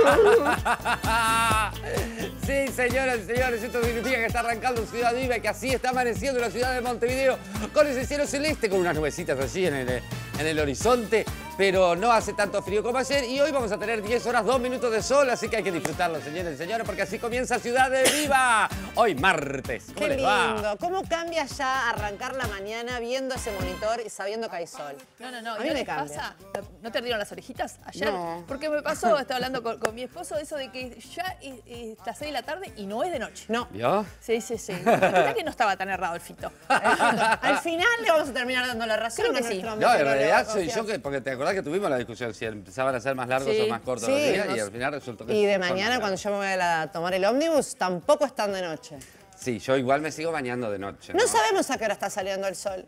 sí, señoras y señores, esto significa que está arrancando Ciudad Viva y que así está amaneciendo la ciudad de Montevideo con ese cielo celeste, con unas nubecitas así en el, en el horizonte, pero no hace tanto frío como ayer y hoy vamos a tener 10 horas, 2 minutos de sol, así que hay que disfrutarlo, señores y señores, porque así comienza Ciudad de Viva hoy martes. Qué lindo. ¿Cómo cambia ya arrancar la mañana viendo ese monitor y sabiendo que hay sol? No, no, no. pasa? ¿No te ardieron las orejitas ayer? No. Porque me pasó, estaba hablando con, mi esposo, de eso de que ya es, las 6 de la tarde y no es de noche. No. ¿Vio? Sí, sí, sí. verdad que no estaba tan errado el fito. Al final le vamos a terminar dando la razón. que sí. No, en realidad soy yo, que, porque te acordás que tuvimos la discusión si empezaban a ser más largos o más cortos los días y al final resultó que... Y de mañana cuando yo me voy a tomar el ómnibus, tampoco están de noche. Sí, yo igual me sigo bañando de noche. No, sabemos a qué hora está saliendo el sol.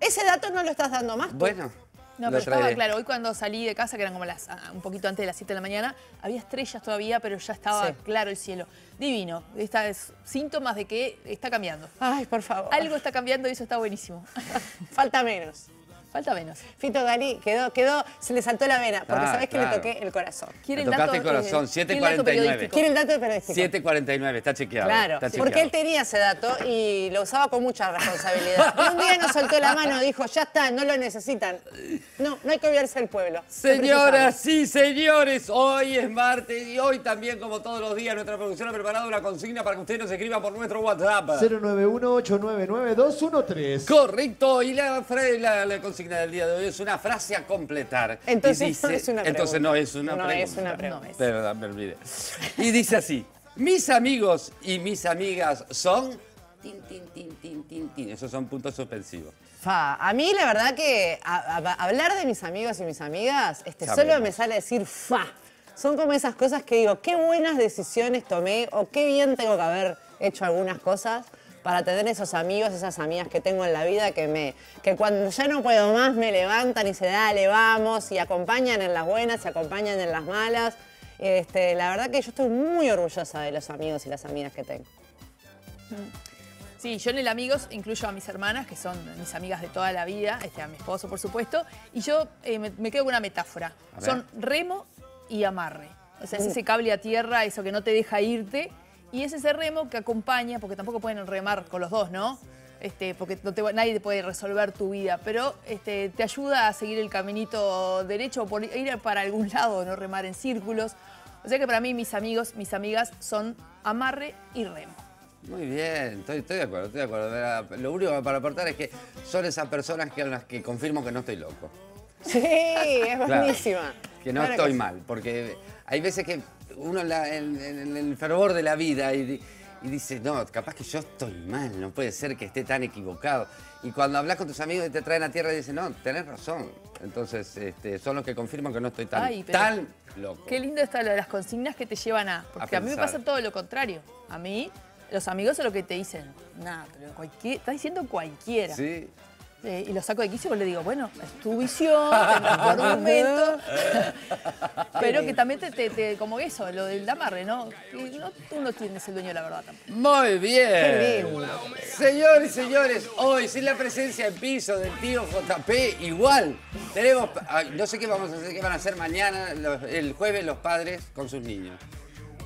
Ese dato no lo estás dando más. Tú? Bueno. No, pero estaba claro, hoy cuando salí de casa, que eran como las, ah, un poquito antes de las 7 de la mañana, había estrellas todavía, pero ya estaba claro el cielo. Divino. Estas síntomas de que está cambiando. Ay, por favor. Algo está cambiando y eso está buenísimo. Falta menos. Falta menos. Fito Gali quedó, quedó, se le saltó la vena, porque ah, sabés que le toqué el corazón. Le tocaste el corazón, 7.49. Quiere el dato de periodístico. 7.49, está chequeado. Claro, porque él tenía ese dato y lo usaba con mucha responsabilidad. Y un día nos soltó la mano, dijo, ya está, no lo necesitan. No, no hay que olvidarse del pueblo. Señoras y señores, hoy es martes y hoy también, como todos los días, nuestra producción ha preparado una consigna para que ustedes nos escriban por nuestro WhatsApp. 091 899 213 Correcto, y la, la, la consigna del día de hoy es una frase a completar. Entonces, no, es una entonces no es una pregunta. Es Perdón, Y dice así, mis amigos y mis amigas son... Esos son puntos suspensivos. Fa, a mí la verdad que hablar de mis amigos y mis amigas, este, solo me sale decir fa. Son como esas cosas que digo, qué buenas decisiones tomé o qué bien tengo que haber hecho algunas cosas para tener esos amigos, esas amigas que tengo en la vida que me que cuando ya no puedo más me levantan y se le vamos, y acompañan en las buenas, y acompañan en las malas. Este, la verdad que yo estoy muy orgullosa de los amigos y las amigas que tengo. Sí, yo en el Amigos incluyo a mis hermanas, que son mis amigas de toda la vida, este, a mi esposo, por supuesto, y yo eh, me, quedo con una metáfora. Son remo y amarre. O sea, es mm. ese cable a tierra, eso que no te deja irte, y es ese remo que acompaña, porque tampoco pueden remar con los dos, ¿no? Este, porque nadie puede resolver tu vida, pero este, te ayuda a seguir el caminito derecho o ir para algún lado, no remar en círculos. O sea que para mí mis amigos, mis amigas son amarre y remo. Muy bien, estoy, de acuerdo, estoy de acuerdo. Lo único para aportar es que son esas personas que, las que confirmo que no estoy loco. Sí, es buenísima. que no estoy mal, porque hay veces que uno en, el fervor de la vida y, dice, no, capaz que yo estoy mal, no puede ser que esté tan equivocado. Y cuando hablas con tus amigos y te traen a tierra y dicen, no, tenés razón. Entonces, este, son los que confirman que no estoy tan, loco. Qué lindo está lo de las consignas que te llevan a. Porque a, mí me pasa todo lo contrario. A mí, los amigos son los que te dicen, nada, pero estás diciendo cualquiera. Sí. Eh, y lo saco de quicio, pues le digo, bueno, es tu visión, un momento. pero que también te, como eso, lo del damarre, ¿no? tú no tienes el dueño de la verdad tampoco. Muy bien. bien. Señores, señores, hoy sin la presencia en piso del tío JP, igual tenemos, no sé qué vamos a hacer, qué van a hacer mañana, el jueves los padres con sus niños.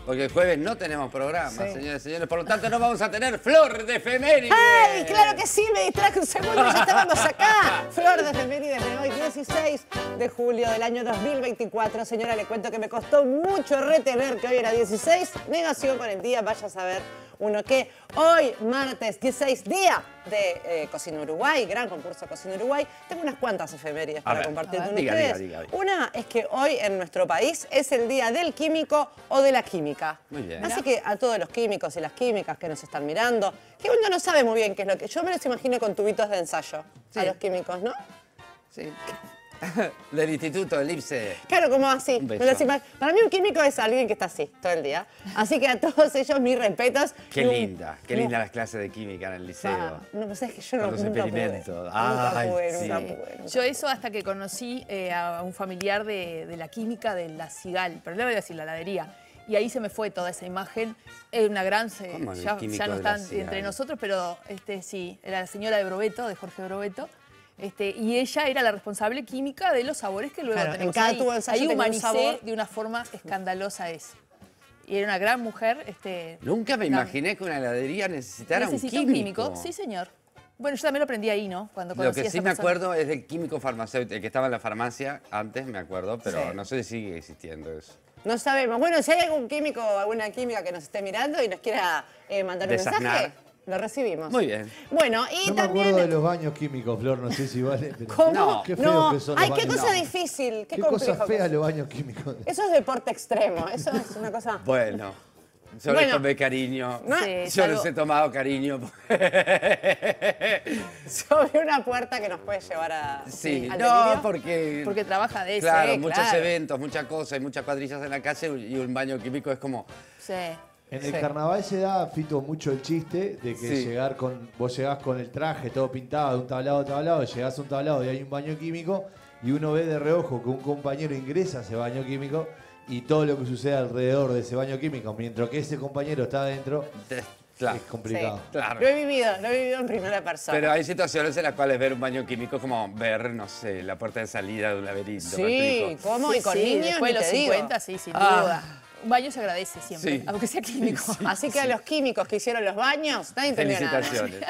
Porque el jueves no tenemos programa, señores y señores. Por lo tanto, no vamos a tener Flor de femérides. ¡Ay, claro que sí! Me distraje un segundo ya estábamos acá. Flor de efeméride de hoy, 16 de julio del año 2024. Señora, le cuento que me costó mucho retener que hoy era 16. Negación con el día, vaya a saber uno que hoy, martes 16, día de eh, Cocina Uruguay, gran concurso Cocina Uruguay, tengo unas cuantas efemérides para compartir con ustedes. Una es que hoy en nuestro país es el día del químico o de la química. Muy bien. Así que a todos los químicos y las químicas que nos están mirando, que uno no sabe muy bien qué es lo que... Yo me los imagino con tubitos de ensayo a los químicos, ¿no? Sí. Del Instituto del Elipse. Claro, ¿cómo así. Para mí un químico es alguien que está así todo el día. Así que a todos ellos mis respetos. Qué linda, qué linda las clases de química en el liceo. Ah, no, pues que yo no Con los experimentos. sí. yo eso hasta que conocí eh, a un familiar de, la química de la Cigal, pero le voy a decir la ladería y ahí se me fue toda esa imagen. es una gran... ya, no están entre nosotros, pero este sí, era la señora de Brobeto, de Jorge Brobeto, este, y ella era la responsable química de los sabores que luego tenemos. En ahí, tubo de humanicé un de una forma escandalosa eso. Y era una gran mujer. Este, Nunca me imaginé que una heladería necesitara un químico. sí señor. Bueno, yo también lo aprendí ahí, ¿no? Cuando conocí Lo que sí me acuerdo es del químico farmacéutico, el que estaba en la farmacia antes, me acuerdo, pero no sé si sigue existiendo eso. No sabemos. Bueno, si hay algún químico o alguna química que nos esté mirando y nos quiera eh, mandar un mensaje, lo recibimos. Muy bien. Bueno, y no también. Me acuerdo de los baños químicos, Flor, no sé si vale. ¿Cómo? No, qué feo que son los Ay, qué cosa difícil, qué, qué cosa fea los baños químicos. Eso es deporte extremo, eso es una cosa. Bueno. Yo les tomé cariño. ¿no? Sí, yo les he tomado cariño. Sobre una puerta que nos puede llevar a. Sí, no, porque. Porque trabaja de eso. Claro, muchos eventos, muchas cosas, y muchas cuadrillas en la calle y un baño químico es como. Sí. En el carnaval se da, Fito, mucho el chiste de que llegar con. Vos llegás con el traje todo pintado, de un tablado a tablado, llegás a un tablado y hay un baño químico, y uno ve de reojo que un compañero ingresa a ese baño químico y todo lo que sucede alrededor de ese baño químico, mientras que ese compañero está adentro, es complicado. Lo he vivido, lo he vivido en primera persona. Pero hay situaciones en las cuales ver un baño químico es como ver, no sé, la puerta de salida de un laberinto. sí, ¿cómo? y con niños, después de los sí, sin ah. duda un baño se agradece siempre, aunque sea químico. Así que a los químicos que hicieron los baños, nadie entendió nada.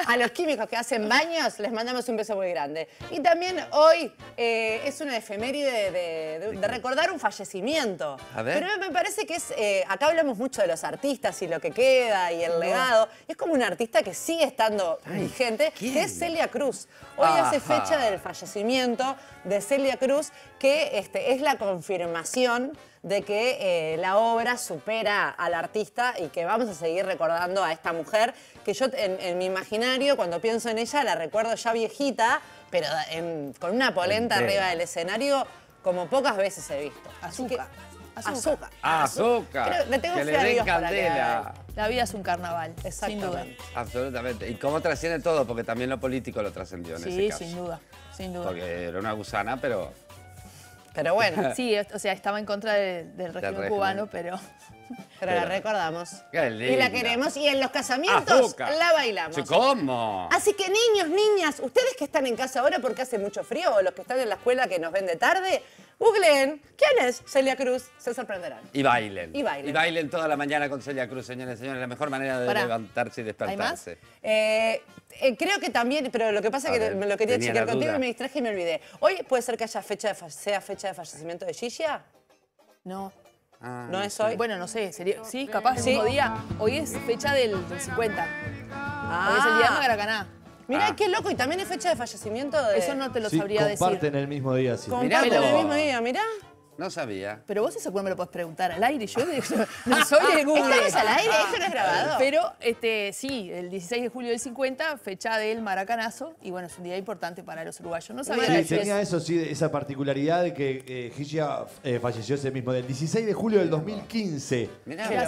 A los químicos que hacen baños, les mandamos un beso muy grande. Y también hoy eh, es una efeméride de, recordar un fallecimiento. Pero me parece que es, eh, acá hablamos mucho de los artistas y lo que queda y el legado. es como un artista que sigue estando vigente, que es Celia Cruz. Hoy hace fecha del fallecimiento de Celia Cruz, que este, es la confirmación de que eh, la obra supera al artista y que vamos a seguir recordando a esta mujer, que yo en, mi imaginario, cuando pienso en ella, la recuerdo ya viejita, pero con una polenta arriba del escenario como pocas veces he visto. Azúcar. azúcar. Azúcar. que La vida es un carnaval, sin Absolutamente. Y cómo trasciende todo, porque también lo político lo trascendió en ese caso. Sí, sin duda sin duda. Porque era una gusana, pero... Pero bueno. sí, o sea, estaba en contra del régimen, cubano, pero... Pero, la recordamos. Y la queremos. Y en los casamientos la bailamos. ¿Cómo? Así que niños, niñas, ustedes que están en casa ahora porque hace mucho frío o los que están en la escuela que nos ven de tarde, googleen quién es Celia Cruz, se sorprenderán. Y bailen. Y bailen. Y bailen toda la mañana con Celia Cruz, señores y señores. La mejor manera de levantarse y despertarse. Eh, eh, creo que también, pero lo que pasa es que me lo quería chequear contigo y me distraje y me olvidé. ¿Hoy puede ser que haya fecha sea fecha de fallecimiento de Xixia No. Ah, ¿No es hoy? Bueno, no sé, sería, sí, capaz día. Hoy es fecha del, 50. Ah. Hoy es el día de ah. Maracaná. Mirá ah. qué loco, y también es fecha de fallecimiento de... Eso no te lo sabría decir. decir. comparten el mismo día. Sí. Comparten Mirá, el mismo día, mira no sabía. Pero vos ese cuándo me lo podés preguntar al aire. Yo no soy de Google. ¿Estabas al aire, ¿Eso no es grabado. Pero este, sí, el 16 de julio del 50, fecha del maracanazo. Y bueno, es un día importante para los uruguayos. No sabía sí, tenía eso, sí, esa particularidad de que eh, eh falleció ese mismo del 16 de julio del 2015. Mirá,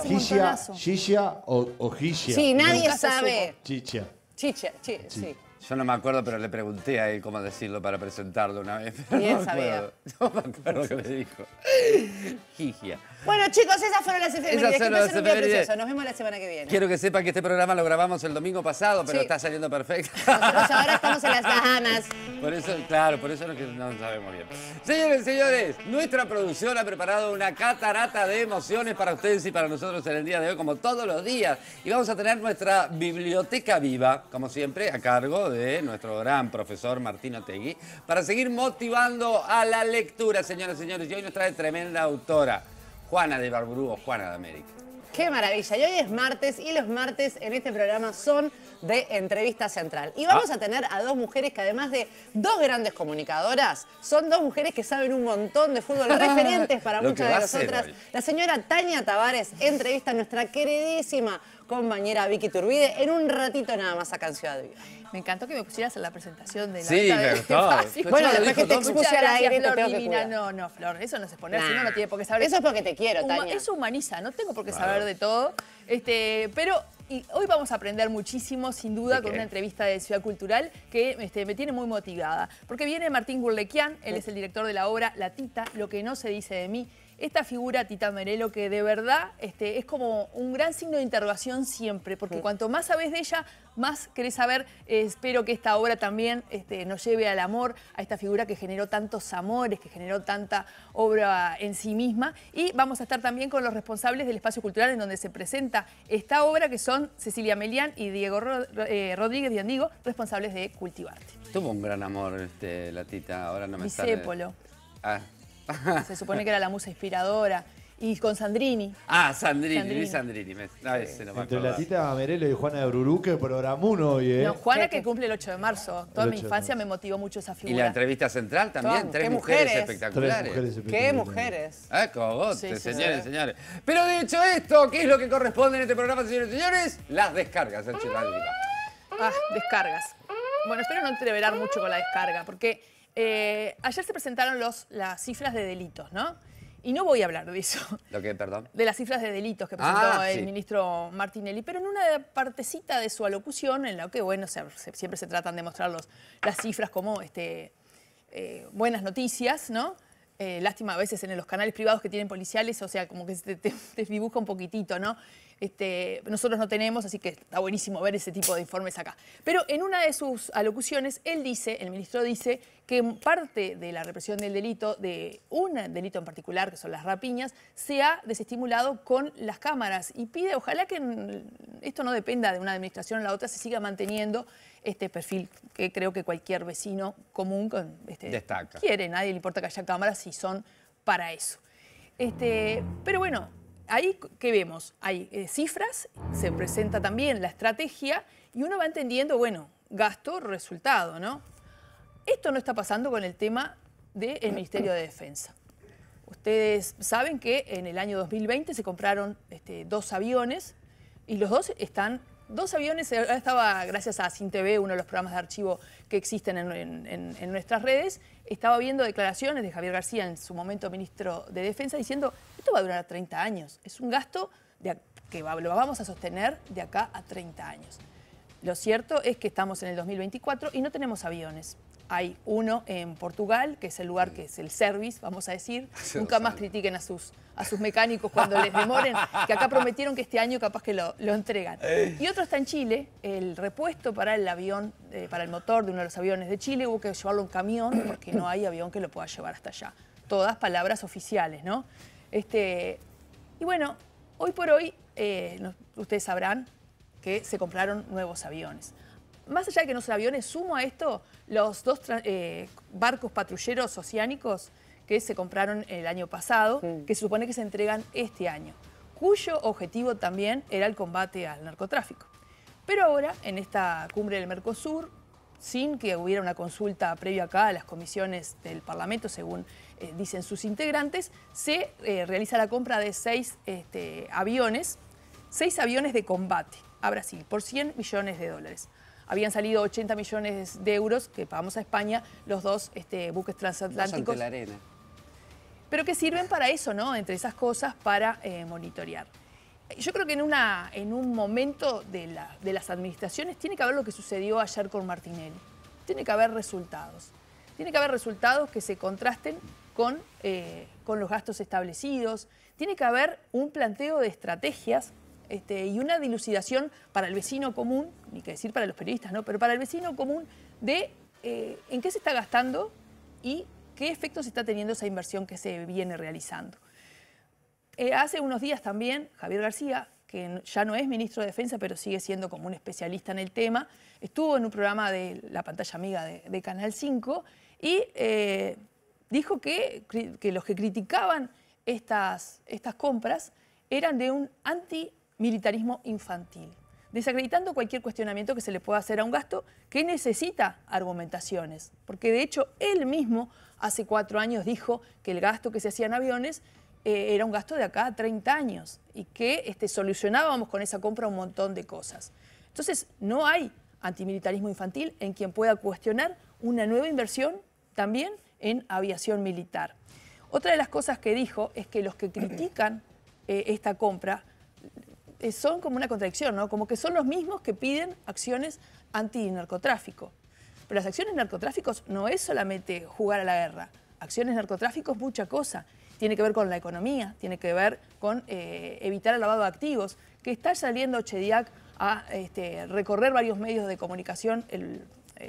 Gilla, o, o Sí, nadie sabe. Chicha. Chicha, sí. sí. Yo no me acuerdo, pero le pregunté a él cómo decirlo para presentarlo una vez. No me acuerdo qué me dijo. Gigia. Bueno, chicos, esas fueron las efemérides. Esas fueron las efemérides. Nos vemos la semana que viene. Quiero que sepan que este programa lo grabamos el domingo pasado, pero está saliendo perfecto. ahora estamos en las Bahamas. Por eso, claro, por eso que no sabemos bien. Señores, señores, nuestra producción ha preparado una catarata de emociones para ustedes y para nosotros en el día de hoy, como todos los días. Y vamos a tener nuestra biblioteca viva, como siempre, a cargo de nuestro gran profesor Martín Otegui, para seguir motivando a la lectura, señores, señores. Y hoy nos trae tremenda autora. Juana de Barburú o Juana de América. Qué maravilla. Y hoy es martes y los martes en este programa son de Entrevista Central. Y vamos ah. a tener a dos mujeres que además de dos grandes comunicadoras, son dos mujeres que saben un montón de fútbol, referentes para muchas de nosotras. La señora Tania Tavares entrevista a nuestra queridísima compañera Vicky Turbide en un ratito nada más acá en Ciudad Viva. Me encantó que me pusieras en la presentación de la Sí, me Bueno, después que te expuse al aire Flor, te No, no, Flor, eso no se exponer, si no, no tiene por qué saber. Eso es porque te quiero, Tania. Tania. Eso humaniza, no tengo por qué saber de todo. Este, pero hoy vamos a aprender muchísimo, sin duda, con una entrevista de Ciudad Cultural que este, me tiene muy motivada. Porque viene Martín Gurlequian, él ¿Eh? es el director de la obra La Tita, Lo que no se dice de mí, esta figura Tita Merelo que de verdad este, es como un gran signo de interrogación siempre, porque cuanto más sabes de ella, más querés saber. Eh, espero que esta obra también este, nos lleve al amor, a esta figura que generó tantos amores, que generó tanta obra en sí misma. Y vamos a estar también con los responsables del espacio cultural en donde se presenta esta obra, que son Cecilia Melián y Diego eh, Rodríguez de Rodríguez responsables de Cultivarte. Tuvo un gran amor este, la Tita, ahora no me ah, se supone que era la musa inspiradora. Y con Sandrini. Ah, Sandrini, Luis Sandrini. Entre Latita la y Juana de Brurú, que programó uno hoy, ¿eh? Juana que cumple el 8 de marzo. Toda mi infancia me motivó mucho esa figura. Y la entrevista central también, tres, mujeres espectaculares. mujeres Qué mujeres. Ah, cogote, señores, señores. Pero de hecho esto, ¿qué es lo que corresponde en este programa, señores y señores? Las descargas, el Ah, descargas. Bueno, espero no entreverar mucho con la descarga, porque eh, ayer se presentaron los, las cifras de delitos, ¿no? Y no voy a hablar de eso. ¿Lo que, perdón? De las cifras de delitos que presentó ah, el ministro Martinelli. Pero en una partecita de su alocución, en la que, bueno, siempre se tratan de mostrar las cifras como este, eh, buenas noticias, ¿no? Eh, lástima a veces en los canales privados que tienen policiales, o sea, como que se te, te dibuja un poquitito, ¿no? Este, nosotros no tenemos, así que está buenísimo ver ese tipo de informes acá. Pero en una de sus alocuciones, él dice, el ministro dice, que parte de la represión del delito, de un delito en particular, que son las rapiñas, se ha desestimulado con las cámaras y pide, ojalá que esto no dependa de una administración o la otra, se siga manteniendo este perfil que creo que cualquier vecino común este, quiere. Nadie le importa que haya cámaras si son para eso. Este, pero bueno, ahí ¿qué vemos, hay eh, cifras, se presenta también la estrategia y uno va entendiendo, bueno, gasto, resultado, ¿no? Esto no está pasando con el tema del Ministerio de Defensa. Ustedes saben que en el año 2020 se compraron este, dos aviones y los dos están dos aviones, eh, estaba, gracias a CINTV, uno de los programas de archivo que existen en, nuestras redes, estaba viendo declaraciones de Javier García, en su momento ministro de Defensa, diciendo, esto va a durar 30 años, es un gasto que lo vamos a sostener de acá a 30 años. Lo cierto es que estamos en el 2024 y no tenemos aviones. Hay uno en Portugal, que es el lugar que es el service, vamos a decir. Nunca más critiquen a sus, mecánicos cuando les demoren, que acá prometieron que este año capaz que lo, entregan. Y otro está en Chile, el repuesto para el avión, eh, para el motor de uno de los aviones de Chile, hubo que llevarlo en camión porque no hay avión que lo pueda llevar hasta allá. Todas palabras oficiales, ¿no? Este, y bueno, hoy por hoy, eh, ustedes sabrán que se compraron nuevos aviones más allá de que no aviones, sumo a esto los dos eh, barcos patrulleros oceánicos que se compraron el año pasado, que se supone que se entregan este año, cuyo objetivo también era el combate al narcotráfico. Pero ahora, en esta cumbre del Mercosur, sin que hubiera una consulta previa acá a las comisiones del Parlamento, según eh, dicen sus integrantes, se eh, realiza la compra de seis este, aviones, seis aviones de combate a Brasil, por 100 millones de dólares habían salido 80 millones de euros que pagamos a España los dos este, buques transatlánticos. la arena. Pero que sirven para eso, ¿no? Entre esas cosas, para eh, monitorear. Yo creo que en, una, en un momento de, las administraciones tiene que haber lo que sucedió ayer con Martinelli. Tiene que haber resultados. Tiene que haber resultados que se contrasten con, eh, con los gastos establecidos. Tiene que haber un planteo de estrategias este, y una dilucidación para el vecino común, ni que decir para los periodistas, ¿no? pero para el vecino común de eh, en qué se está gastando y qué efectos está teniendo esa inversión que se viene realizando. Eh, hace unos días también Javier García, que ya no es ministro de Defensa, pero sigue siendo como un especialista en el tema, estuvo en un programa de la pantalla amiga de, Canal 5 y eh, dijo que, los que criticaban estas, estas compras eran de un anti militarismo infantil, desacreditando cualquier cuestionamiento que se le pueda hacer a un gasto que necesita argumentaciones, porque de hecho él mismo hace cuatro años dijo que el gasto que se hacía en aviones eh, era un gasto de acá a 30 años y que este, solucionábamos con esa compra un montón de cosas. Entonces, no hay antimilitarismo infantil en quien pueda cuestionar una nueva inversión también en aviación militar. Otra de las cosas que dijo es que los que critican eh, esta compra eh, son como una contradicción, ¿no? Como que son los mismos que piden acciones antinarcotráfico. Pero las acciones narcotráficos no es solamente jugar a la guerra. Acciones narcotráficos es mucha cosa. Tiene que ver con la economía, tiene que ver con eh, evitar el lavado de activos, que está saliendo Chediak a este, recorrer varios medios de comunicación, el,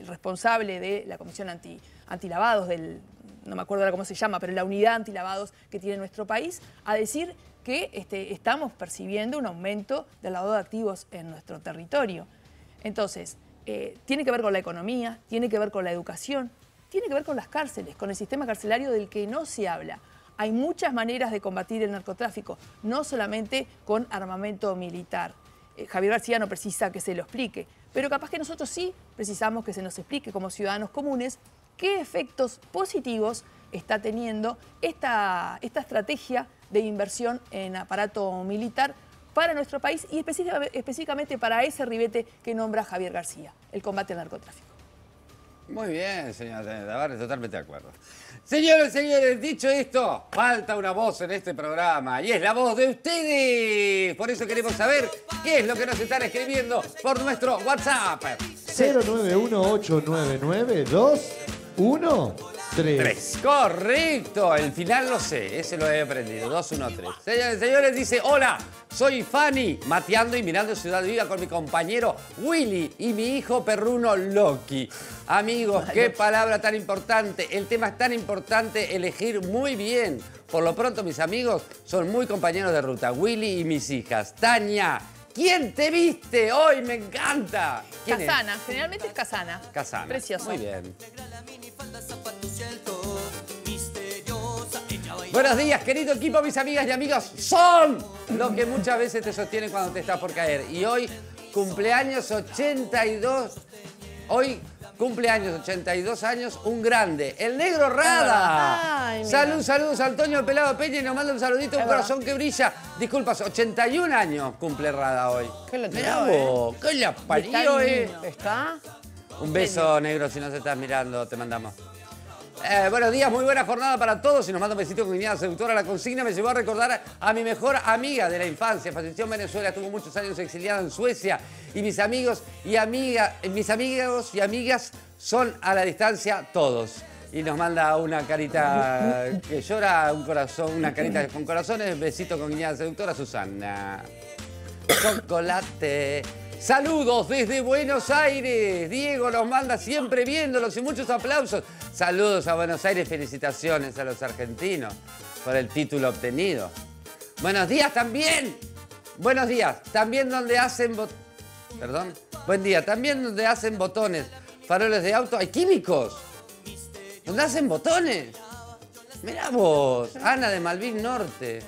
responsable de la Comisión anti, Antilavados, del, no me acuerdo ahora cómo se llama, pero la unidad antilavados que tiene nuestro país, a decir que este, estamos percibiendo un aumento del lavado de activos en nuestro territorio. Entonces, eh, tiene que ver con la economía, tiene que ver con la educación, tiene que ver con las cárceles, con el sistema carcelario del que no se habla. Hay muchas maneras de combatir el narcotráfico, no solamente con armamento militar. Eh, Javier García no precisa que se lo explique, pero capaz que nosotros sí precisamos que se nos explique como ciudadanos comunes qué efectos positivos está teniendo esta, esta estrategia de inversión en aparato militar para nuestro país y específicamente para ese ribete que nombra Javier García, el combate al narcotráfico. Muy bien, señora Tavares, totalmente de acuerdo. Señores, señores, dicho esto, falta una voz en este programa y es la voz de ustedes. Por eso queremos saber qué es lo que nos están escribiendo por nuestro WhatsApp. 091 3. Correcto, el final lo sé, ese lo he aprendido. 2, 1, 3. Señores, señores, dice, hola, soy Fanny, mateando y mirando Ciudad Viva con mi compañero Willy y mi hijo perruno Loki. Amigos, qué palabra tan importante. El tema es tan importante elegir muy bien. Por lo pronto, mis amigos son muy compañeros de ruta. Willy y mis hijas. Tania, ¿Quién te viste hoy? ¡Me encanta! Casana, generalmente es Casana. Casana. Precioso. Muy bien. Buenos días, querido equipo, mis amigas y amigos. Son los que muchas veces te sostienen cuando te estás por caer. Y hoy, cumpleaños 82. Hoy, cumpleaños 82 años, un grande, el negro Rada. salud, saludos Antonio Pelado Peña y nos manda un saludito, un corazón que brilla. Disculpas, 81 años cumple Rada hoy. Qué eh? qué la parió, eh? ¿Está, Un beso, negro, si nos estás mirando, te mandamos. Eh, buenos días, muy buena jornada para todos. Y nos manda un besito con niña Seductora. La consigna me llevó a recordar a mi mejor amiga de la infancia. Falleció en Venezuela, estuvo muchos años exiliada en Suecia. Y mis amigos y amigas, eh, mis amigos y amigas son a la distancia todos. Y nos manda una carita que llora, un corazón, una carita con corazones. Besito con niña Seductora, Susana. Chocolate. Saludos desde Buenos Aires. Diego los manda siempre viéndolos y muchos aplausos. Saludos a Buenos Aires, felicitaciones a los argentinos por el título obtenido. Buenos días también. Buenos días. También donde hacen Perdón. Buen día. También donde hacen botones, faroles de auto, hay químicos. ¿Dónde hacen botones. Mirá vos, Ana de Malvin Norte.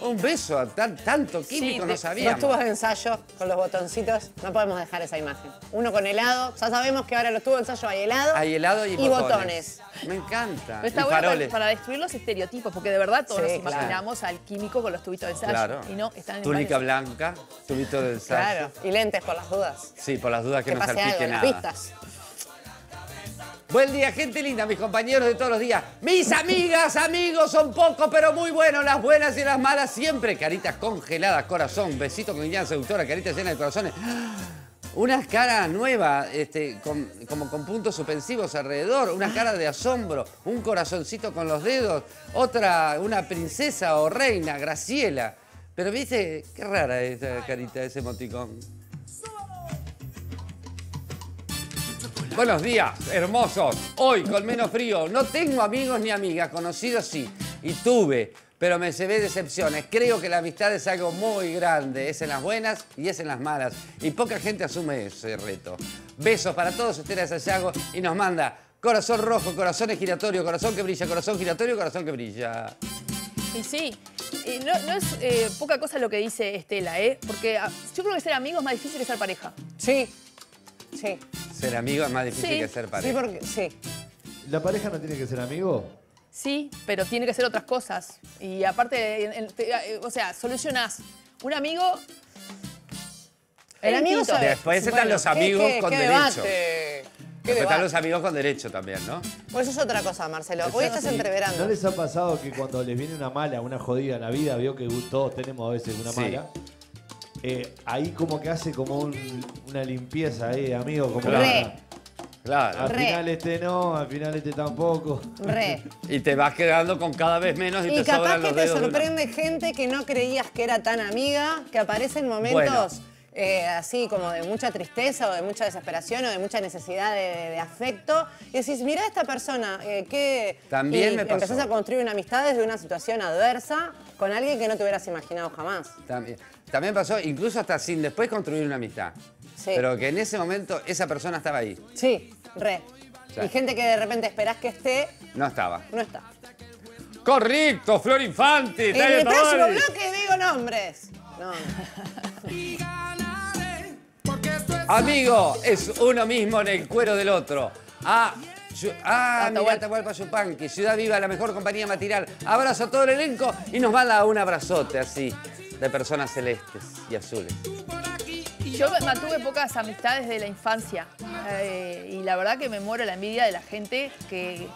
Un beso, a tanto químico, no sabíamos. Los tubos de ensayo con los botoncitos, no podemos dejar esa imagen. Uno con helado, ya sabemos que ahora los tubos de ensayo hay helado. Hay helado y, botones. Me encanta. Pero está bueno Para, destruir los estereotipos, porque de verdad todos nos imaginamos al químico con los tubitos de ensayo. Y no, están en Túnica blanca, tubitos de ensayo. Claro, y lentes por las dudas. Sí, por las dudas que, no salpique nada. Buen día, gente linda, mis compañeros de todos los días. Mis amigas, amigos, son pocos, pero muy buenos. Las buenas y las malas siempre. Caritas congeladas, corazón. Besito con niña seductora, caritas llenas de corazones. Una cara nueva, este, como con puntos suspensivos alrededor. Una cara de asombro. Un corazoncito con los dedos. Otra, una princesa o reina, Graciela. Pero viste, qué rara esta carita, ese moticón. Buenos días, hermosos. Hoy con menos frío. No tengo amigos ni amigas, conocidos sí. Y tuve, pero me se ve decepciones. Creo que la amistad es algo muy grande. Es en las buenas y es en las malas. Y poca gente asume ese reto. Besos para todos. Estela Sayago y nos manda corazón rojo, corazones giratorio, corazón que brilla, corazón giratorio, corazón que brilla. Y sí, no, es eh, poca cosa lo que dice Estela, ¿eh? Porque ah, yo creo que ser amigo es más difícil que ser pareja. Sí. Ser amigo es más difícil que ser pareja. Sí, porque, sí. ¿La pareja no tiene que ser amigo? Sí, pero tiene que ser otras cosas. Y aparte, eh, o sea, solucionás. Un amigo. El amigo Después están los amigos con derecho. están los amigos con derecho también, ¿no? Pues eso es otra cosa, Marcelo. Hoy estás entreverando. ¿No les ha pasado que cuando les viene una mala, una jodida en la vida, vio que todos tenemos a veces una Sí. mala, eh, ahí como que hace como una limpieza ahí, amigo. Como Re. Claro. Al final este no, al final este tampoco. Re. Y te vas quedando con cada vez menos y, te capaz que te sorprende gente que no creías que era tan amiga, que aparece en momentos eh, así como de mucha tristeza o de mucha desesperación o de mucha necesidad de, afecto. Y decís, mira esta persona, eh, que... También me pasó. empezás a construir una amistad desde una situación adversa con alguien que no te hubieras imaginado jamás. También, también pasó, incluso hasta sin después construir una amistad. Sí. Pero que en ese momento esa persona estaba ahí. Sí, re. y gente que de repente esperás que esté... No estaba. No está. Correcto, Flor Infante. En el próximo bloque digo nombres. No. Amigo es uno mismo en el cuero del otro. Ah, yo, ah Atahualpa Yupanqui, Ciudad Viva, la mejor compañía material. Abrazo a todo el elenco y nos manda un abrazote así de personas celestes y azules. Yo mantuve pocas amistades de la infancia eh, y la verdad que me muero la envidia de la gente que,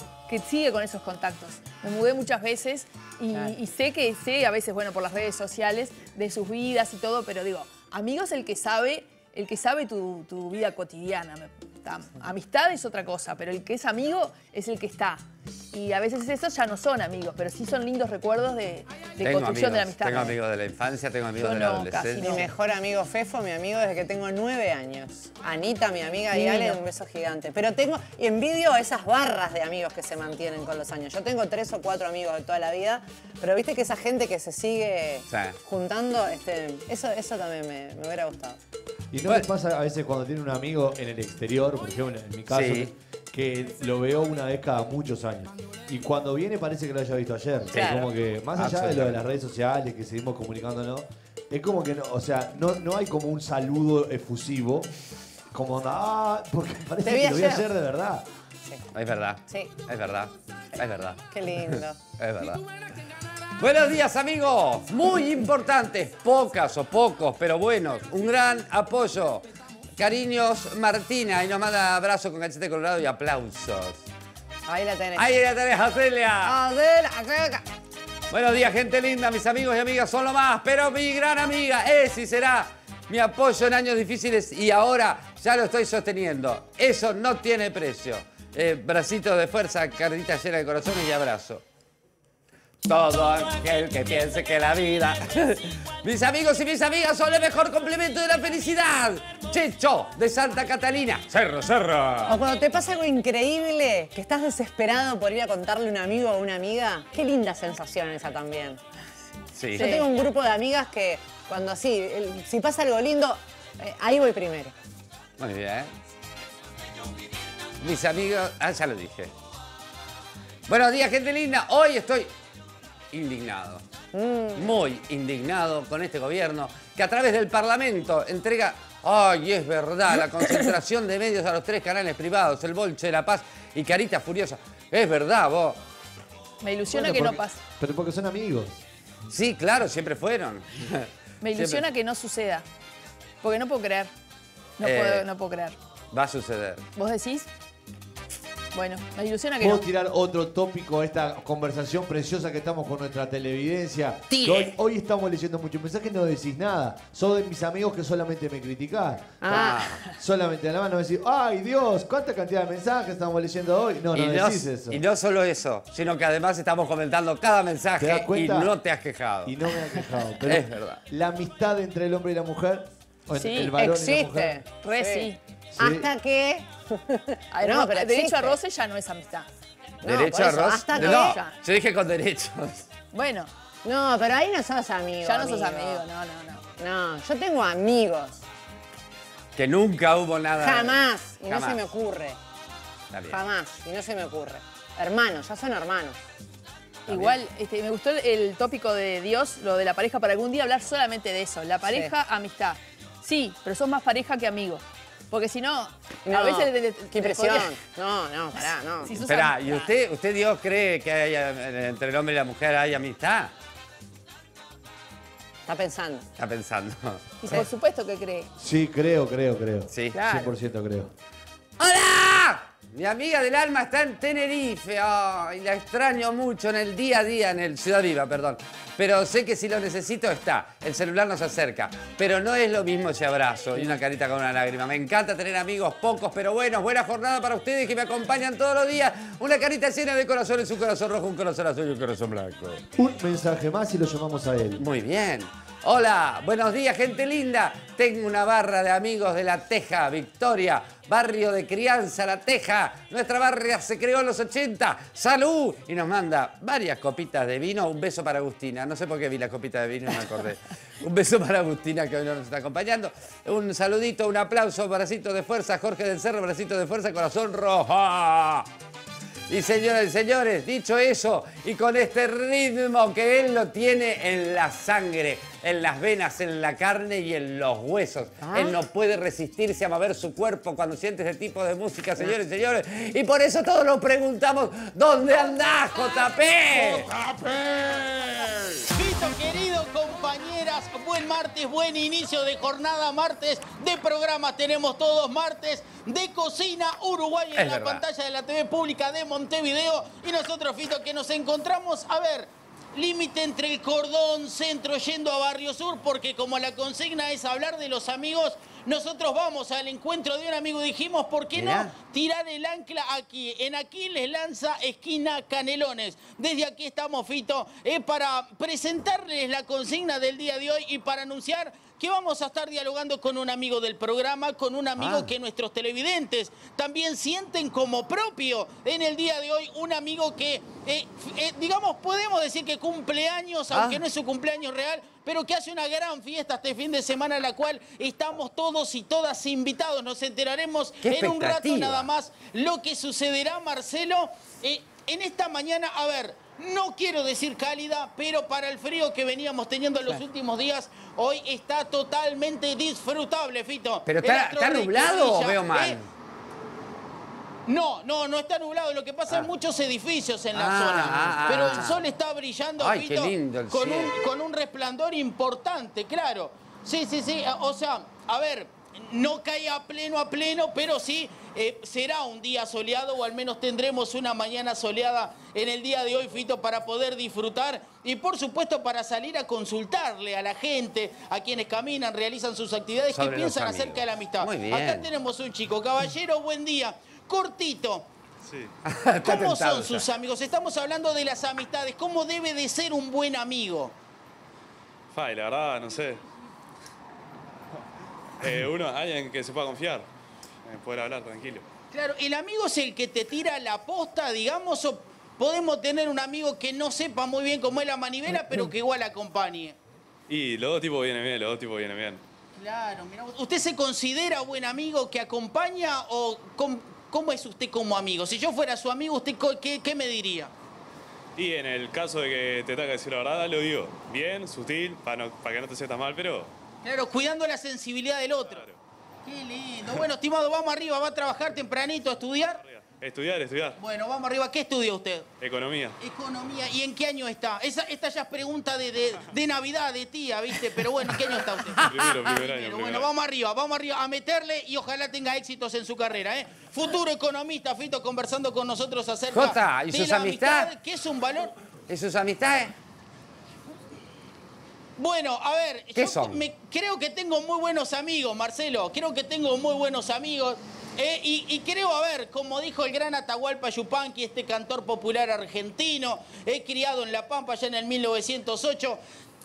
sigue con esos contactos. Me mudé muchas veces y, y, sé que sé, a veces, bueno, por las redes sociales, de sus vidas y todo, pero digo, amigos el que sabe el que sabe tu, vida cotidiana. Amistad es otra cosa, pero el que es amigo es el que está. Y a veces esos ya no son amigos, pero sí son lindos recuerdos de, construcción de la amistad. Tengo amigos de la infancia, tengo amigos de la adolescencia. Mi mejor amigo Fefo, mi amigo desde que tengo nueve años. Anita, mi amiga y Ale, un beso gigante. Pero tengo, y envidio esas barras de amigos que se mantienen con los años. Yo tengo tres o cuatro amigos de toda la vida, pero viste que esa gente que se sigue juntando, este, eso, eso también me, hubiera gustado. ¿Y no les pasa a veces cuando tiene un amigo en el exterior, por ejemplo, en mi caso? que lo veo una vez cada muchos años. Y cuando viene parece que lo haya visto ayer. que, más allá de lo de las redes sociales, que seguimos comunicándonos, es como que no, o sea, no, hay como un saludo efusivo. Como ah, porque parece que lo vi ayer de verdad. Sí. Es verdad. Sí. Es verdad. Es verdad. Qué lindo. es verdad. Buenos días amigos, muy importantes, pocas o pocos, pero buenos, un gran apoyo Cariños, Martina. Y nos manda abrazo con cachete colorado y aplausos. Ahí la tenés. Ahí la tenés, Acelia. Acelia, Buenos días, gente linda. Mis amigos y amigas son lo más. Pero mi gran amiga es y será mi apoyo en años difíciles y ahora ya lo estoy sosteniendo. Eso no tiene precio. Eh, bracitos de fuerza, carnita llena de corazones y abrazo. Todo aquel que piense que la vida... mis amigos y mis amigas son el mejor complemento de la felicidad. Checho, de Santa Catalina. Cerro, cerro. O cuando te pasa algo increíble, que estás desesperado por ir a contarle a un amigo o a una amiga. Qué linda sensación esa también. Sí. Yo tengo un grupo de amigas que cuando así, si pasa algo lindo, eh, ahí voy primero. Muy bien. Mis amigos, ah, ya lo dije. Buenos días, gente linda. Hoy estoy indignado. Mm. Muy indignado con este gobierno que a través del Parlamento entrega Ay, es verdad, la concentración de medios a los tres canales privados, el Bolche La Paz y Carita Furiosa. Es verdad, vos. Me ilusiona que no pase. Pero porque son amigos. Sí, claro, siempre fueron. Me ilusiona que no suceda. Porque no puedo creer. No, eh, no puedo creer. Va a suceder. ¿Vos decís? Bueno, la ilusión a que. ¿Puedo a tirar otro tópico a esta conversación preciosa que estamos con nuestra televidencia? Tire. Hoy, estamos leyendo muchos mensajes, no decís nada. Sos de mis amigos que solamente me critican. Ah. ah. Solamente a la mano decís, ¡ay Dios! ¿Cuánta cantidad de mensajes estamos leyendo hoy? No, no, decís eso. Y no solo eso, sino que además estamos comentando cada mensaje y no te has quejado. Y no me has quejado. Pero es verdad. La amistad entre el hombre y la mujer, o sí, el varón existe. y la mujer. sí hasta que... no, pero derecho a roce ya no es amistad. derecho a roce. Hasta no, yo dije con derechos. Bueno. No, pero ahí no sos amigo. Ya no sos amigo, no, no, no. No, yo tengo amigos. Que nunca hubo nada. Jamás. Y no se me ocurre. Jamás. Y no se me ocurre. Hermanos, ya son hermanos. Igual, este, me gustó el, tópico de Dios, lo de la pareja, para algún día hablar solamente de eso. La pareja, amistad. Sí, pero sos más pareja que amigo. Porque si no, a veces... le- Qué impresión. No, no, pará, no. Espera, ¿y usted, usted, Dios, cree que entre el hombre y la mujer hay amistad? Está pensando. Está pensando. Y por supuesto que cree. Sí, creo, creo, creo. Sí. Claro. 100% creo. ¡Hola! Mi amiga del alma está en Tenerife. y la extraño mucho en el día a día, en el Ciudad Viva, perdón. Pero sé que si lo necesito está. El celular nos acerca. Pero no es lo mismo ese abrazo y una carita con una lágrima. Me encanta tener amigos pocos, pero buenos. Buena jornada para ustedes que me acompañan todos los días. Una carita llena de corazones, un corazón rojo, un corazón azul y un corazón blanco. Un mensaje más y lo llamamos a él. Muy bien. Hola, buenos días gente linda. Tengo una barra de amigos de La Teja, Victoria, barrio de crianza, La Teja. Nuestra barra se creó en los 80. ¡Salud! Y nos manda varias copitas de vino. Un beso para Agustina. No sé por qué vi la copita de vino, no me acordé. Un beso para Agustina que hoy no nos está acompañando. Un saludito, un aplauso, bracito de fuerza. Jorge del Cerro, bracito de fuerza, corazón rojo. Y señores y señores, dicho eso, y con este ritmo que él lo tiene en la sangre, en las venas, en la carne y en los huesos. Ah. Él no puede resistirse a mover su cuerpo cuando siente ese tipo de música, ah. señores y señores. Y por eso todos nos preguntamos, ¿dónde andás, ah. JP? ¡JP! Vito, querido compañeras, buen martes, buen inicio de jornada, martes de programa tenemos todos, martes de cocina Uruguay en la pantalla de la TV pública de Montevideo. Y nosotros, Fito, que nos encontramos, a ver, límite entre el cordón centro yendo a Barrio Sur, porque como la consigna es hablar de los amigos, nosotros vamos al encuentro de un amigo, dijimos, ¿por qué no tirar el ancla aquí? En aquí les Lanza, esquina Canelones. Desde aquí estamos, Fito, eh, para presentarles la consigna del día de hoy y para anunciar que vamos a estar dialogando con un amigo del programa, con un amigo ah. que nuestros televidentes también sienten como propio en el día de hoy, un amigo que, eh, eh, digamos, podemos decir que cumpleaños, aunque ah. no es su cumpleaños real, pero que hace una gran fiesta este fin de semana a la cual estamos todos y todas invitados. Nos enteraremos en un rato nada más lo que sucederá, Marcelo. Eh, en esta mañana, a ver, no quiero decir cálida, pero para el frío que veníamos teniendo en los últimos días, hoy está totalmente disfrutable, Fito. Pero está, nublado, veo mal. ¿eh? No, no, no está nublado. Lo que pasa es ah. muchos edificios en la ah, zona. Ah, pero el sol está brillando, Fito, con, un, resplandor importante, claro. Sí, sí, sí. Eh, o sea, a ver, no cae a pleno a pleno, pero sí eh, será un día soleado o al menos tendremos una mañana soleada en el día de hoy, Fito, para poder disfrutar y por supuesto para salir a consultarle a la gente, a quienes caminan, realizan sus actividades, que piensan acerca de la amistad. Acá tenemos un chico. Caballero, buen día cortito. ¿Cómo son sus amigos? Estamos hablando de las amistades. ¿Cómo debe de ser un buen amigo? Fai, la verdad, no sé. Eh, uno, alguien que se pueda confiar, eh, poder hablar tranquilo. Claro, ¿el amigo es el que te tira la posta, digamos, o podemos tener un amigo que no sepa muy bien cómo es la manivela, pero que igual acompañe? Y los dos tipos vienen bien, los dos tipos vienen bien. Claro, ¿usted se considera buen amigo que acompaña o ¿Cómo es usted como amigo? Si yo fuera su amigo, ¿usted qué, me diría? Y en el caso de que te tenga que decir la verdad, lo digo. Bien, sutil, para, para que no te sientas mal, pero... Claro, cuidando la sensibilidad del otro. Qué lindo. Bueno, estimado, vamos arriba, va a trabajar tempranito, a estudiar. Estudiar, estudiar. Bueno, vamos arriba. ¿Qué estudia usted? Economía. Economía. ¿Y en qué año está? esta ya es pregunta de, Navidad, de tía, ¿viste? Pero bueno, ¿en qué año está usted? primero, primer año. Bueno, vamos arriba, vamos arriba a meterle y ojalá tenga éxitos en su carrera, ¿eh? Futuro economista, Fito, conversando con nosotros acerca de la amistad? es un valor. ¿Y sus amistades? Bueno, a ver, ¿Qué yo son? creo que tengo muy buenos amigos, Marcelo. Creo que tengo muy buenos amigos. Eh, y, creo, a ver, como dijo el gran Atahualpa Yupanqui, este cantor popular argentino, he criado en La Pampa ya en el 1908,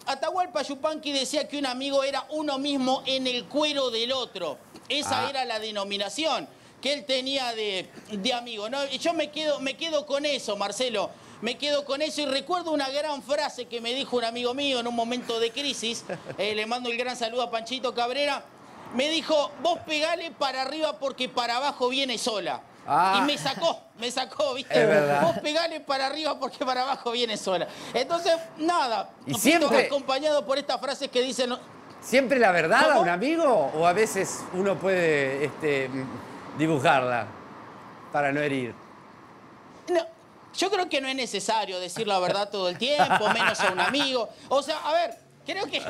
Atahualpa Yupanqui decía que un amigo era uno mismo en el cuero del otro. Esa ah. era la denominación que él tenía de, amigo. ¿no? Yo me quedo, me quedo con eso, Marcelo. Me quedo con eso y recuerdo una gran frase que me dijo un amigo mío en un momento de crisis. Eh, le mando el gran saludo a Panchito Cabrera me dijo, vos pegale para arriba porque para abajo viene sola. Ah. Y me sacó, me sacó, ¿viste? Vos pegale para arriba porque para abajo viene sola. Entonces, nada, ¿Y siempre acompañado por estas frases que dicen... ¿Siempre la verdad a un amigo o a veces uno puede este, dibujarla para no herir? No, yo creo que no es necesario decir la verdad todo el tiempo, menos a un amigo. O sea, a ver, creo que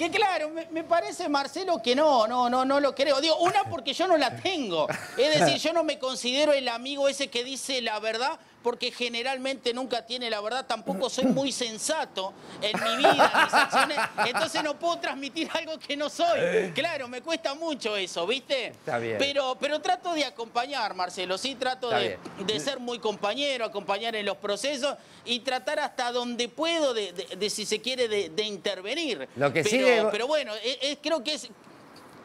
que claro, me, parece, Marcelo, que no, no, no, no lo creo. Digo, una porque yo no la tengo. Es decir, yo no me considero el amigo ese que dice la verdad porque generalmente nunca tiene la verdad, tampoco soy muy sensato en mi vida, entonces no puedo transmitir algo que no soy. Eh. Claro, me cuesta mucho eso, ¿viste? Está bien. Pero, pero trato de acompañar, Marcelo, sí, trato de, ser muy compañero, acompañar en los procesos y tratar hasta donde puedo de, si se quiere, de, intervenir. Lo pero, bueno, e, e, creo que es...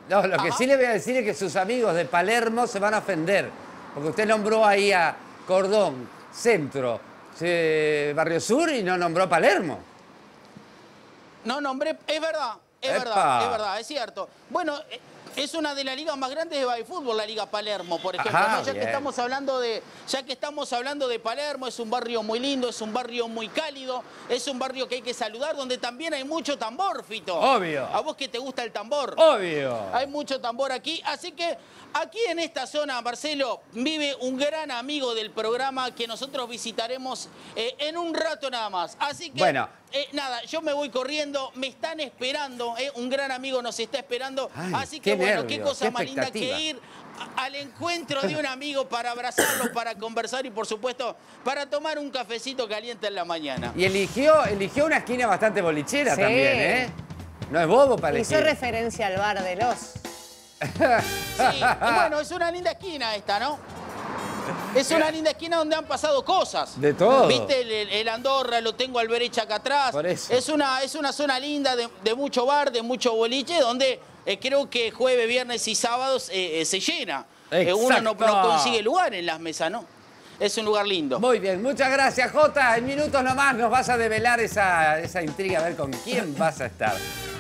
lo que sí le voy a decir es que sus amigos de Palermo se van a ofender, porque usted nombró ahí a Cordón, Centro, Barrio Sur y no nombró Palermo. No nombré, es verdad, es verdad, es verdad, es cierto. Bueno, eh, es una de las ligas más grandes de fútbol, la Liga Palermo, por ejemplo. Ya que estamos hablando de, ya que estamos hablando de Palermo, es un barrio muy lindo, es un barrio muy cálido, es un barrio que hay que saludar, donde también hay mucho tambor, Fito. Obvio. A vos que te gusta el tambor. Obvio. Hay mucho tambor aquí, así que aquí en esta zona, Marcelo, vive un gran amigo del programa que nosotros visitaremos eh, en un rato nada más. Así que bueno. Eh, nada, yo me voy corriendo, me están esperando, eh, un gran amigo nos está esperando, así que bueno, qué cosa más linda que ir al encuentro de un amigo para abrazarlo, para conversar y por supuesto para tomar un cafecito caliente en la mañana. Y eligió, eligió una esquina bastante bolichera también, ¿eh? No es bobo para Hizo referencia al bar de los. sí, bueno, es una linda esquina esta, ¿no? Es una linda esquina donde han pasado cosas. De todo. Viste el, Andorra, lo tengo al echa acá atrás. Por eso. Es una, es una zona linda de, mucho bar, de mucho boliche, donde eh, creo que jueves, viernes y sábados eh, eh, se llena. uno no, consigue lugar en las mesas, ¿no? es un lugar lindo. Muy bien, muchas gracias, Jota. En minutos nomás nos vas a develar esa, esa intriga, a ver con quién vas a estar.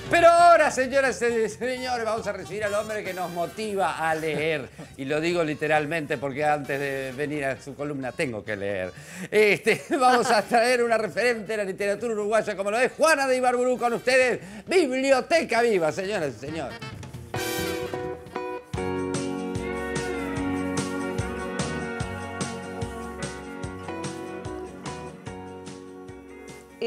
Pero ahora, señoras y señores, vamos a recibir al hombre que nos motiva a leer. Y lo digo literalmente porque antes de venir a su columna tengo que leer. Este, vamos a traer una referente de la literatura uruguaya como lo es Juana de Ibarburu con ustedes. Biblioteca Viva, señoras y señores.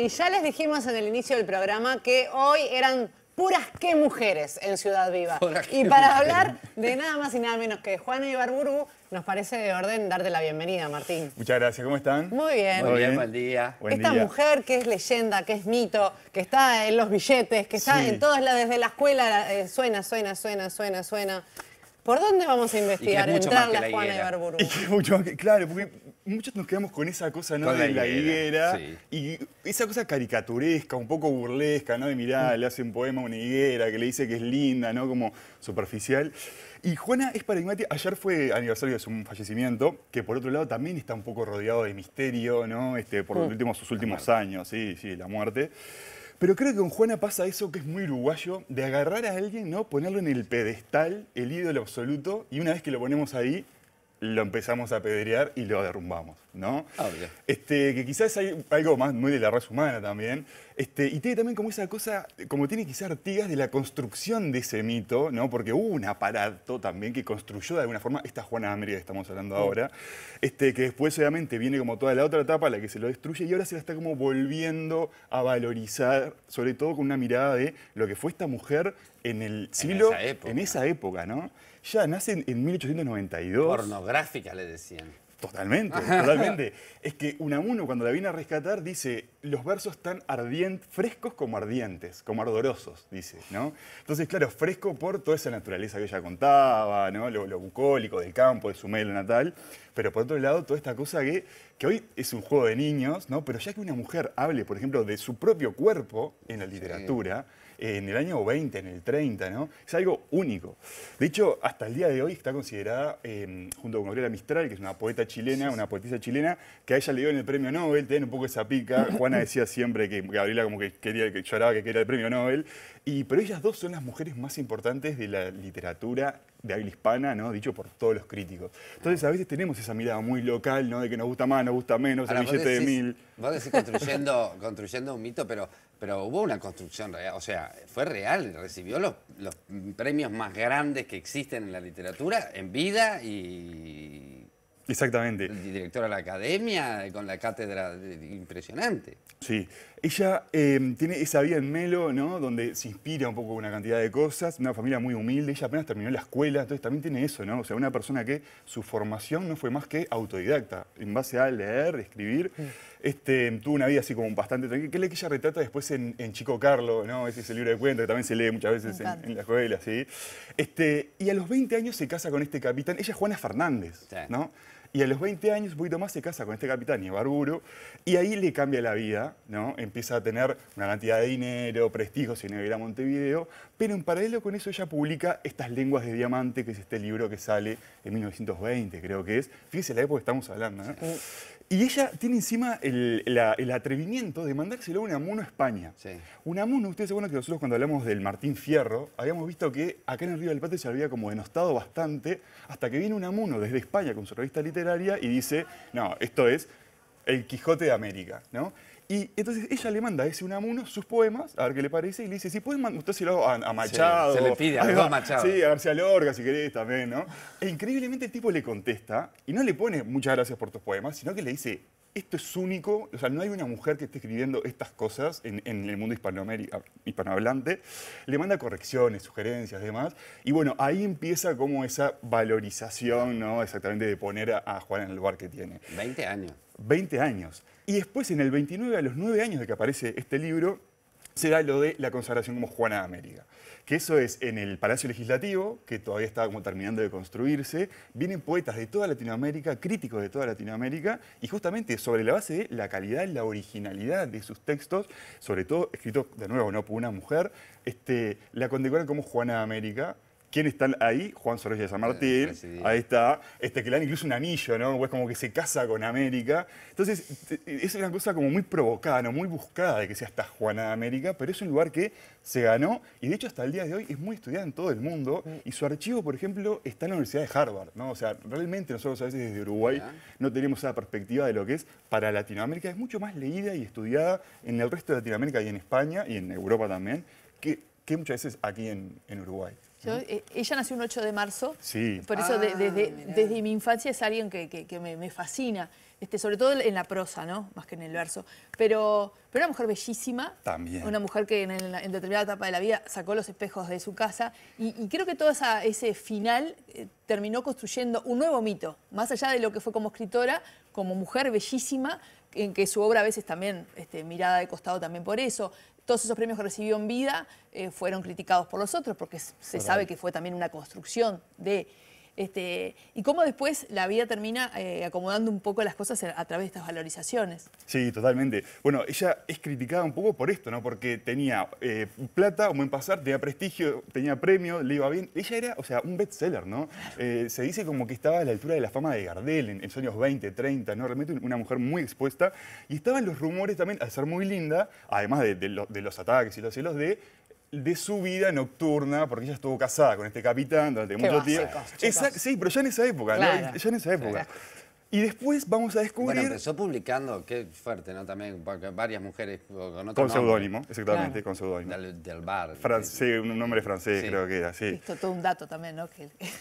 Y ya les dijimos en el inicio del programa que hoy eran puras que mujeres en Ciudad Viva. Y para hablar de nada más y nada menos que Juana Ibarburu, nos parece de orden darte la bienvenida, Martín. Muchas gracias, ¿cómo están? Muy bien. Muy bien, buen día. Esta mujer que es leyenda, que es mito, que está en los billetes, que está en todas las, desde la escuela, eh, suena, suena, suena, suena, suena. ¿Por dónde vamos a investigar? Y más la, Juana de claro, porque muchos nos quedamos con esa cosa, ¿no? de la higuera. Y esa cosa caricaturesca, un poco burlesca, ¿no? De mirar, mm. le hace un poema a una higuera que le dice que es linda, ¿no? Como superficial. Y Juana es paradigmática. Ayer fue aniversario de su fallecimiento, que por otro lado también está un poco rodeado de misterio, ¿no? Este, por mm. sus últimos años, sí, sí, la muerte. Pero creo que con Juana pasa eso que es muy uruguayo, de agarrar a alguien, ¿no? Ponerlo en el pedestal, el ídolo absoluto, y una vez que lo ponemos ahí, lo empezamos a pedrear y lo derrumbamos, ¿no? Ah, este, que quizás hay algo más muy de la raza humana también. Este, y tiene también como esa cosa, como tiene quizás Artigas de la construcción de ese mito, ¿no? Porque hubo un aparato también que construyó de alguna forma esta Juana América que estamos hablando ahora, este, que después obviamente viene como toda la otra etapa, la que se lo destruye y ahora se la está como volviendo a valorizar, sobre todo con una mirada de lo que fue esta mujer en el siglo, esa época, en esa época ¿no? Ya nace en, 1892. Pornográfica le decían. Totalmente, totalmente. Es que Unamuno, cuando la viene a rescatar, dice, los versos tan ardientes, frescos como ardientes, como ardorosos, dice, ¿no? Entonces, claro, fresco por toda esa naturaleza que ella contaba, Lo, bucólico del campo, de su melo natal, pero por otro lado, toda esta cosa que, que hoy es un juego de niños, ¿no? Pero ya que una mujer hable, por ejemplo, de su propio cuerpo en la literatura, en el año 20, en el 30, ¿no? Es algo único. De hecho, hasta el día de hoy está considerada, em, junto con Gabriela Mistral, que es una poeta chilena, una poetisa chilena, que a ella le dio en el premio Nobel, tiene un poco esa pica. Juana decía siempre que Gabriela como que quería, que lloraba que quería el premio Nobel. Y, pero ellas dos son las mujeres más importantes de la literatura de habla hispana, ¿no? dicho por todos los críticos. Entonces a veces tenemos esa mirada muy local, ¿no? de que nos gusta más, nos gusta menos, el billete de mil. Vos decís construyendo, construyendo un mito, pero, pero hubo una construcción real, o sea, fue real, recibió los premios más grandes que existen en la literatura en vida y Exactamente. Directora de la academia, con la cátedra impresionante. Sí, ella em, tiene esa vida en Melo, ¿no? Donde se inspira un poco con una cantidad de cosas, una familia muy humilde, ella apenas terminó la escuela, entonces también tiene eso, ¿no? O sea, una persona que su formación no fue más que autodidacta, en base a leer, escribir. Este, tuvo una vida así como bastante tranquila, que es la que ella retrata después en, Chico Carlos, ¿no? Ese es el libro de cuentas que también se lee muchas veces en, la escuela, ¿sí? Este, y a los 20 años se casa con este capitán, ella es Juana Fernández, ¿no? y a los 20 años, un poquito más, se casa con este capitán Ibarburu y ahí le cambia la vida, ¿no? Empieza a tener una cantidad de dinero, prestigio, se negra a Montevideo, pero en paralelo con eso ella publica Estas lenguas de diamante, que es este libro que sale en 1920, creo que es. Fíjese la época que estamos hablando, ¿no? ¿eh? Y ella tiene encima el, atrevimiento de mandárselo a amuno a España. Un amuno, ustedes se acuerdan que nosotros cuando hablamos del Martín Fierro, habíamos visto que acá en el Río del Plata se había como denostado bastante, hasta que viene amuno desde España con su revista literaria y dice, no, esto es el Quijote de América, ¿no? Y entonces ella le manda a ese Unamuno sus poemas, a ver qué le parece, y le dice, si puedes lo a, a Machado. se le pide algo a Machado. Sí, a García Lorca, si querés, también, ¿no? E increíblemente el tipo le contesta, y no le pone muchas gracias por tus poemas, sino que le dice, esto es único, o sea, no hay una mujer que esté escribiendo estas cosas en, el mundo hispanohablante. Le manda correcciones, sugerencias, demás. Y bueno, ahí empieza como esa valorización, ¿no? Exactamente de poner a, a Juan en el lugar que tiene. 20 años. 20 años. Y después, en el 29, a los 9 años de que aparece este libro, se da lo de la consagración como Juana de América. Que eso es en el Palacio Legislativo, que todavía está como terminando de construirse, vienen poetas de toda Latinoamérica, críticos de toda Latinoamérica, y justamente sobre la base de la calidad, la originalidad de sus textos, sobre todo escritos de nuevo no por una mujer, este, la condecoran como Juana de América, ¿Quién está ahí? Juan Soros de San Martín. Ahí está. Este que le dan incluso un anillo, ¿no? Es como que se casa con América. Entonces, es una cosa como muy provocada, ¿no? muy buscada de que sea hasta Juana de América, pero es un lugar que se ganó y de hecho hasta el día de hoy es muy estudiada en todo el mundo. Y su archivo, por ejemplo, está en la Universidad de Harvard, ¿no? O sea, realmente nosotros a veces desde Uruguay no tenemos esa perspectiva de lo que es para Latinoamérica. Es mucho más leída y estudiada en el resto de Latinoamérica y en España y en Europa también que, muchas veces aquí en, en Uruguay. Eh, ella nació un 8 de marzo, por eso desde, ah, desde, mi infancia es alguien que, me, fascina, este, sobre todo en la prosa, ¿no? más que en el verso. Pero, pero una mujer bellísima, También. una mujer que en, determinada etapa de la vida sacó los espejos de su casa y, creo que todo ese final eh, terminó construyendo un nuevo mito, más allá de lo que fue como escritora, como mujer bellísima, en que su obra a veces también este, mirada de costado también por eso, todos esos premios que recibió en vida eh, fueron criticados por los otros, porque se sabe que fue también una construcción de este, y cómo después la vida termina eh, acomodando un poco las cosas a, través de estas valorizaciones. Sí, totalmente. Bueno, ella es criticada un poco por esto, ¿no? Porque tenía eh, plata, un buen pasar, tenía prestigio, tenía premio, le iba bien. Ella era, o sea, un bestseller, ¿no? Eh, se dice como que estaba a la altura de la fama de Gardel en, los años 20, 30, ¿no? Realmente una mujer muy expuesta. Y estaban los rumores también, al ser muy linda, además de, de los ataques y los celos, de de su vida nocturna, porque ella estuvo casada con este capitán durante muchos mucho tiempo. sí, pero ya en esa época, ¿no? ya en esa época. Y después vamos a descubrir... Bueno, empezó publicando, qué fuerte, ¿no? También varias mujeres con otro Con seudónimo, exactamente, con seudónimo. Del, bar. un nombre francés creo que era, sí. Esto todo un dato también, ¿no?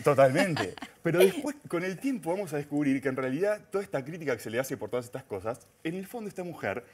Totalmente. Pero después, con el tiempo, vamos a descubrir que en realidad toda esta crítica que se le hace por todas estas cosas, en el fondo esta mujer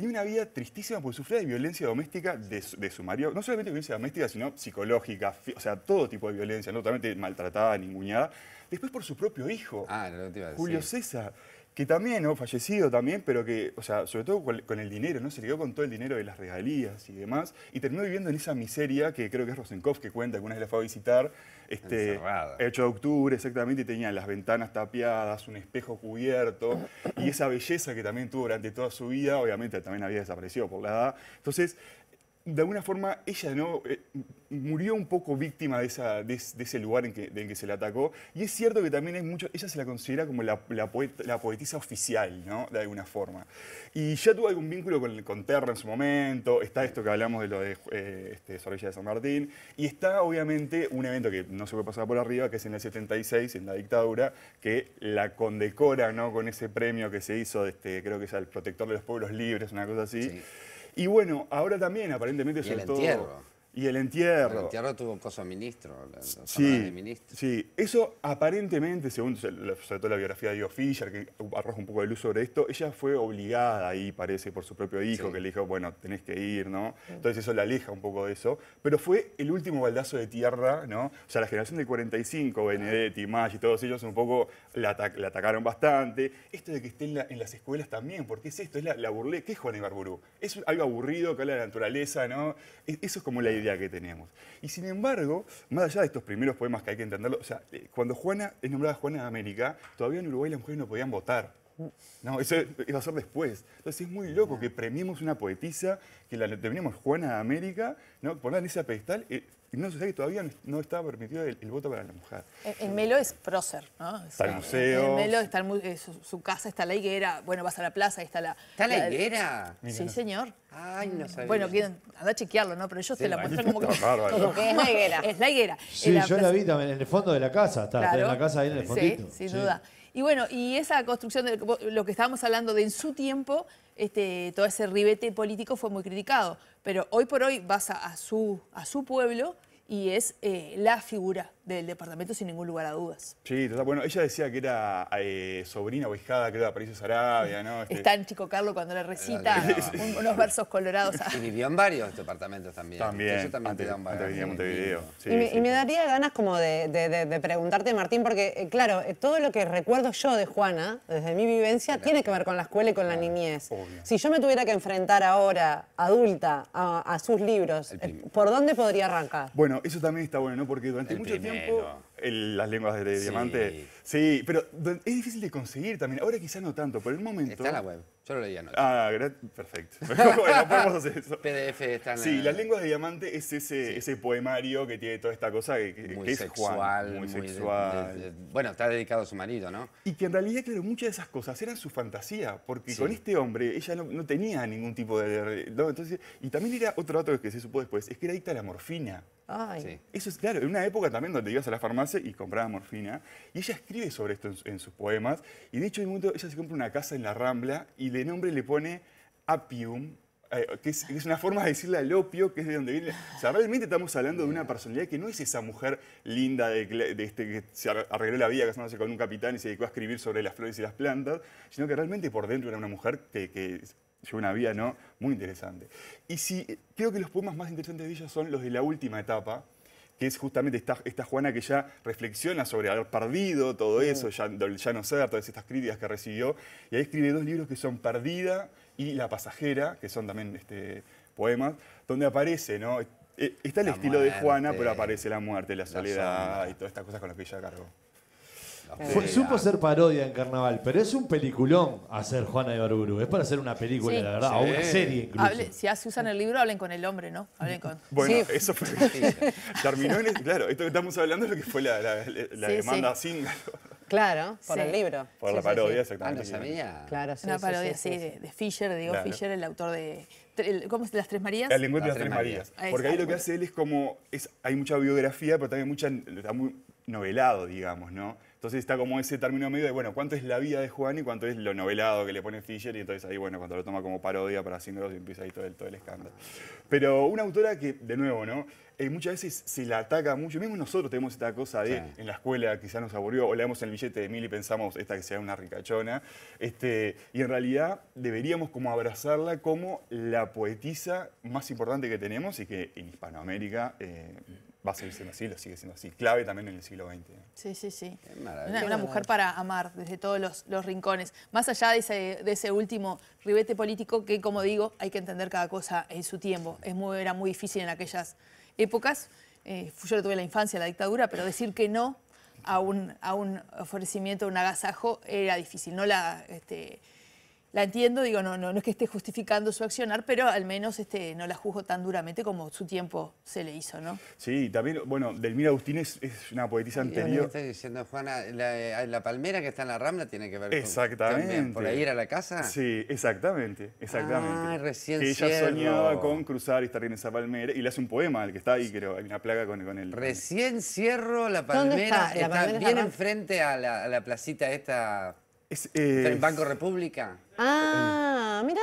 tenía una vida tristísima porque sufría de violencia doméstica de, su marido. No solamente violencia doméstica, sino psicológica, o sea, todo tipo de violencia, no totalmente maltratada, ninguneada. Después por su propio hijo, ah, Julio César que también, ¿no? fallecido también, pero que, o sea, sobre todo con el dinero, ¿no? Se quedó con todo el dinero de las regalías y demás, y terminó viviendo en esa miseria que creo que es Rosenkopf que cuenta, que una vez la fue a visitar, este, el 8 de octubre exactamente, y tenía las ventanas tapiadas, un espejo cubierto, y esa belleza que también tuvo durante toda su vida, obviamente también había desaparecido por la edad. Entonces, de alguna forma, ella no eh, murió un poco víctima de, esa, de, ese lugar en que, se la atacó. Y es cierto que también hay mucho, ella se la considera como la, poetisa oficial, ¿no? De alguna forma. Y ya tuvo algún vínculo con, con Terra en su momento, está esto que hablamos de lo de eh, este, de San Martín, y está obviamente un evento que no se puede pasar por arriba, que es en el 76, en la dictadura, que la condecora, ¿no? Con ese premio que se hizo, de este, creo que es al protector de los pueblos libres, una cosa así. Sí. Y bueno, ahora también aparentemente se el todo... Y el entierro. El entierro tuvo un coso ministro, sí, de Sí, eso aparentemente, según sobre todo la biografía de Dio Fischer, que arroja un poco de luz sobre esto, ella fue obligada ahí, parece, por su propio hijo, que le dijo, bueno, tenés que ir, ¿no? Entonces eso la aleja un poco de eso. Pero fue el último baldazo de tierra, ¿no? O sea, la generación del 45, Benedetti, y todos ellos un poco la, atacaron bastante. Esto de que esté en, las escuelas también, porque es esto, es la, la burlé. ¿Qué es Juan Ibarburu? Es algo aburrido que habla de la naturaleza, ¿no? E-, eso es como la idea que teníamos. Y sin embargo, más allá de estos primeros poemas que hay que entenderlo, eh, cuando Juana es nombrada Juana de América, todavía en Uruguay las mujeres no podían votar. No, eso iba a ser después. Entonces es muy loco que premiemos una poetisa, que la determinemos Juana de América, ¿no? ponerla en ese pedestal. Eh, y no sé que todavía no estaba permitido el, voto para la mujer. El, Melo es prócer, ¿no? Está el museo. El Melo está el, eh, su, casa está la higuera. Bueno, vas a la plaza, y está la. ¿Está la, la higuera? Sí, señor. Ay, no sabía. Bueno, quieren, anda a chequearlo, ¿no? Pero ellos te la muestran como que. es la higuera. Es la higuera. Sí, yo la vi también en el fondo de la casa. Está, en la casa ahí en el fondito. Sí, sin duda. Y bueno, y esa construcción de lo que estábamos hablando de en su tiempo este, todo ese ribete político fue muy criticado. Pero hoy por hoy vas a, su, pueblo y es eh, la figura del departamento sin ningún lugar a dudas. Sí, Bueno, ella decía que era eh, sobrina o hijada, creo, de Aparicio Sarabia, ¿no? Este, está en Chico Carlos cuando le recita unos versos colorados. Y vivió en varios departamentos también. También. Eso también te da un varios. en Montevideo. y, me, daría ganas como de, preguntarte, Martín, porque, eh, claro, eh, todo lo que recuerdo yo de Juana, desde mi vivencia, tiene que ver con la escuela y con la niñez. Obvio. Si yo me tuviera que enfrentar ahora, adulta, a, sus libros, ¿por dónde podría arrancar? Bueno, eso también está bueno, ¿no? Porque durante muchos mucho tempo no. las lenguas de, diamante. Sí, pero es difícil de conseguir también. Ahora quizás no tanto, por el momento... Está en la web. Yo lo leí Ah, perfecto. bueno, podemos hacer eso. PDF está en Sí, Las lenguas de diamante es ese, ese poemario que tiene toda esta cosa que, muy sexual, muy, sexual. bueno, está dedicado a su marido, ¿no? Y que en realidad, claro, muchas de esas cosas eran su fantasía, porque con este hombre ella no, tenía ningún tipo de... entonces, y también era otro dato que se supo después, es que era adicta a la morfina. Eso es claro, en una época también donde ibas a la farmacia y compraba morfina. Y ella escribe sobre esto en, sus poemas. Y de hecho, en un momento ella se compra una casa en la Rambla y de nombre le pone Apium, eh, que es, es, una forma de decirle al opio, que es de donde viene. O sea, realmente estamos hablando de una personalidad que no es esa mujer linda de, este, que se arregló la vida casándose con un capitán y se dedicó a escribir sobre las flores y las plantas, sino que realmente por dentro era una mujer que, que llevó una vida ¿no? muy interesante. Y si creo que los poemas más interesantes de ella son los de la última etapa, que es justamente esta, esta Juana que ya reflexiona sobre haber perdido todo eso, ya, no ser, todas estas críticas que recibió. Y ahí escribe dos libros que son Perdida y La Pasajera, que son también este, poemas, donde aparece, ¿no? E, está el estilo de Juana, pero aparece la muerte, la, soledad y todas estas cosas con las que ella cargó supo hacer parodia en carnaval, pero es un peliculón hacer Juana de Barburu. Es para hacer una película, la verdad, o una serie incluso. si usan el libro, hablen con el hombre, ¿no? Hablen con. Bueno, eso fue. terminó en. Claro, esto que estamos hablando es lo que fue la, la- Sí, demanda Claro, por el libro. por la parodia, exactamente. Ah, claro, sí. Una parodia sí, de, Fisher, de Diego Fisher, el autor de. ¿Cómo es? Las Tres Marías. El encuentro de las Tres Marías. Porque ahí lo que hace él es como. Es, hay mucha biografía, pero también mucha, está muy novelado, digamos, ¿no? Entonces está como ese término medio de, bueno, ¿cuánto es la vida de Juan y cuánto es lo novelado que le pone Fisher? Y entonces ahí, bueno, cuando lo toma como parodia para síndrome, y empieza ahí todo el, escándalo. Pero una autora que, de nuevo, ¿no? Eh, muchas veces se la ataca mucho. Mismo nosotros tenemos esta cosa de en la escuela quizás nos aburrió o leemos el billete de mil y pensamos esta que sea una ricachona. Este, y en realidad deberíamos como abrazarla como la poetisa más importante que tenemos y que en Hispanoamérica eh, va a seguir siendo así, lo sigue siendo así. Clave también en el siglo XX. Sí, sí, sí. Una, mujer para amar desde todos los, rincones. Más allá de ese, último ribete político que, como digo, hay que entender cada cosa en su tiempo. era muy difícil en aquellas épocas. Eh, yo lo tuve en la infancia, la dictadura, pero decir que no a un, a un ofrecimiento, un agasajo, era difícil. No la... Este, la entiendo, digo, no, no, es que esté justificando su accionar, pero al menos este, no la juzgo tan duramente como su tiempo se le hizo, ¿no? Sí, también, bueno, Delmira Agustín es, una poetisa anterior. Yo estoy diciendo, Juana, eh, la, palmera que está en la Rambla tiene que ver exactamente. con Exactamente. por ahí ir a la casa. Sí, exactamente, exactamente. Ah, recién Que ella soñaba con cruzar y estar en esa palmera, y le hace un poema al que está ahí, creo, hay una plaga con, él. Recién cierro la palmera, está? bien enfrente a la placita esta es, eh, Banco República. Ah, mira.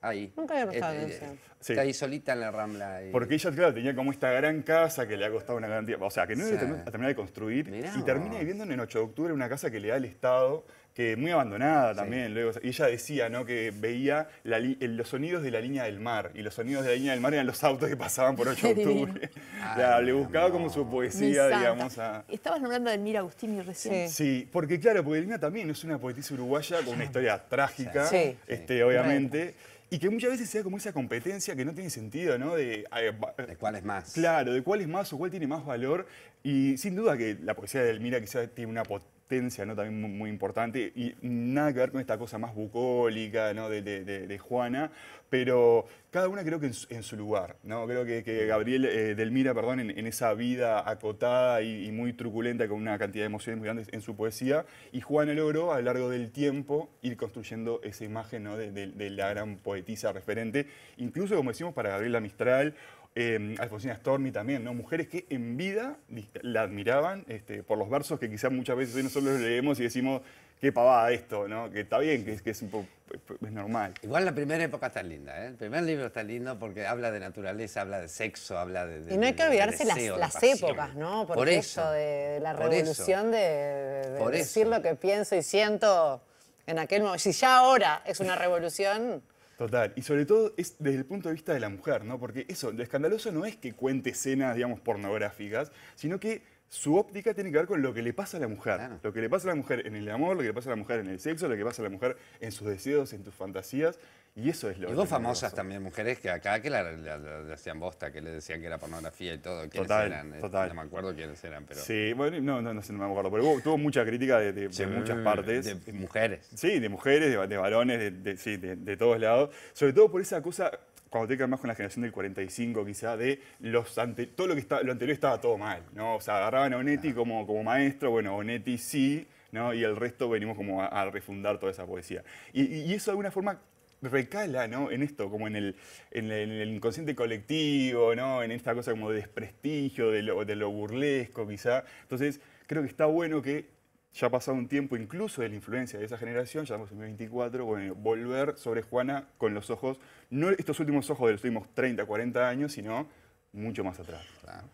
Ahí. Nunca había pensado en eh, eh, eso. Está ahí solita en la Rambla. Eh. Porque ella, claro, tenía como esta gran casa que le ha costado una garantía. O sea, que no o terminar de construir. y termina viviendo en el 8 de octubre una casa que le da el Estado que muy abandonada también. Luego, y ella decía ¿no? que veía los sonidos de la línea del mar, y los sonidos de la línea del mar eran los autos que pasaban por 8 de octubre. Ah, le buscaba como su poesía, digamos. Estabas nombrando de Elmira Agustini recién. Sí. sí. porque claro, porque también es una poetisa uruguaya con una historia trágica, este, obviamente. Y que muchas veces sea como esa competencia que no tiene sentido, ¿no? De, eh, de cuál es más. Claro, de cuál es más o cuál tiene más valor. Y sin duda que la poesía de Elmira quizás tiene una potencia también muy, importante. Y nada que ver con esta cosa más bucólica, De, Juana, pero cada una creo que en su, lugar, ¿no? Creo que, Gabriel eh, Delmira, perdón, en, esa vida acotada y, muy truculenta, con una cantidad de emociones muy grandes en su poesía, y Juana logró a lo largo del tiempo ir construyendo esa imagen, De, la gran poetisa referente, incluso como decimos para Gabriela Mistral eh, Alfonsina también, ¿no? Mujeres que en vida la admiraban este, por los versos que quizás muchas veces nosotros leemos y decimos, qué pavada esto, ¿no? Que está bien, que es, normal. Igual la primera época está linda, ¿eh? El primer libro está lindo porque habla de naturaleza, habla de sexo, habla de. y no hay que olvidarse las, épocas, ¿no? por eso, de la revolución de, decir lo que pienso y siento en aquel momento. Si ya ahora es una revolución. Total, y sobre todo es desde el punto de vista de la mujer, ¿no? Porque eso, lo escandaloso no es que cuente escenas, digamos, pornográficas, sino que su óptica tiene que ver con lo que le pasa a la mujer. Lo que le pasa a la mujer en el amor, lo que le pasa a la mujer en el sexo, lo que le pasa a la mujer en sus deseos, en tus fantasías. Y eso es lo Y dos famosas también, mujeres que acá que la, hacían bosta, que le decían que era pornografía y todo. ¿Quiénes eran? Eh, no me acuerdo quiénes eran, pero. Sí, bueno, no, no, no sé, no me acuerdo, pero tuvo mucha crítica de, muchas partes. De mujeres. Sí, de mujeres, de, varones, de, todos lados. Sobre todo por esa cosa, cuando te quedas más con la generación del 45, quizá, de los ante, todo lo que está, lo anterior estaba todo mal, ¿no? O sea, agarraban a Onetti como, como maestro, bueno, Onetti sí, ¿no? Y el resto venimos como a, refundar toda esa poesía. y eso de alguna forma recala ¿no? en esto, como en el, inconsciente colectivo, ¿no? en esta cosa como de desprestigio, de lo, burlesco quizá. Entonces, creo que está bueno que ya ha pasado un tiempo incluso de la influencia de esa generación, ya estamos en 2024, volver sobre Juana con los ojos, no estos últimos ojos de los últimos 30, 40 años, sino mucho más atrás.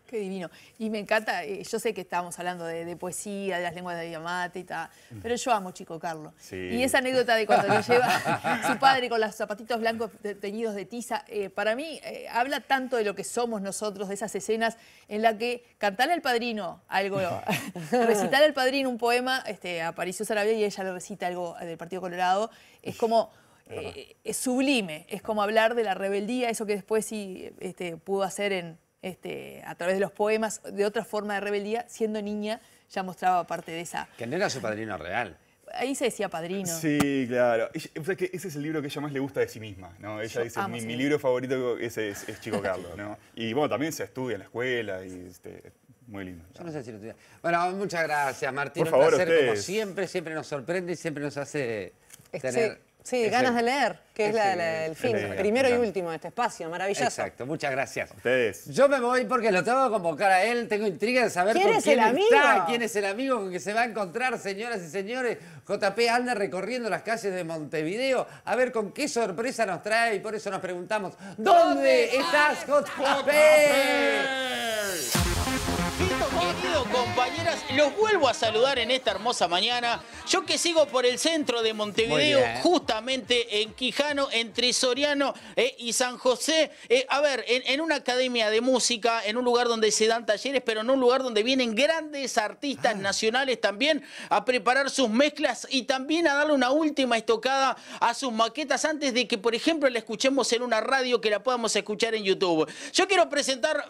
Qué divino. Y me encanta, eh, yo sé que estábamos hablando de, poesía, de las lenguas de diamante y tal, pero yo amo Chico Carlos. Y esa anécdota de cuando le lleva su padre con los zapatitos blancos teñidos de tiza, eh, para mí eh, habla tanto de lo que somos nosotros, de esas escenas en las que cantarle al padrino algo, recitarle al padrino un poema, este, a Sarabia y ella le recita algo del Partido Colorado, es como eh, es sublime, es como hablar de la rebeldía, eso que después sí este, pudo hacer este, a través de los poemas, de otra forma de rebeldía, siendo niña ya mostraba parte de esa. Que no era su padrino real. Ahí se decía padrino. Sí, claro. que ese es el libro que ella más le gusta de sí misma, Ella dice, mi, libro favorito es, Chico Carlos, Y bueno, también se estudia en la escuela y este, muy lindo. Yo no sé si lo Bueno, muchas gracias, Martín. un placer, como siempre, siempre nos sorprende y siempre nos hace tener... Sí, ganas de leer, que es, la, el, fin, primero y último de este espacio, maravilloso. Exacto, muchas gracias. Ustedes. Yo me voy porque lo tengo que convocar a él, tengo intriga de saber ¿Quién, es quién el amigo? está, quién es el amigo con que se va a encontrar, señoras y señores. JP anda recorriendo las calles de Montevideo a ver con qué sorpresa nos trae y por eso nos preguntamos, ¿dónde, ¿Dónde estás, JP? compañeras, los vuelvo a saludar en esta hermosa mañana. Yo que sigo por el centro de Montevideo, justamente en Quijano, entre Soriano eh, y San José. Eh, a ver, en, una academia de música, en un lugar donde se dan talleres, pero en un lugar donde vienen grandes artistas ah. nacionales también a preparar sus mezclas y también a darle una última estocada a sus maquetas antes de que, por ejemplo, la escuchemos en una radio que la podamos escuchar en YouTube. Yo quiero presentar,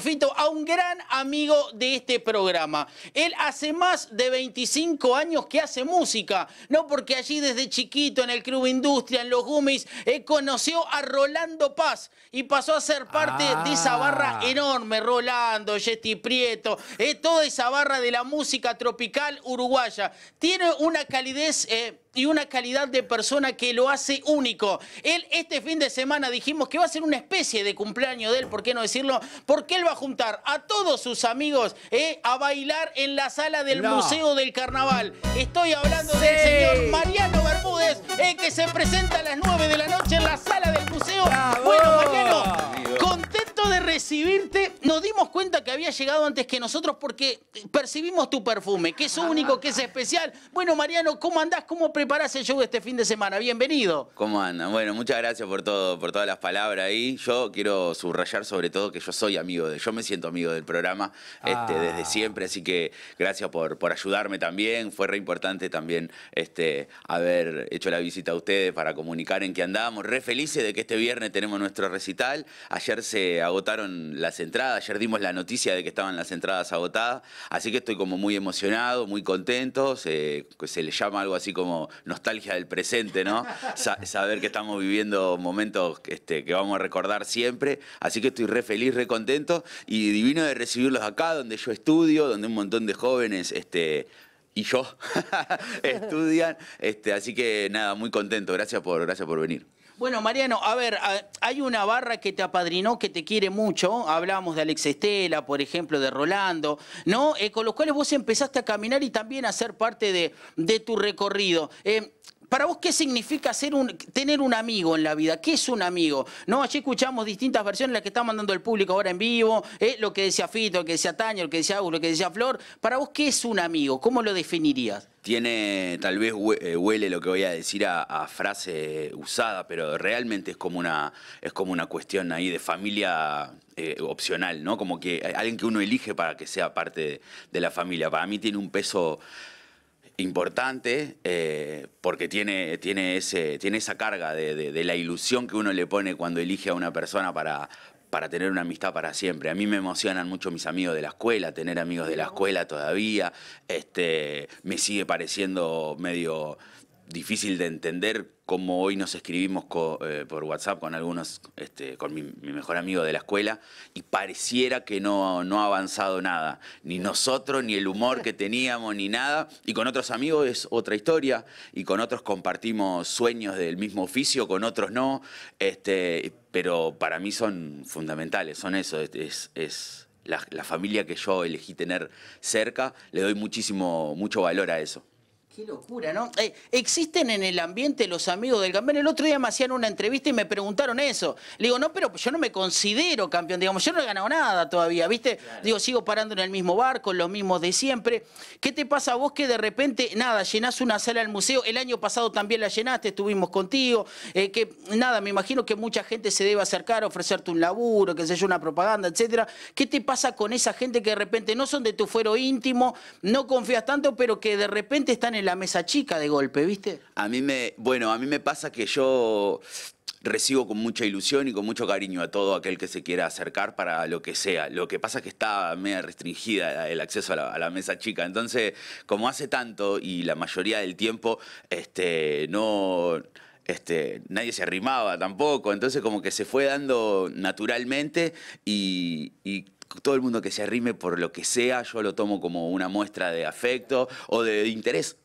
Fito, a un gran amigo de este programa. Él hace más de 25 años que hace música, ¿no? Porque allí desde chiquito en el Club Industria, en los Gummis, eh, conoció a Rolando Paz y pasó a ser parte de ah. esa barra enorme. Rolando, Jetty Prieto, eh, toda esa barra de la música tropical uruguaya. Tiene una calidez... Eh, y una calidad de persona que lo hace único. Él este fin de semana dijimos que va a ser una especie de cumpleaños de él, ¿por qué no decirlo? Porque él va a juntar a todos sus amigos eh, a bailar en la sala del Museo del Carnaval. Estoy hablando del señor Mariano Bermúdez, eh, que se presenta a las 9 de la noche en la sala del museo. Bueno, Mariano, contento recibirte nos dimos cuenta que había llegado antes que nosotros porque percibimos tu perfume, que es ah. único, que es especial. Bueno, Mariano, ¿cómo andás? ¿Cómo preparás el show este fin de semana? Bienvenido. ¿Cómo andan? Bueno, muchas gracias por todo, por todas las palabras ahí. Yo quiero subrayar sobre todo que yo soy amigo de, yo me siento amigo del programa este, ah. desde siempre, así que gracias por, por ayudarme también. Fue re importante también este, haber hecho la visita a ustedes para comunicar en qué andamos. Re felices de que este viernes tenemos nuestro recital. Ayer se agotó agotaron las entradas. Ayer dimos la noticia de que estaban las entradas agotadas. Así que estoy como muy emocionado, muy contento. Se, se le llama algo así como nostalgia del presente, ¿no? saber que estamos viviendo momentos este, que vamos a recordar siempre. Así que estoy re feliz, re contento y divino de recibirlos acá, donde yo estudio, donde un montón de jóvenes este, y yo estudian. Este, así que nada, muy contento. Gracias por, gracias por venir. Bueno, Mariano, a ver, hay una barra que te apadrinó, que te quiere mucho. Hablamos de Alex Estela, por ejemplo, de Rolando, ¿no? Eh, con los cuales vos empezaste a caminar y también a ser parte de, tu recorrido. Eh, ¿Para vos qué significa tener un amigo en la vida? ¿Qué es un amigo? No, allí escuchamos distintas versiones, las que está mandando el público ahora en vivo, eh, lo que decía Fito, lo que decía Taño, lo que decía Agus, lo que decía Flor. ¿Para vos qué es un amigo? ¿Cómo lo definirías? Tiene, tal vez eh, huele lo que voy a decir a, frase usada, pero realmente es como una, es como una cuestión ahí de familia eh, opcional, ¿no? Como que alguien que uno elige para que sea parte de la familia. Para mí tiene un peso importante eh, porque tiene, tiene, ese, tiene esa carga de, la ilusión que uno le pone cuando elige a una persona para, para tener una amistad para siempre. A mí me emocionan mucho mis amigos de la escuela, tener amigos de la escuela todavía. Este, me sigue pareciendo medio difícil de entender cómo hoy nos escribimos eh, por WhatsApp con algunos, este, con mi, mejor amigo de la escuela, y pareciera que no, ha avanzado nada, ni nosotros, ni el humor que teníamos, ni nada, y con otros amigos es otra historia, y con otros compartimos sueños del mismo oficio, con otros no, este, pero para mí son fundamentales, son eso, es, la, la familia que yo elegí tener cerca, le doy muchísimo, mucho valor a eso. Qué locura, ¿no? Eh, existen en el ambiente los amigos del campeón. El otro día me hacían una entrevista y me preguntaron eso. Le digo, no, pero yo no me considero campeón. Digamos, yo no he ganado nada todavía, ¿viste? Digo, sigo parando en el mismo barco, los mismos de siempre. ¿Qué te pasa a vos que de repente, nada, llenás una sala del museo? El año pasado también la llenaste, estuvimos contigo. Eh, que nada, me imagino que mucha gente se debe acercar a ofrecerte un laburo, que se yo, una propaganda, etcétera. ¿Qué te pasa con esa gente que de repente no son de tu fuero íntimo, no confías tanto, pero que de repente están en la mesa chica de golpe, ¿viste? A mí me, bueno, a mí me pasa que yo recibo con mucha ilusión y con mucho cariño a todo aquel que se quiera acercar para lo que sea. Lo que pasa es que está media restringida el acceso a la, mesa chica. Entonces, como hace tanto y la mayoría del tiempo, este, no. Este, nadie se arrimaba tampoco, entonces como que se fue dando naturalmente y, y todo el mundo que se arrime por lo que sea, yo lo tomo como una muestra de afecto o de interés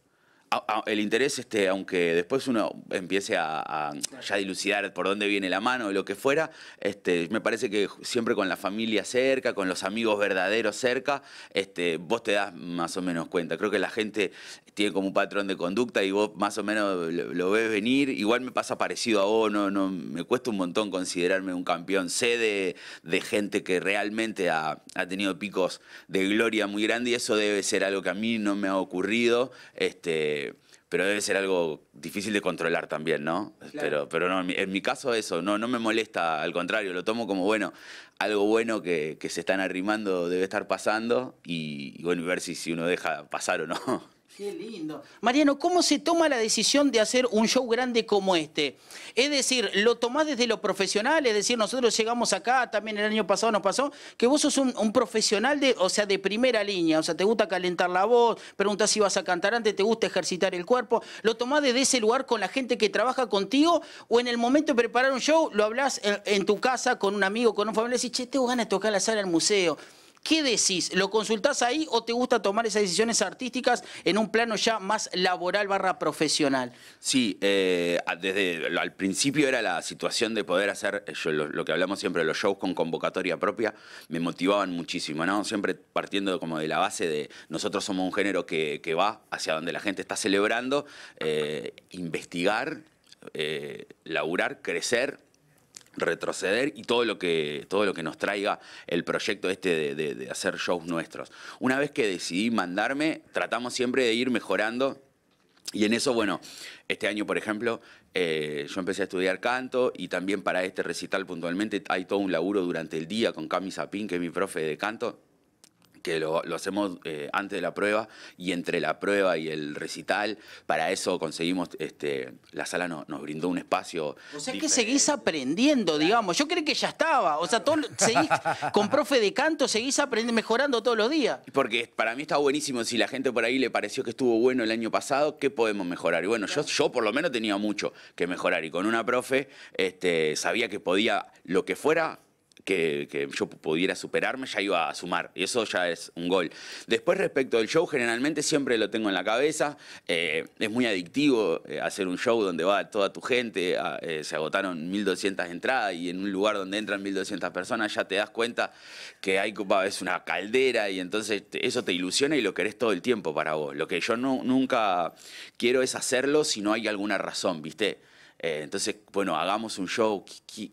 el interés, este, aunque después uno empiece a, ya dilucidar por dónde viene la mano o lo que fuera, este, me parece que siempre con la familia cerca, con los amigos verdaderos cerca, este, vos te das más o menos cuenta. Creo que la gente tiene como un patrón de conducta y vos más o menos lo, ves venir. Igual me pasa parecido a vos, no, no, me cuesta un montón considerarme un campeón. Sé de, gente que realmente ha, tenido picos de gloria muy grandes y eso debe ser algo que a mí no me ha ocurrido, este, pero debe ser algo difícil de controlar también, ¿no? Pero, pero no, en mi, caso eso, no, no me molesta, al contrario, lo tomo como, bueno, algo bueno que, se están arrimando debe estar pasando y, y bueno, ver si uno deja pasar o no. Qué lindo. Mariano, ¿cómo se toma la decisión de hacer un show grande como este? Es decir, ¿lo tomás desde lo profesional? Es decir, nosotros llegamos acá, también el año pasado nos pasó, que vos sos un, profesional de, o sea, de primera línea. O sea, te gusta calentar la voz, preguntas si vas a cantar antes, te gusta ejercitar el cuerpo. ¿Lo tomás desde ese lugar con la gente que trabaja contigo? ¿O en el momento de preparar un show, lo hablas en, tu casa con un amigo, con un familiar, y decís, che, tengo ganas de tocar la sala del museo? ¿Qué decís? ¿Lo consultás ahí o te gusta tomar esas decisiones artísticas en un plano ya más laboral barra profesional? Sí, eh, desde al principio era la situación de poder hacer, eh, lo, que hablamos siempre, los shows con convocatoria propia, me motivaban muchísimo, ¿no? Siempre partiendo como de la base de nosotros somos un género que, va hacia donde la gente está celebrando, eh, investigar, laburar, crecer retroceder y todo lo que, todo lo que nos traiga el proyecto este de, hacer shows nuestros. Una vez que decidí mandarme, tratamos siempre de ir mejorando y en eso, bueno, este año, por ejemplo, eh, yo empecé a estudiar canto y también para este recital puntualmente hay todo un laburo durante el día con Camisa Pink que es mi profe de canto, que lo, hacemos eh, antes de la prueba y entre la prueba y el recital. Para eso conseguimos, este, la sala nos brindó un espacio. O sea que seguís aprendiendo, digamos. Yo creo que ya estaba. O sea, seguís, con profe de canto seguís aprendiendo, mejorando todos los días. Porque para mí está buenísimo. Si la gente por ahí le pareció que estuvo bueno el año pasado, ¿qué podemos mejorar? Y bueno, yo, yo por lo menos tenía mucho que mejorar. Y con una profe este, sabía que podía lo que fuera que, yo pudiera superarme, ya iba a sumar. Y eso ya es un gol. Después, respecto del show, generalmente siempre lo tengo en la cabeza. Eh, es muy adictivo eh, hacer un show donde va toda tu gente. Ah, eh, se agotaron 1.200 entradas y en un lugar donde entran 1.200 personas ya te das cuenta que hay, es una caldera y entonces eso te ilusiona y lo querés todo el tiempo para vos. Lo que yo nunca quiero es hacerlo si no hay alguna razón, ¿viste? entonces, bueno, hagamos un show.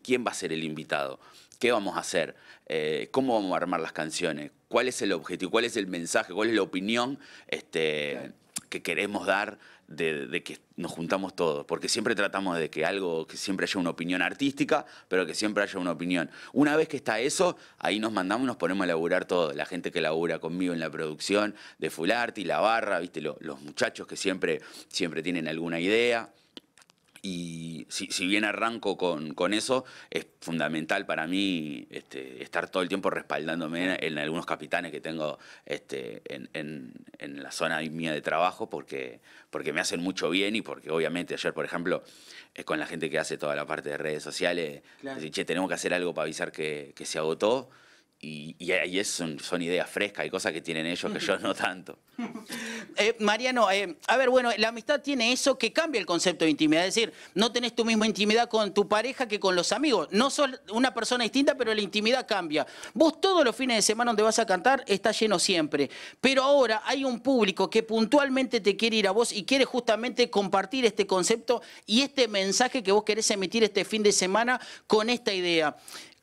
¿Quién va a ser el invitado? qué vamos a hacer, eh, cómo vamos a armar las canciones, cuál es el objetivo, cuál es el mensaje, cuál es la opinión este, que queremos dar de, que nos juntamos todos, porque siempre tratamos de que algo, que siempre haya una opinión artística, pero que siempre haya una opinión. Una vez que está eso, ahí nos mandamos y nos ponemos a laburar todo, la gente que labura conmigo en la producción de y la barra, ¿viste? Los, muchachos que siempre, siempre tienen alguna idea. Y si, bien arranco con, eso, es fundamental para mí este, estar todo el tiempo respaldándome en, algunos capitanes que tengo este, en, la zona mía de trabajo porque, porque me hacen mucho bien y porque obviamente ayer, por ejemplo, es con la gente que hace toda la parte de redes sociales, tenemos que hacer algo para avisar que se agotó y, ahí es, son, ideas frescas, hay cosas que tienen ellos que yo no tanto. Eh, Mariano, eh, a ver, bueno, la amistad tiene eso que cambia el concepto de intimidad, es decir, no tenés tu misma intimidad con tu pareja que con los amigos, no sos una persona distinta, pero la intimidad cambia. Vos todos los fines de semana donde vas a cantar está lleno siempre, pero ahora hay un público que puntualmente te quiere ir a vos y quiere justamente compartir este concepto y este mensaje que vos querés emitir este fin de semana con esta idea.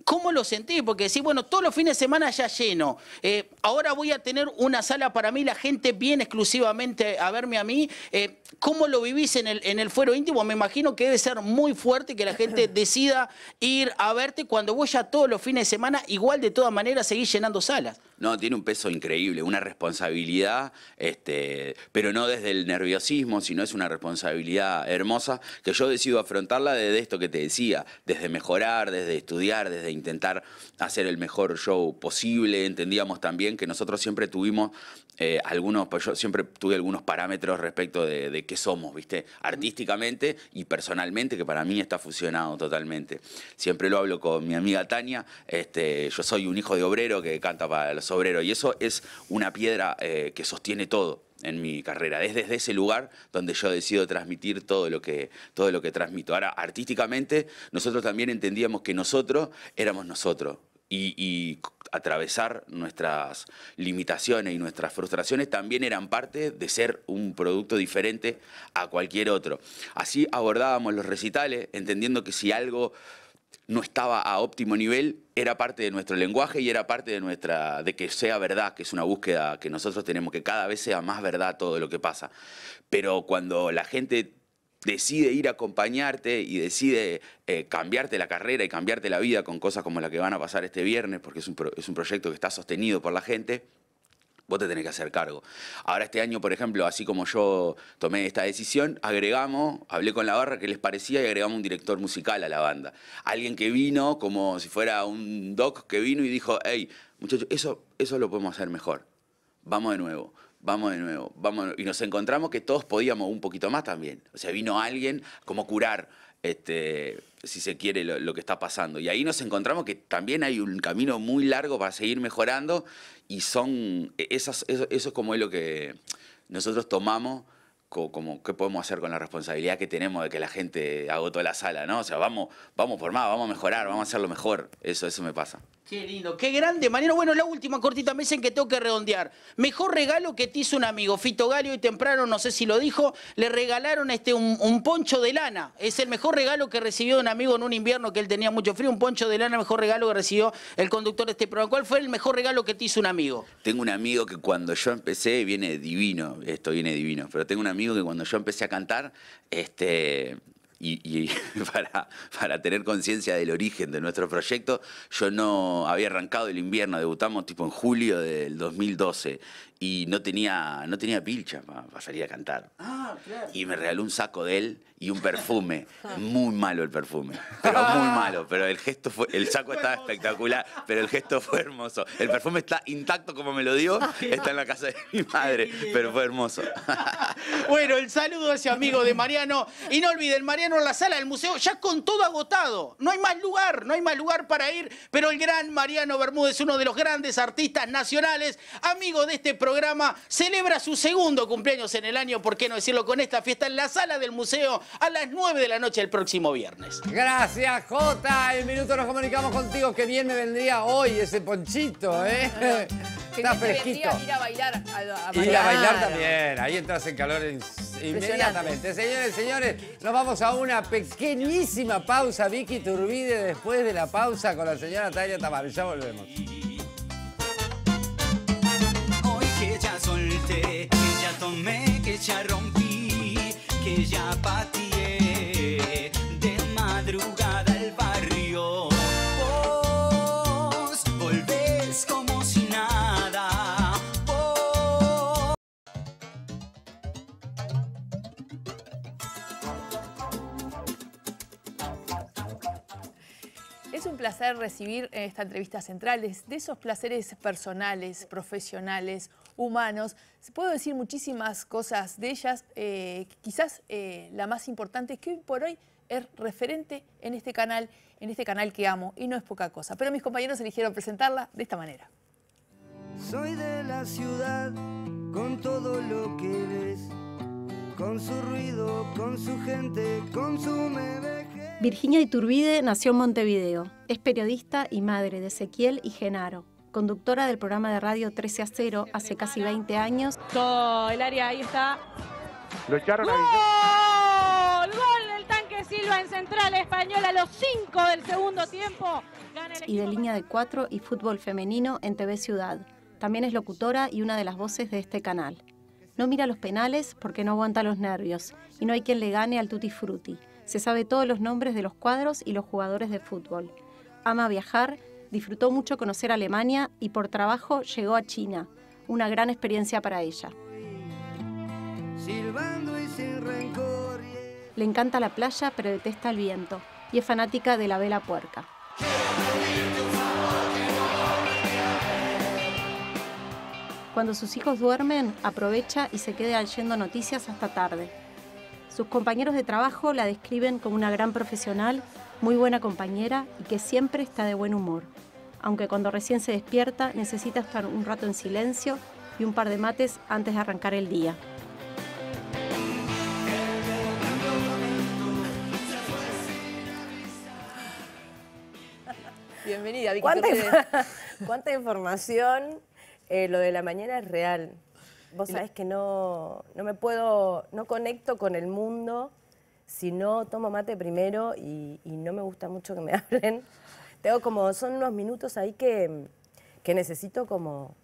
¿Cómo lo sentí? Porque decís, bueno, todos los fines de semana ya lleno. Eh, ahora voy a tener una sala para mí, la gente viene exclusivamente a verme a mí. Eh, ¿Cómo lo vivís en el, en el fuero íntimo? Me imagino que debe ser muy fuerte que la gente decida ir a verte cuando vos ya todos los fines de semana, igual de todas maneras, seguís llenando salas. No, tiene un peso increíble, una responsabilidad, este, pero no desde el nerviosismo, sino es una responsabilidad hermosa que yo decido afrontarla desde esto que te decía, desde mejorar, desde estudiar, desde intentar hacer el mejor show posible. Entendíamos también que nosotros siempre tuvimos eh, algunos, pues yo siempre tuve algunos parámetros respecto de de qué somos, ¿viste? Artísticamente y personalmente, que para mí está fusionado totalmente. Siempre lo hablo con mi amiga Tania, este, yo soy un hijo de obrero que canta para los obreros y eso es una piedra eh, que sostiene todo en mi carrera. Es desde ese lugar donde yo decido transmitir todo lo que, todo lo que transmito. Ahora, artísticamente, nosotros también entendíamos que nosotros éramos nosotros atravesar nuestras limitaciones y nuestras frustraciones también eran parte de ser un producto diferente a cualquier otro. Así abordábamos los recitales, entendiendo que si algo no estaba a óptimo nivel, era parte de nuestro lenguaje y era parte de nuestra de que sea verdad, que es una búsqueda que nosotros tenemos que cada vez sea más verdad todo lo que pasa. Pero cuando la gente decide ir a acompañarte y decide eh, cambiarte la carrera y cambiarte la vida con cosas como la que van a pasar este viernes, porque es un, proyecto que está sostenido por la gente, vos te tenés que hacer cargo. Ahora este año, por ejemplo, así como yo tomé esta decisión, agregamos, hablé con la barra que les parecía y agregamos un director musical a la banda. Alguien que vino como si fuera un doc que vino y dijo, hey, muchachos, eso lo podemos hacer mejor. Vamos de nuevo vamos de nuevo, vamos Y nos encontramos que todos podíamos un poquito más también. O sea, vino alguien como curar, este, si se quiere, lo, que está pasando. Y ahí nos encontramos que también hay un camino muy largo para seguir mejorando y son, e, esas, eso, es como es lo que nosotros tomamos como, qué podemos hacer con la responsabilidad que tenemos de que la gente agotó la sala, ¿no? O sea, vamos, vamos por más, vamos a mejorar, vamos a hacerlo mejor. Eso, eso me pasa. Qué lindo, qué grande, Mariano. Bueno, la última cortita me dicen que tengo que redondear. Mejor regalo que te hizo un amigo. Fito Galio y temprano, no sé si lo dijo, le regalaron este, un, un, poncho de lana. Es el mejor regalo que recibió un amigo en un invierno que él tenía mucho frío. Un poncho de lana, mejor regalo que recibió el conductor de este programa. ¿Cuál fue el mejor regalo que te hizo un amigo? Tengo un amigo que cuando yo empecé, viene divino, esto viene divino, pero tengo un amigo que cuando yo empecé a cantar, este, y, para, para tener conciencia del origen de nuestro proyecto, yo no había arrancado el invierno, debutamos tipo en julio del 2012 y no tenía, no tenía pilcha para salir a cantar. Ah, y me regaló un saco de él y un perfume. Ah. Muy malo el perfume. Pero muy malo. Pero el gesto fue. El saco estaba espectacular, pero el gesto fue hermoso. El perfume está intacto como me lo dio. Está en la casa de mi madre, pero fue hermoso. Bueno, el saludo a ese amigo de Mariano. Y no olviden, Mariano en la sala del museo, ya con todo agotado. No hay más lugar, no hay más lugar para ir. Pero el gran Mariano Bermúdez, uno de los grandes artistas nacionales, amigo de este programa programa celebra su segundo cumpleaños en el año, ¿por qué no decirlo? Con esta fiesta en la sala del museo a las 9 de la noche el próximo viernes. Gracias, Jota. El minuto nos comunicamos contigo. que bien me vendría hoy ese ponchito, ¿eh? Está fresquito. Ir a bailar. A, a bailar. también. Ahí entras en calor inmediatamente. Señores, señores, nos vamos a una pequeñísima pausa. Vicky Turbide después de la pausa con la señora Tania Tamar. Ya volvemos. que ya tomé, que ya rompí, que ya pateé de madrugada el barrio. Vos volvés con placer recibir eh, esta entrevista central de, de esos placeres personales, profesionales, humanos. Puedo decir muchísimas cosas de ellas. Eh, quizás eh, la más importante es que hoy por hoy es referente en este canal, en este canal que amo, y no es poca cosa. Pero mis compañeros eligieron presentarla de esta manera. Soy de la ciudad con todo lo que ves, con su ruido, con su gente, con su Virginia Iturbide nació en Montevideo. Es periodista y madre de Ezequiel y Genaro. Conductora del programa de radio 13 a 0 hace casi 20 años. Todo el área ahí está. Lo echaron ¡Gol! ¡Gol del tanque Silva en Central Española a los 5 del segundo tiempo! y de línea de 4 y fútbol femenino en TV Ciudad. También es locutora y una de las voces de este canal. No mira los penales porque no aguanta los nervios y no hay quien le gane al Tutti Frutti se sabe todos los nombres de los cuadros y los jugadores de fútbol. Ama viajar, disfrutó mucho conocer Alemania y por trabajo llegó a China. Una gran experiencia para ella. Le encanta la playa, pero detesta el viento y es fanática de la vela puerca. Cuando sus hijos duermen, aprovecha y se queda leyendo noticias hasta tarde. Sus compañeros de trabajo la describen como una gran profesional, muy buena compañera y que siempre está de buen humor. Aunque cuando recién se despierta necesita estar un rato en silencio y un par de mates antes de arrancar el día. Bienvenida, Vicky. ¿Cuánta, información? Eh, lo de la mañana es real. Vos sabés que no, me puedo, no conecto con el mundo si no tomo mate primero y, no me gusta mucho que me hablen. Tengo como, son unos minutos ahí que, que necesito como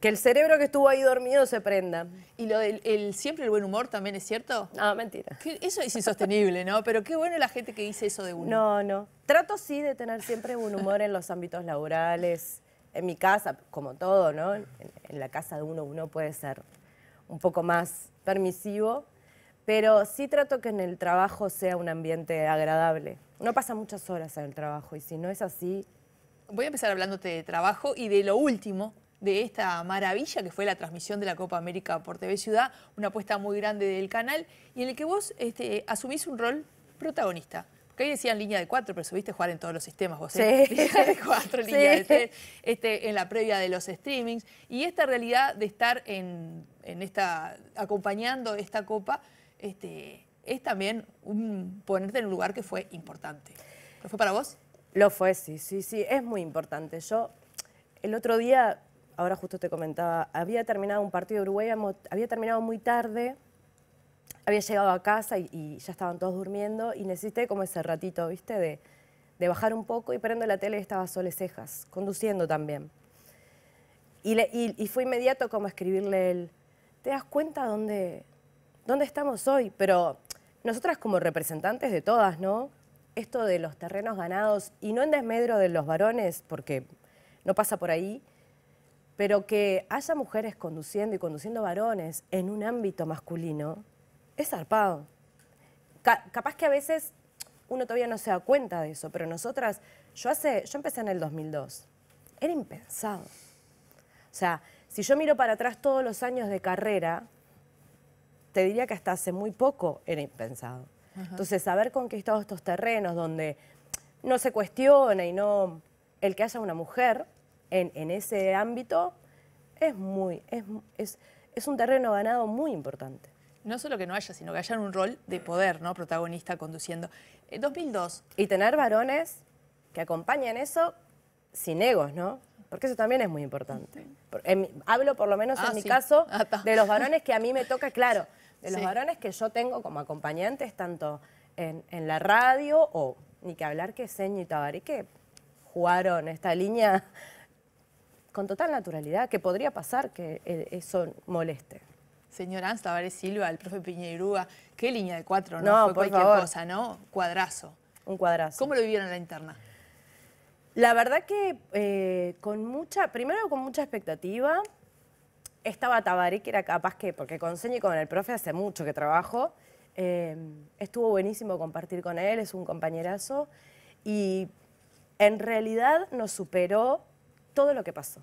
que el cerebro que estuvo ahí dormido se prenda. ¿Y lo del siempre el buen humor también es cierto? No, mentira. Eso es insostenible, ¿no? Pero qué bueno la gente que dice eso de uno. No, no. Trato sí de tener siempre buen humor en los ámbitos laborales en mi casa, como todo, ¿no? En, la casa de uno uno puede ser un poco más permisivo, pero sí trato que en el trabajo sea un ambiente agradable. No pasa muchas horas en el trabajo y si no es así... Voy a empezar hablándote de trabajo y de lo último, de esta maravilla que fue la transmisión de la Copa América por TV Ciudad, una apuesta muy grande del canal y en el que vos este, asumís un rol protagonista que hoy decían línea de cuatro, pero subiste a jugar en todos los sistemas vos. ¿eh? Línea de cuatro, línea de tres, este, en la previa de los streamings. Y esta realidad de estar en, esta, acompañando esta copa, este, es también un, ponerte en un lugar que fue importante. ¿Lo fue para vos? Lo fue, sí, sí, sí, es muy importante. Yo el otro día, ahora justo te comentaba, había terminado un partido de Uruguay, había terminado muy tarde, había llegado a casa y, ya estaban todos durmiendo y necesité como ese ratito, ¿viste? De, bajar un poco y prendo la tele y estaba Sole Cejas, conduciendo también. Y, fue inmediato como escribirle él... ¿te das cuenta dónde, dónde estamos hoy? Pero nosotras como representantes de todas, ¿no? Esto de los terrenos ganados, y no en desmedro de los varones, porque no pasa por ahí, pero que haya mujeres conduciendo y conduciendo varones en un ámbito masculino, es zarpado. capaz que a veces uno todavía no se da cuenta de eso, pero nosotras, yo hace, yo empecé en el 2002. Era impensado. O sea, si yo miro para atrás todos los años de carrera, te diría que hasta hace muy poco era impensado. Entonces, haber conquistado estos terrenos donde no se cuestiona y no el que haya una mujer en, en ese ámbito es muy es, es un terreno ganado muy importante no solo que no haya, sino que haya un rol de poder, ¿no? Protagonista conduciendo. En eh, 2002. Y tener varones que acompañen eso sin egos, ¿no? Porque eso también es muy importante. hablo por lo menos en ah, mi caso ah, de los varones que a mí me toca, claro, de los varones que yo tengo como acompañantes, tanto en, la radio o ni que hablar que Seño y Tabaré, que jugaron esta línea con total naturalidad, que podría pasar que eh, eso moleste señor Ans Silva, el profe Piñeirúa, qué línea de cuatro, ¿no? Fue cualquier cosa, ¿no? Cuadrazo. Un cuadrazo. ¿Cómo lo vivieron en la interna? La verdad que eh, con mucha, primero con mucha expectativa, estaba Tabaré, que era capaz que, porque con y con el profe hace mucho que trabajo, em, estuvo buenísimo compartir con él, es un compañerazo, y en realidad nos superó todo lo que pasó.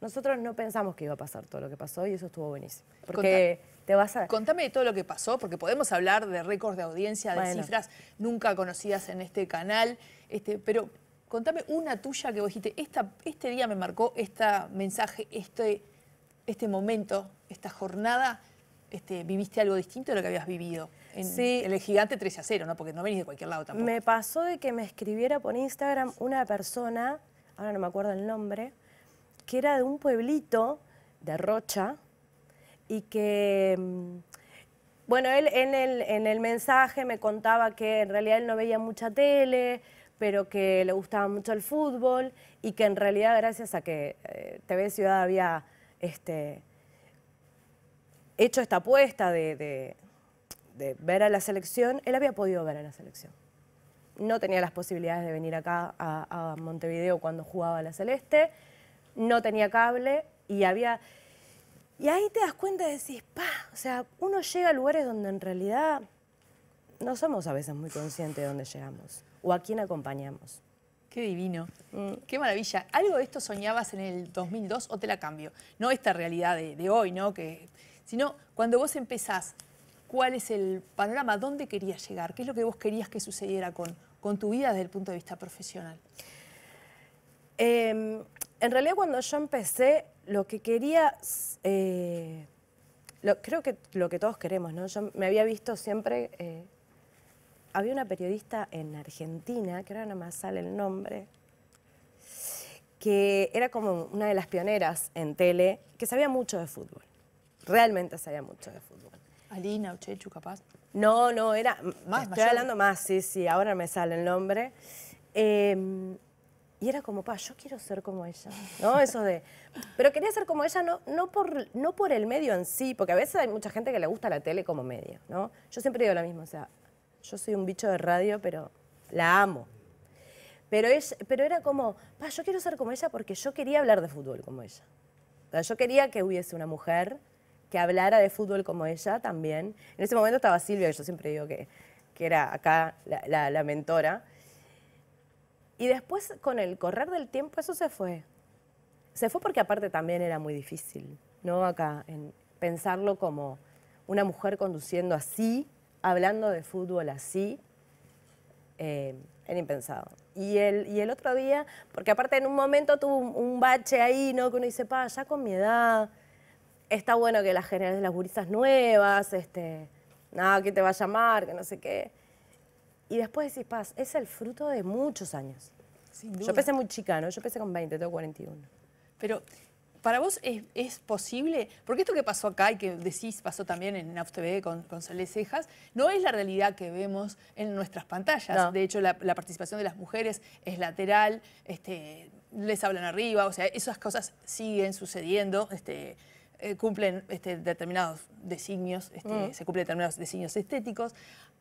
Nosotros no pensamos que iba a pasar todo lo que pasó y eso estuvo buenísimo. Porque te vas a... Contame de todo lo que pasó, porque podemos hablar de récords de audiencia, de cifras nunca conocidas en este canal, este, pero contame una tuya que vos dijiste, esta, este día me marcó este mensaje, este, este momento, esta jornada, este, viviste algo distinto de lo que habías vivido. En, sí. el gigante 3 a 0, ¿no? Porque no venís de cualquier lado tampoco. Me pasó de que me escribiera por Instagram una persona, ahora no me acuerdo el nombre, que era de un pueblito de Rocha y que, mm, bueno, él en el, mensaje me contaba que en realidad él no veía mucha tele, pero que le gustaba mucho el fútbol y que en realidad gracias a que eh, TV Ciudad había este, hecho esta apuesta de, ver a la selección, él había podido ver a la selección. No tenía las posibilidades de venir acá a, a Montevideo cuando jugaba la Celeste, no tenía cable y había... Y ahí te das cuenta y decís, pa, o sea, uno llega a lugares donde en realidad no somos a veces muy conscientes de dónde llegamos o a quién acompañamos. Qué divino. Mm. Qué maravilla. ¿Algo de esto soñabas en el 2002 o te la cambio? No esta realidad de, hoy, ¿no? Que, sino cuando vos empezás, ¿cuál es el panorama? ¿Dónde querías llegar? ¿Qué es lo que vos querías que sucediera con, con tu vida desde el punto de vista profesional? Em, en realidad cuando yo empecé, lo que quería, eh, creo que lo que todos queremos, ¿no? Yo me había visto siempre, eh, había una periodista en Argentina, que ahora no me sale el nombre, que era como una de las pioneras en tele, que sabía mucho de fútbol, realmente sabía mucho de fútbol. Alina o capaz. No, no, era. estoy hablando más, sí, sí, ahora me sale el nombre. Eh, y era como, pa, yo quiero ser como ella, ¿no? Eso de... Pero quería ser como ella no, no, por, no por el medio en sí, porque a veces hay mucha gente que le gusta la tele como medio, ¿no? Yo siempre digo lo mismo, o sea, yo soy un bicho de radio, pero la amo. Pero, es, pero era como, pa, yo quiero ser como ella porque yo quería hablar de fútbol como ella. O sea, yo quería que hubiese una mujer que hablara de fútbol como ella también. En ese momento estaba Silvia, que yo siempre digo que, que era acá la, la, la mentora, y después, con el correr del tiempo, eso se fue. Se fue porque aparte también era muy difícil, ¿no? Acá, en pensarlo como una mujer conduciendo así, hablando de fútbol así, eh, era impensado. Y el, y el otro día, porque aparte en un momento tuvo un, bache ahí, ¿no? Que uno dice, pa, ya con mi edad, está bueno que las de las gurisas nuevas, este, nada, que te va a llamar, que no sé qué. Y después decís, paz, es el fruto de muchos años. Yo empecé muy chica, ¿no? Yo empecé con 20, tengo 41. Pero, ¿para vos es, es, posible? Porque esto que pasó acá y que decís pasó también en NAF TV con, con Cejas, no es la realidad que vemos en nuestras pantallas. De hecho, la, participación de las mujeres es lateral, este, les hablan arriba, o sea, esas cosas siguen sucediendo. Este, eh, cumplen este, determinados designios, este, mm. se cumplen determinados designios estéticos.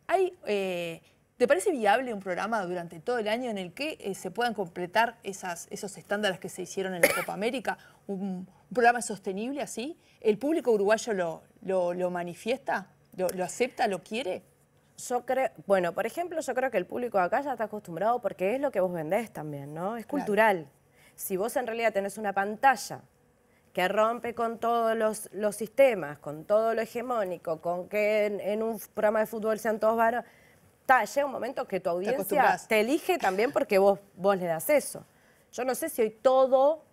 Hay eh, ¿Te parece viable un programa durante todo el año en el que eh, se puedan completar esos estándares que se hicieron en la Copa América? ¿Un, programa sostenible así? ¿El público uruguayo lo, lo, manifiesta? ¿Lo, acepta? ¿Lo quiere? yo creo, bueno, por ejemplo, yo creo que el público acá ya está acostumbrado porque es lo que vos vendés también, ¿no? Es cultural. Si vos en realidad tenés una pantalla que rompe con todos los, sistemas, con todo lo hegemónico, con que en, en un programa de fútbol sean todos varones llega un momento que tu audiencia te, elige también porque vos, vos le das eso. Yo no sé si hoy todo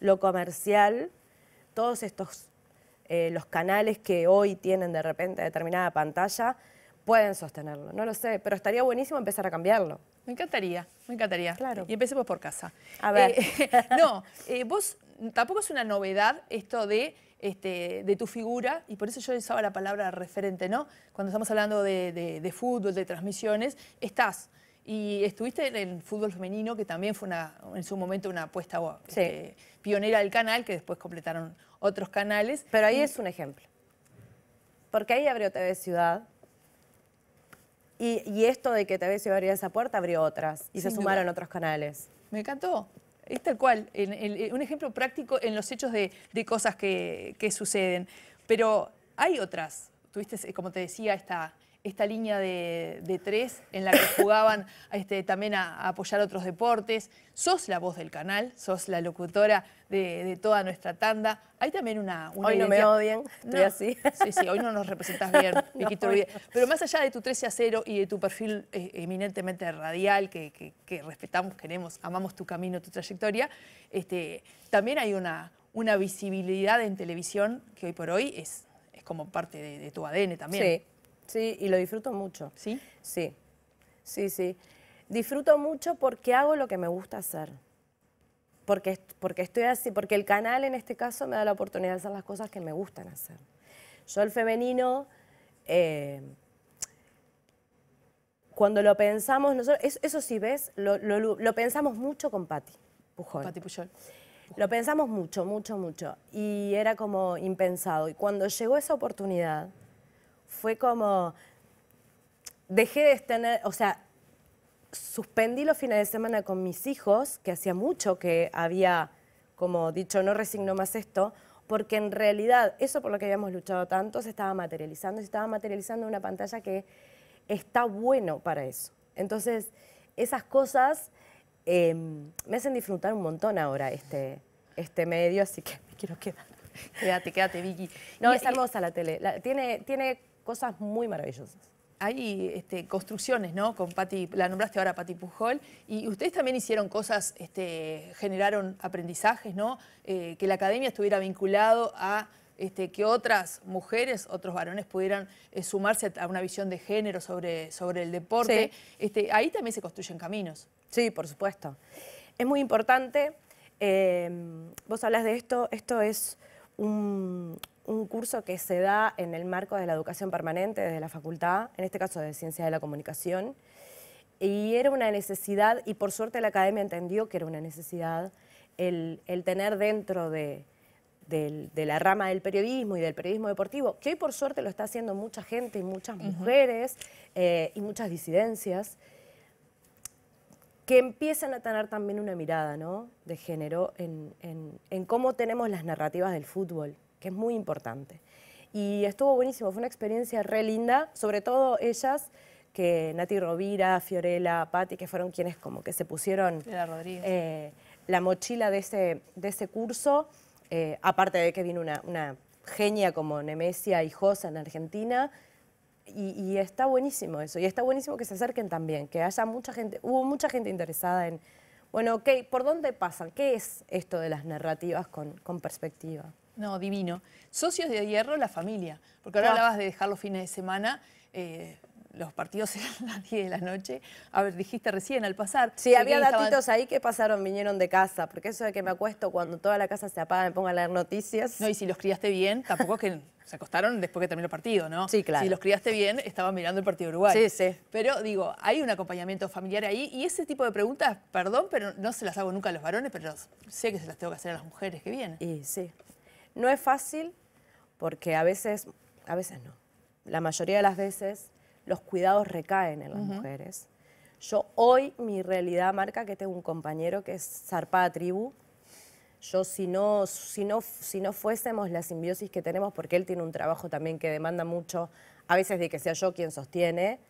lo comercial, todos estos, eh, los canales que hoy tienen de repente determinada pantalla, pueden sostenerlo. No lo sé, pero estaría buenísimo empezar a cambiarlo. Me encantaría, me encantaría. Claro. Y empecemos por casa. A ver. Eh, no, eh, vos tampoco es una novedad esto de este, de tu figura, y por eso yo usaba la palabra referente, ¿no? Cuando estamos hablando de, fútbol, de transmisiones, estás. Y estuviste en el fútbol femenino, que también fue una, en su momento una apuesta este, pionera del canal, que después completaron otros canales. Pero ahí es un ejemplo. Porque ahí abrió TV Ciudad. Y, esto de que TV Ciudad abrió esa puerta abrió otras. Y se sumaron otros canales. Me encantó. Es tal cual, un ejemplo práctico en los hechos de, cosas que, que suceden. Pero hay otras. Tuviste, como te decía, esta, esta línea de, tres en la que jugaban este, también a, apoyar otros deportes. Sos la voz del canal, sos la locutora de, toda nuestra tanda. Hay también una... hoy no me odien, estoy así. Sí, sí, hoy no nos representas bien, Pero más allá de tu 13 a 0 y de tu perfil eh, eminentemente radial, que, respetamos, queremos, amamos tu camino, tu trayectoria, este, también hay una, visibilidad en televisión que hoy por hoy es, como parte de, tu ADN también. Sí. Sí, y lo disfruto mucho. ¿Sí? Sí, sí, sí. Disfruto mucho porque hago lo que me gusta hacer. Porque, porque estoy así, porque el canal en este caso me da la oportunidad de hacer las cosas que me gustan hacer. Yo el femenino, eh, cuando lo pensamos, nosotros, eso, sí ves, lo, pensamos mucho con Patti Pujol. Patti Pujol. Lo pensamos mucho, mucho, mucho. Y era como impensado. Y cuando llegó esa oportunidad, fue como, dejé de tener, o sea, suspendí los fines de semana con mis hijos, que hacía mucho que había, como dicho, no resigno más esto, porque en realidad eso por lo que habíamos luchado tanto se estaba materializando, se estaba materializando una pantalla que está bueno para eso. Entonces, esas cosas em, me hacen disfrutar un montón ahora este, este medio, así que me quiero quedar. Quédate, quédate, Vicky. No, es hermosa la tele. tiene, tiene cosas muy maravillosas hay este, construcciones, ¿no? Con Pati, la nombraste ahora Pati Pujol, y ustedes también hicieron cosas, este, generaron aprendizajes, ¿no? Eh, que la academia estuviera vinculado a este, que otras mujeres, otros varones pudieran eh, sumarse a una visión de género sobre, sobre el deporte. ahí también se construyen caminos. Sí, por supuesto. Es muy importante. Eh, vos hablas de esto, esto es un, un curso que se da en el marco de la educación permanente desde la facultad, en este caso de Ciencia de la Comunicación, y era una necesidad, y por suerte la academia entendió que era una necesidad, el, tener dentro de, la rama del periodismo y del periodismo deportivo, que hoy por suerte lo está haciendo mucha gente y muchas mujeres eh, y muchas disidencias, que empiezan a tener también una mirada de género en cómo tenemos las narrativas del fútbol que es muy importante. Y estuvo buenísimo, fue una experiencia re linda, sobre todo ellas, que Nati Rovira, Fiorella, Patti, que fueron quienes como que se pusieron eh, la mochila de ese, de ese curso, eh, aparte de que vino una, genia como Nemesia y Josa en Argentina, y, está buenísimo eso, y está buenísimo que se acerquen también, que haya mucha gente, hubo mucha gente interesada en, bueno, ¿por dónde pasan? ¿Qué es esto de las narrativas con, con perspectiva? No, divino. Socios de hierro, la familia. Porque ahora ah. hablabas de dejar los fines de semana. Eh, los partidos eran las 10 de la noche. A ver, dijiste recién al pasar. Sí, había datitos ahí que pasaron, vinieron de casa, porque eso de que me acuesto cuando toda la casa se apaga, me pongo a leer noticias. No, y si los criaste bien, tampoco es que se acostaron después que terminó el partido, ¿no? Sí, claro. Si los criaste bien, estaban mirando el partido de Uruguay. Sí, sí. Pero digo, hay un acompañamiento familiar ahí y ese tipo de preguntas, perdón, pero no se las hago nunca a los varones, pero sé que se las tengo que hacer a las mujeres que vienen. Y sí. No es fácil porque a veces, a veces no, la mayoría de las veces los cuidados recaen en las mujeres. Yo hoy mi realidad marca que tengo un compañero que es zarpada tribu. Yo si no, si no fuésemos la simbiosis que tenemos, porque él tiene un trabajo también que demanda mucho, a veces de que sea yo quien sostiene,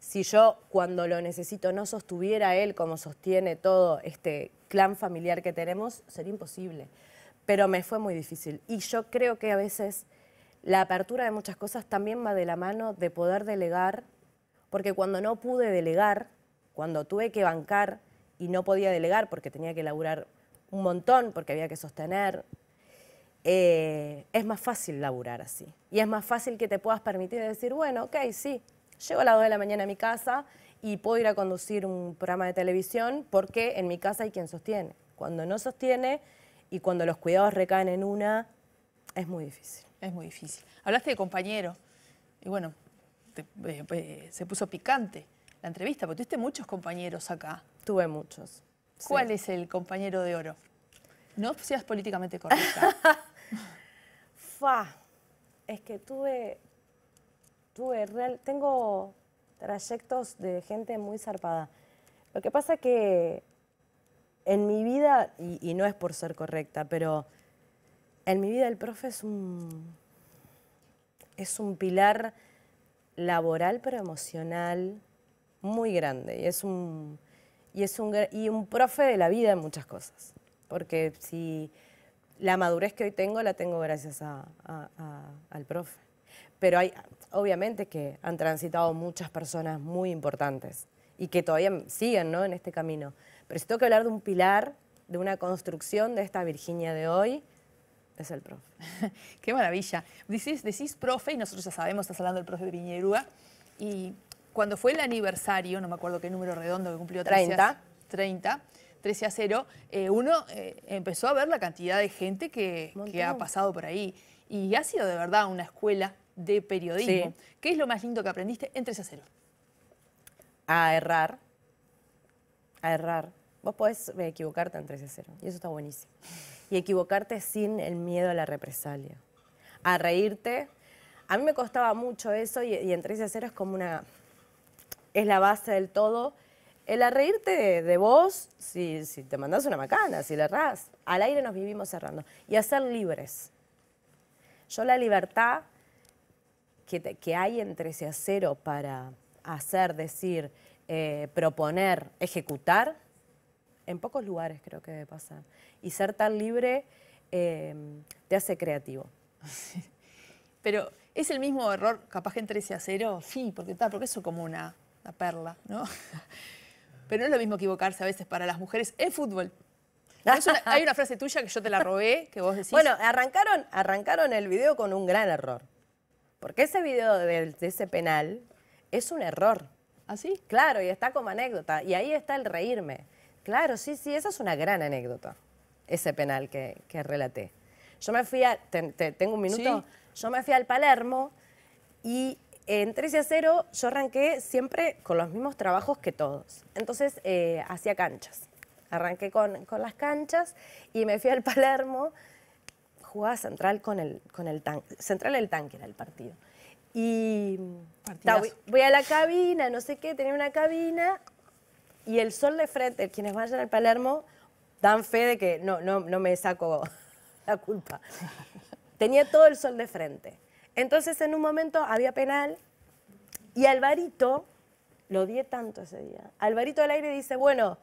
si yo cuando lo necesito no sostuviera él como sostiene todo este clan familiar que tenemos, sería imposible pero me fue muy difícil. Y yo creo que a veces la apertura de muchas cosas también va de la mano de poder delegar, porque cuando no pude delegar, cuando tuve que bancar y no podía delegar porque tenía que laburar un montón, porque había que sostener, eh, es más fácil laburar así. Y es más fácil que te puedas permitir decir, bueno, ok, sí, llego a las 2 de la mañana a mi casa y puedo ir a conducir un programa de televisión porque en mi casa hay quien sostiene. Cuando no sostiene, y cuando los cuidados recaen en una, es muy difícil. Es muy difícil. Hablaste de compañero y bueno, eh, pues, se puso picante la entrevista, porque tuviste muchos compañeros acá. Tuve muchos. ¿Cuál es el compañero de oro? No seas políticamente correcta. Fa, es que tuve, tuve real, tengo trayectos de gente muy zarpada. Lo que pasa es que en mi vida, y, no es por ser correcta, pero en mi vida el profe es un, es un pilar laboral pero emocional muy grande. Y es un, y y un profe de la vida en muchas cosas. Porque si la madurez que hoy tengo la tengo gracias al profe. Pero hay, obviamente que han transitado muchas personas muy importantes y que todavía siguen ¿no? en este camino. Pero si tengo que hablar de un pilar, de una construcción de esta Virginia de hoy, es el profe. Qué maravilla. Decís, decís profe, y nosotros ya sabemos, estás hablando del profe Viñerúa. y cuando fue el aniversario, no me acuerdo qué número redondo que cumplió 30, 30, 13 a 0, eh, uno eh, empezó a ver la cantidad de gente que, ha pasado por ahí. Y ha sido de verdad una escuela de periodismo. ¿Qué es lo más lindo que aprendiste en 13 a 0? A errar, a errar. Vos podés eh, equivocarte en 13 0 y eso está buenísimo. Y equivocarte sin el miedo a la represalia. A reírte. A mí me costaba mucho eso y, y en 13 0 es como una... es la base del todo. El a reírte de, vos, si, te mandás una macana, si la errás. Al aire nos vivimos cerrando. Y a ser libres. Yo la libertad que, hay en 13 a 0 para hacer, decir, eh, proponer, ejecutar, en pocos lugares creo que debe pasar. Y ser tan libre em, te hace creativo. Pero es el mismo error, capaz que en 13 a sí, porque, tal, porque eso es como una, perla, ¿no? Pero no es lo mismo equivocarse a veces para las mujeres en fútbol, hay una frase tuya que yo te la robé, que vos decís. Bueno, arrancaron, arrancaron el video con un gran error. Porque ese video de ese penal es un error. Así. ¿Ah, claro, y está como anécdota. Y ahí está el reírme. Claro, sí, sí, esa es una gran anécdota, ese penal que, relaté. Yo me fui a, tengo un minuto, yo me fui al Palermo y en 13 a 0 yo arranqué siempre con los mismos trabajos que todos. Entonces eh, hacía canchas. Arranqué con, las canchas y me fui al Palermo. Jugaba central con el, con el tanque. Central el tanque era el partido. Y voy, a la cabina, no sé qué, tenía una cabina y el sol de frente, quienes vayan al Palermo, dan fe de que no, no, no me saco la culpa. Tenía todo el sol de frente. Entonces en un momento había penal y Alvarito, lo odié tanto ese día, Alvarito al aire dice, bueno,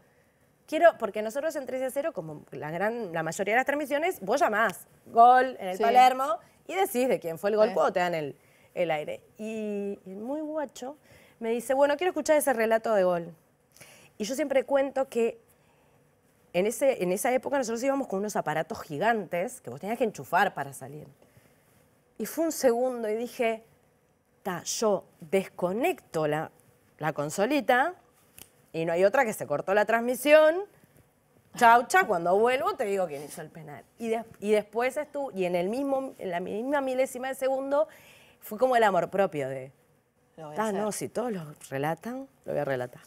quiero, porque nosotros en 13 a 0, como la, gran, la mayoría de las transmisiones, vos llamás, gol en el Palermo, y decís de quién fue el gol, eh. te dan el, el aire. Y muy guacho me dice, bueno, quiero escuchar ese relato de gol. Y yo siempre cuento que en, ese, en esa época nosotros íbamos con unos aparatos gigantes que vos tenías que enchufar para salir. Y fue un segundo y dije, ta, yo desconecto la, la consolita y no hay otra que se cortó la transmisión. Chau, chau, cuando vuelvo te digo quién hizo el penal. Y, y después estuvo, y en, el mismo, en la misma milésima de segundo, fue como el amor propio de... Ah, no, si todos lo relatan, lo voy a relatar.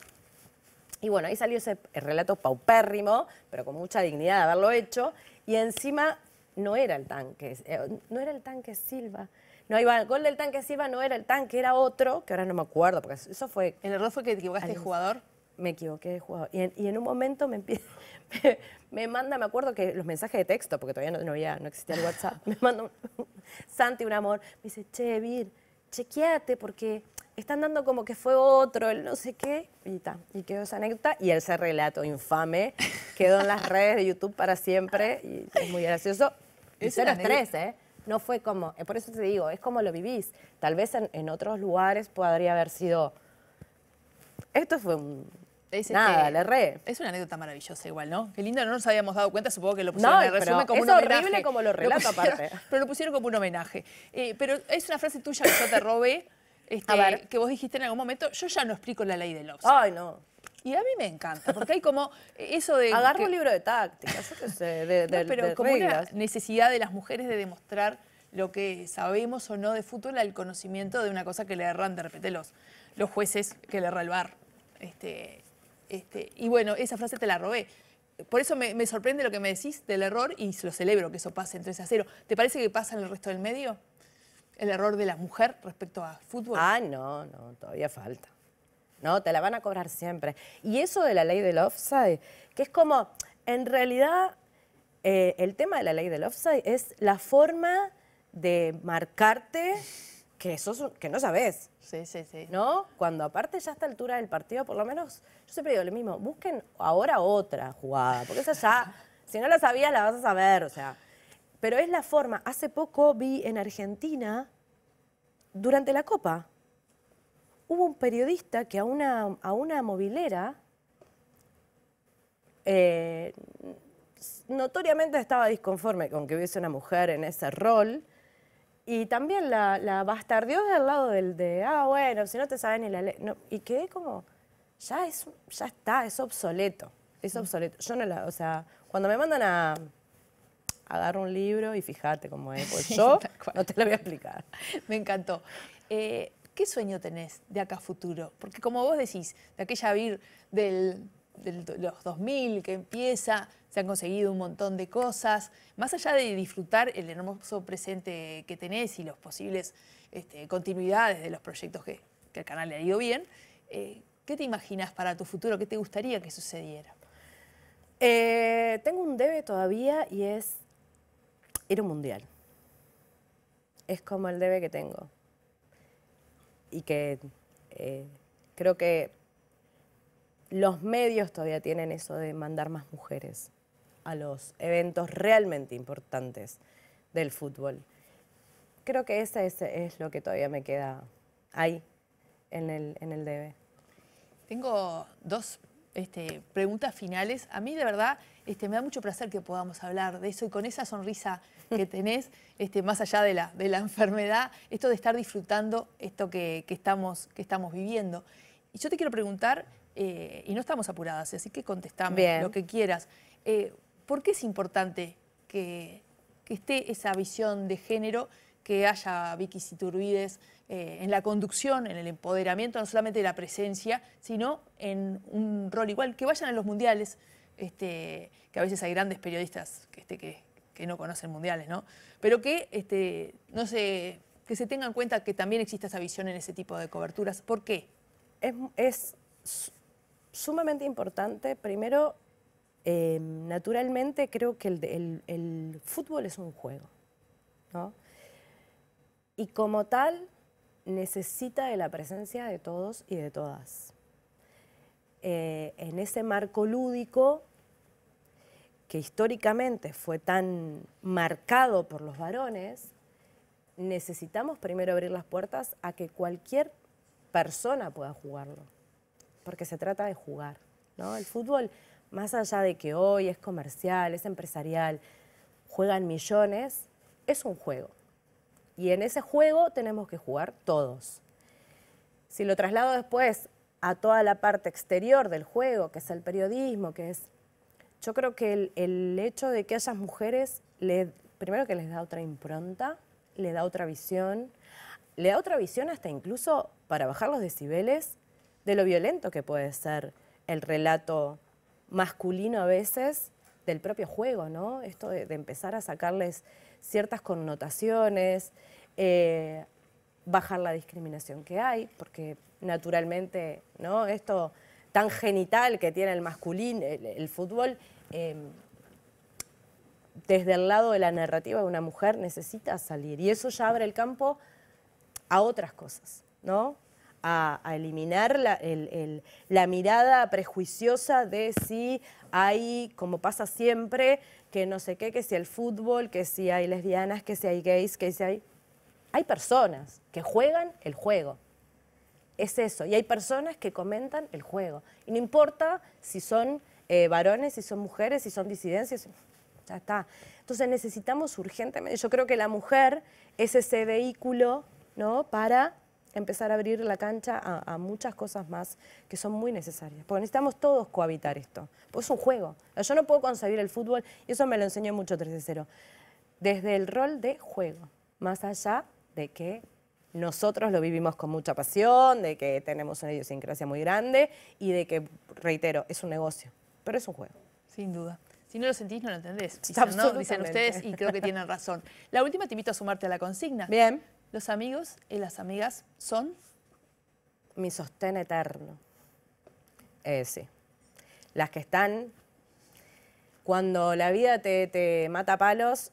Y bueno, ahí salió ese relato paupérrimo, pero con mucha dignidad de haberlo hecho. Y encima no era el tanque, eh, no era el tanque Silva. No, iba, el gol del tanque Silva no era el tanque, era otro, que ahora no me acuerdo, porque eso fue... ¿El error fue que te equivocaste de jugador? me equivoqué de jugador. Y en, un momento me, me, manda, me acuerdo que los mensajes de texto, porque todavía no, había, no existía el WhatsApp, me manda un, Santi, un amor, me dice, che, Vir, chequeate porque están dando como que fue otro, el no sé qué, y, y quedó esa anécdota y ese relato infame quedó en las redes de YouTube para siempre y es muy gracioso. Y es tres, ¿eh? No fue como, eh, por eso te digo, es como lo vivís. Tal vez en, en otros lugares podría haber sido... Esto fue un Nada, le re. Es una anécdota maravillosa igual, ¿no? Qué lindo, no nos habíamos dado cuenta, supongo que lo pusieron en el resumen como un homenaje. horrible como lo relata aparte. Pero lo pusieron como un homenaje. Eh, pero es una frase tuya que yo te robé, este, que vos dijiste en algún momento, yo ya no explico la ley de Lobs. Ay, no. Y a mí me encanta, porque hay como eso de... Agarro un libro de tácticas, yo de, no, Pero como necesidad de las mujeres de demostrar lo que sabemos o no de fútbol al conocimiento de una cosa que le erran de repente los, jueces que le erra el bar. Este, este, y bueno, esa frase te la robé. Por eso me, sorprende lo que me decís del error y lo celebro que eso pase entre 3 a 0. ¿Te parece que pasa en el resto del medio? ¿El error de la mujer respecto a fútbol? Ah, no, no, todavía falta. No, te la van a cobrar siempre. Y eso de la ley del offside, que es como, en realidad, eh, el tema de la ley del offside es la forma de marcarte que, que no sabes, Sí, sí, sí. ¿No? Cuando aparte ya a esta altura del partido, por lo menos, yo siempre digo lo mismo, busquen ahora otra jugada, porque esa ya, si no la sabías, la vas a saber, o sea. Pero es la forma. Hace poco vi en Argentina, durante la Copa, hubo un periodista que a una, a una movilera eh, notoriamente estaba disconforme con que hubiese una mujer en ese rol y también la, la del lado del de, ah, bueno, si no te saben ni la ley. y quedé como, ya, es, ya está, es obsoleto. Es obsoleto. Yo no la, o sea, cuando me mandan a dar un libro y fíjate cómo es. Pues yo no te lo voy a explicar. Me encantó. Eh, ¿Qué sueño tenés de acá futuro? Porque como vos decís, de aquella vir del de los 2000 que empieza, se han conseguido un montón de cosas. Más allá de disfrutar el hermoso presente que tenés y las posibles este, continuidades de los proyectos que, que el canal le ha ido bien, eh, ¿qué te imaginas para tu futuro? ¿Qué te gustaría que sucediera? Eh, tengo un debe todavía y es ir a un mundial. Es como el debe que tengo. Y que eh, creo que los medios todavía tienen eso de mandar más mujeres a los eventos realmente importantes del fútbol. Creo que eso es lo que todavía me queda ahí, en el, en el debe. Tengo dos este, preguntas finales. A mí, de verdad, este, me da mucho placer que podamos hablar de eso y con esa sonrisa que tenés, este, más allá de la, de la enfermedad, esto de estar disfrutando esto estamos, que estamos viviendo. Y yo te quiero preguntar eh, y no estamos apuradas, así que contestame lo que quieras. Eh, ¿Por qué es importante que, esté esa visión de género, que haya Vicky Citurvides eh, en la conducción, en el empoderamiento, no solamente en la presencia, sino en un rol igual, que vayan a los mundiales, este, que a veces hay grandes periodistas que, este, no conocen mundiales, ¿no? Pero que este, no se, que se tengan en cuenta que también existe esa visión en ese tipo de coberturas. ¿Por qué? es sumamente importante. Primero, eh, naturalmente creo que el, fútbol es un juego. ¿no? Y como tal, necesita de la presencia de todos y de todas. Eh, en ese marco lúdico, que históricamente fue tan marcado por los varones, necesitamos primero abrir las puertas a que cualquier persona pueda jugarlo porque se trata de jugar. El fútbol, más allá de que hoy es comercial, es empresarial, juegan millones, es un juego. Y en ese juego tenemos que jugar todos. Si lo traslado después a toda la parte exterior del juego, que es el periodismo, que es... Yo creo que el, hecho de que haya mujeres, primero que les da otra impronta, le da otra visión, le da otra visión hasta incluso para bajar los decibeles de lo violento que puede ser el relato masculino a veces del propio juego, ¿no? Esto de, empezar a sacarles ciertas connotaciones, eh, bajar la discriminación que hay, porque naturalmente, ¿no? Esto tan genital que tiene el masculino, el, fútbol, em, desde el lado de la narrativa de una mujer necesita salir. Y eso ya abre el campo a otras cosas, ¿no? a, eliminar la, mirada prejuiciosa de si hay, como pasa siempre, que no sé qué, que si el fútbol, que si hay lesbianas, que si hay gays, que si hay... Hay personas que juegan el juego. Es eso. Y hay personas que comentan el juego. Y no importa si son eh, varones, si son mujeres, si son disidencias. Ya está. Entonces necesitamos urgentemente, yo creo que la mujer es ese vehículo ¿no? para empezar a abrir la cancha a, muchas cosas más que son muy necesarias. Porque necesitamos todos cohabitar esto. Porque es un juego. Yo no puedo concebir el fútbol, y eso me lo enseñó mucho 3 0, desde el rol de juego, más allá de que nosotros lo vivimos con mucha pasión, de que tenemos una idiosincrasia muy grande y de que, reitero, es un negocio, pero es un juego. Sin duda. Si no lo sentís, no lo entendés. Dicen, Dicen ustedes y creo que tienen razón. La última te invito a sumarte a la consigna. Bien. Los amigos y las amigas son... Mi sostén eterno. Eh, sí. Las que están... Cuando la vida te, mata palos,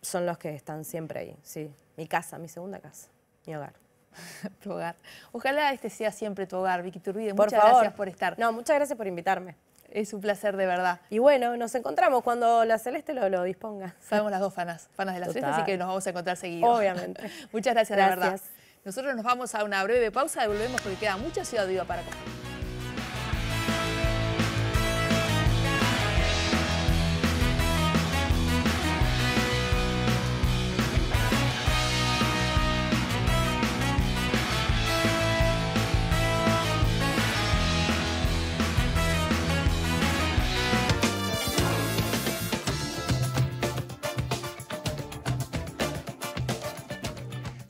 son los que están siempre ahí, sí. Mi casa, mi segunda casa, mi hogar. tu hogar. Ojalá este sea siempre tu hogar, Vicky Turbide. muchas gracias por estar. No, muchas gracias por invitarme. Es un placer de verdad. Y bueno, nos encontramos cuando la Celeste lo, disponga. Sabemos las dos fanas, fanas de la Celeste, así que nos vamos a encontrar seguido. Obviamente. Muchas gracias, de verdad. Nosotros nos vamos a una breve pausa, Volvemos porque queda mucha ciudad viva para comer.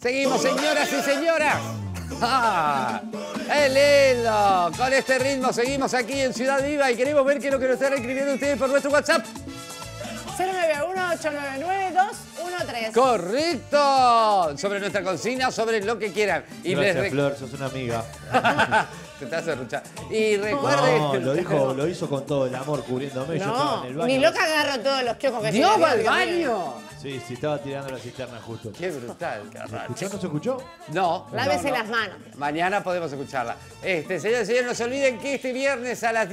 Seguimos, señoras y señoras. ¡Ah! Con este ritmo seguimos aquí en Ciudad Viva y queremos ver qué es lo que nos están escribiendo ustedes por nuestro WhatsApp. 091 899 2 Correcto. Sobre nuestra cocina, sobre lo que quieran. Y les... Flor, sos una amiga. Te estás a Y recuerde... No, lo, lo hizo con todo el amor cubriéndome. No, yo estaba en el baño. Ni loca agarro todos los chocos. que ¡No va al baño! Sí, sí, estaba tirando la cisterna justo. Qué brutal, carajo. ¿No se escuchó? No. Lávese las manos. Mañana podemos escucharla. Este, señores y señores, no se olviden que este viernes a las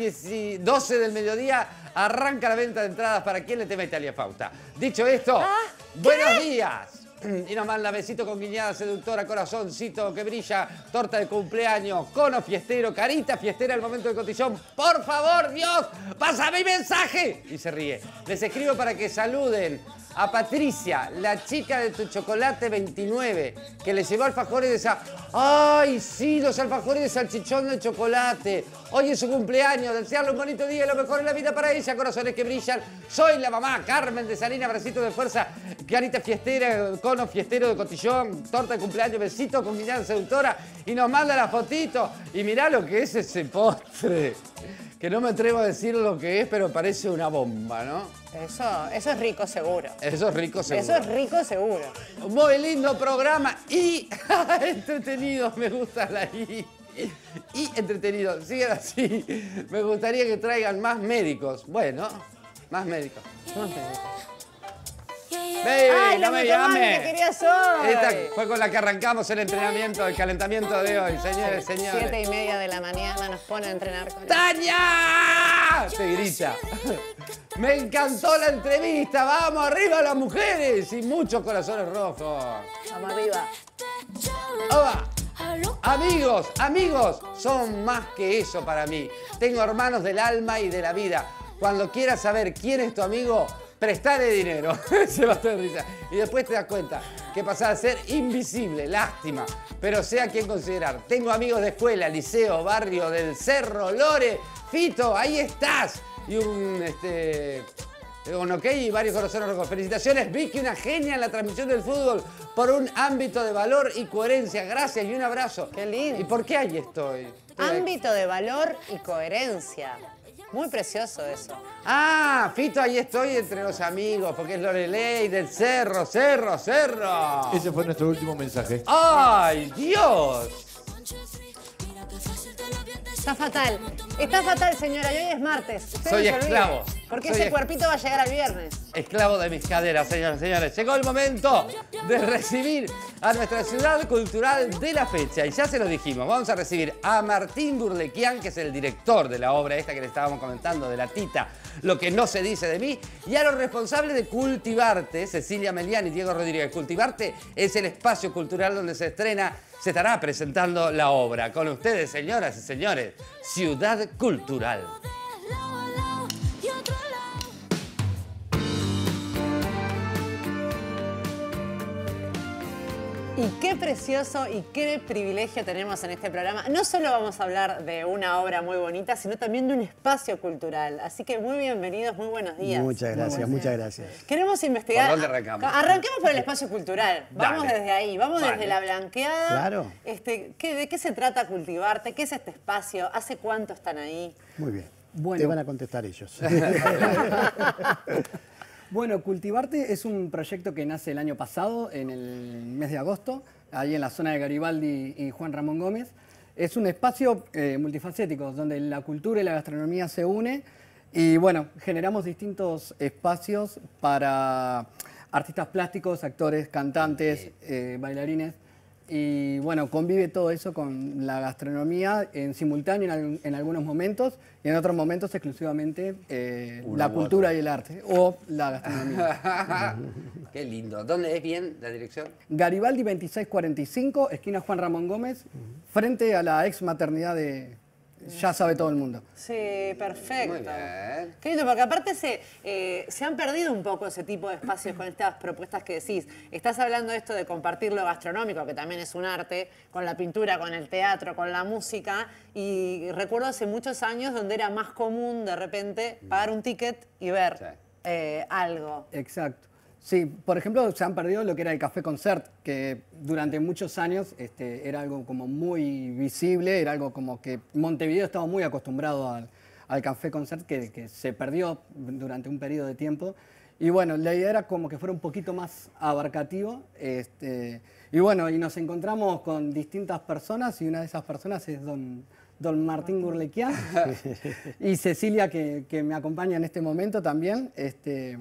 12 del mediodía arranca la venta de entradas para quien le tema Italia Fauta? Dicho esto, ah, buenos días. Y nos manda besito con guiñada seductora, corazoncito que brilla, torta de cumpleaños, cono fiestero, carita fiestera al momento de cotillón. Por favor, Dios, pasa mi mensaje. Y se ríe. Les escribo para que saluden a Patricia, la chica de tu chocolate 29, que le llevó alfajores de esa... ¡Ay, sí! Los alfajores de salchichón de chocolate. Hoy es su cumpleaños. Desearle un bonito día y lo mejor en la vida para ella. Corazones que brillan. Soy la mamá Carmen de Salina. Bracito de fuerza. Pianita fiestera, cono fiestero de cotillón. Torta de cumpleaños. Besito con mirada seductora. Y nos manda la fotito. Y mirá lo que es ese postre. Que no me atrevo a decir lo que es, pero parece una bomba, ¿no? Eso, eso es rico seguro. Eso es rico seguro. Eso es rico seguro. Muy lindo programa y entretenido, me gusta la I. Y entretenido, Sigue así. Me gustaría que traigan más médicos. Bueno, más médicos. Más médicos. Baby, Ay, no me llame. Esta fue con la que arrancamos el entrenamiento, el calentamiento de hoy, señores, señores. Siete y media de la mañana nos pone a entrenar con ¡Taña! Se grita. Me encantó la entrevista. Vamos arriba las mujeres y muchos corazones rojos. Vamos arriba. ¡Oba! Amigos, amigos, son más que eso para mí. Tengo hermanos del alma y de la vida. Cuando quieras saber quién es tu amigo, Prestale dinero, Sebastián Risa. Y después te das cuenta que pasás a ser invisible, lástima. Pero sea quien considerar. Tengo amigos de escuela, liceo, barrio del Cerro, Lore, Fito, ahí estás. Y un, este, un ok y varios corazones rojos. Felicitaciones, Vicky, una genia en la transmisión del fútbol por un ámbito de valor y coherencia. Gracias y un abrazo. Qué lindo. ¿Y por qué ahí estoy? ámbito de valor y coherencia. Muy precioso eso. Ah, Fito, ahí estoy entre los amigos, porque es Loreley del Cerro, Cerro, Cerro. Ese fue nuestro último mensaje. ¡Ay, Dios! Está fatal. Está fatal, señora. Y hoy es martes. Soy esclavo. Porque ese cuerpito va a llegar al viernes. Esclavo de mis caderas, señoras y señores. Llegó el momento de recibir a nuestra ciudad cultural de la fecha. Y ya se lo dijimos. Vamos a recibir a Martín Burlequian, que es el director de la obra esta que le estábamos comentando, de la Tita, Lo que no se dice de mí. Y a los responsables de Cultivarte, Cecilia Meliani y Diego Rodríguez. Cultivarte es el espacio cultural donde se estrena se estará presentando la obra. Con ustedes, señoras y señores, Ciudad Cultural. Y qué precioso y qué privilegio tenemos en este programa. No solo vamos a hablar de una obra muy bonita, sino también de un espacio cultural. Así que muy bienvenidos, muy buenos días. Muchas gracias, muchas gracias. Queremos investigar. dónde arrancamos? Arranquemos por el espacio cultural. Vamos desde ahí, vamos desde la blanqueada. Claro. Este, ¿De qué se trata cultivarte? ¿Qué es este espacio? ¿Hace cuánto están ahí? Muy bien. Bueno. Te van a contestar ellos. Bueno, Cultivarte es un proyecto que nace el año pasado, en el mes de agosto, ahí en la zona de Garibaldi y Juan Ramón Gómez. Es un espacio eh, multifacético donde la cultura y la gastronomía se unen y bueno, generamos distintos espacios para artistas plásticos, actores, cantantes, eh, bailarines y bueno, convive todo eso con la gastronomía en simultáneo en, algunos momentos y en otros momentos exclusivamente eh, la cultura y el arte o la gastronomía. Qué lindo. ¿Dónde es bien la dirección? Garibaldi 2645, esquina Juan Ramón Gómez, frente a la ex maternidad de, ya sabe todo el mundo. Sí, perfecto. Qué porque aparte se, eh, se han perdido un poco ese tipo de espacios con estas propuestas que decís. Estás hablando de esto de compartir lo gastronómico, que también es un arte, con la pintura, con el teatro, con la música. Y recuerdo hace muchos años donde era más común de repente pagar un ticket y ver eh, algo. Exacto. Sí, por ejemplo, se han perdido lo que era el café concert, que durante muchos años este, era algo como muy visible, era algo como que Montevideo estaba muy acostumbrado al, al café concert, que, se perdió durante un periodo de tiempo. Y bueno, la idea era como que fuera un poquito más abarcativo. Este, y bueno, y nos encontramos con distintas personas y una de esas personas es don, don Martín Gurlequia y Cecilia, que, que, me acompaña en este momento también. Este,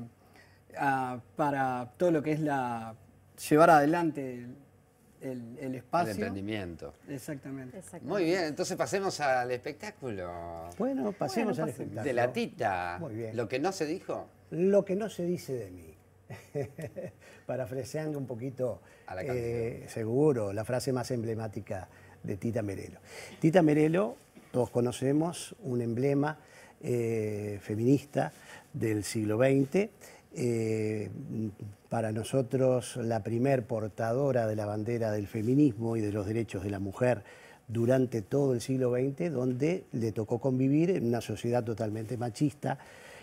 para todo lo que es la llevar adelante el, espacio. El emprendimiento. Exactamente. Muy bien, entonces pasemos al espectáculo. Bueno, pasemos al espectáculo. De la tita. Muy bien. Lo que no se dijo. Lo que no se dice de mí. ...para Parafraseando un poquito, a la eh, seguro, la frase más emblemática de Tita Merelo. Tita Merelo, todos conocemos, un emblema eh, feminista del siglo XX eh, para nosotros, la primer portadora de la bandera del feminismo y de los derechos de la mujer durante todo el siglo XX, donde le tocó convivir en una sociedad totalmente machista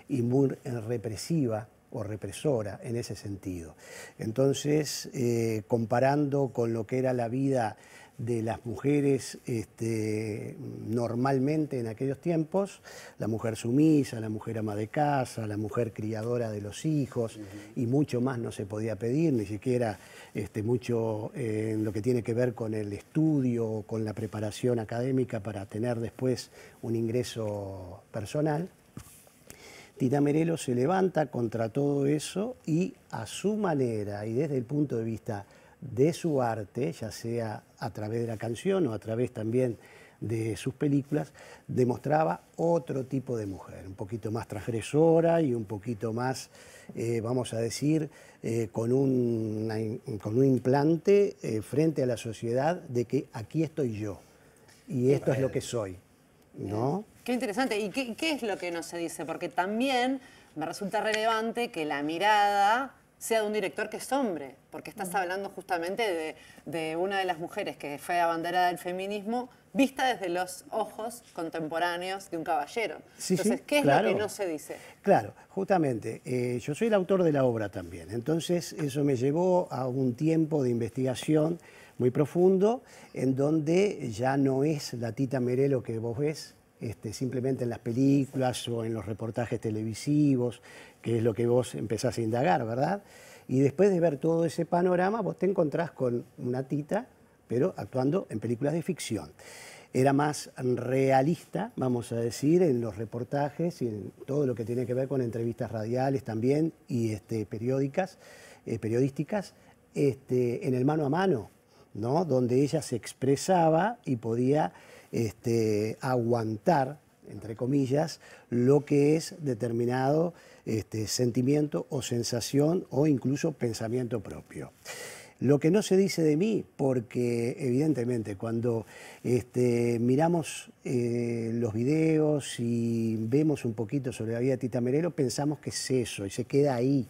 y muy represiva o represora en ese sentido. Entonces, eh, comparando con lo que era la vida de las mujeres este, normalmente en aquellos tiempos, la mujer sumisa, la mujer ama de casa, la mujer criadora de los hijos, y mucho más no se podía pedir, ni siquiera este, mucho eh, en lo que tiene que ver con el estudio o con la preparación académica para tener después un ingreso personal. Tina Merelo se levanta contra todo eso y a su manera y desde el punto de vista de su arte, ya sea a través de la canción o a través también de sus películas, demostraba otro tipo de mujer, un poquito más transgresora y un poquito más, eh, vamos a decir, eh, con, un, implante eh, frente a la sociedad de que aquí estoy yo y esto es lo que soy. ¿no? Qué interesante. ¿Y qué es lo que no se dice? Porque también me resulta relevante que la mirada sea de un director que es hombre, porque estás mm. hablando justamente de, una de las mujeres que fue abanderada del feminismo vista desde los ojos contemporáneos de un caballero. entonces, ¿qué es lo que no se dice? Claro, justamente, eh, yo soy el autor de la obra también, entonces eso me llevó a un tiempo de investigación muy profundo, en donde ya no es la Tita Merelo que vos ves, este, simplemente en las películas o en los reportajes televisivos, que es lo que vos empezás a indagar, ¿verdad? Y después de ver todo ese panorama, vos te encontrás con una tita, pero actuando en películas de ficción. Era más realista, vamos a decir, en los reportajes y en todo lo que tiene que ver con entrevistas radiales también y este, periódicas, eh, periodísticas, este, en el mano a mano, ¿no? donde ella se expresaba y podía este, aguantar, entre comillas, lo que es determinado este, sentimiento o sensación o incluso pensamiento propio. Lo que no se dice de mí, porque evidentemente cuando este, miramos eh, los videos y vemos un poquito sobre la vida de Tita Merelo, pensamos que es eso y se queda ahí.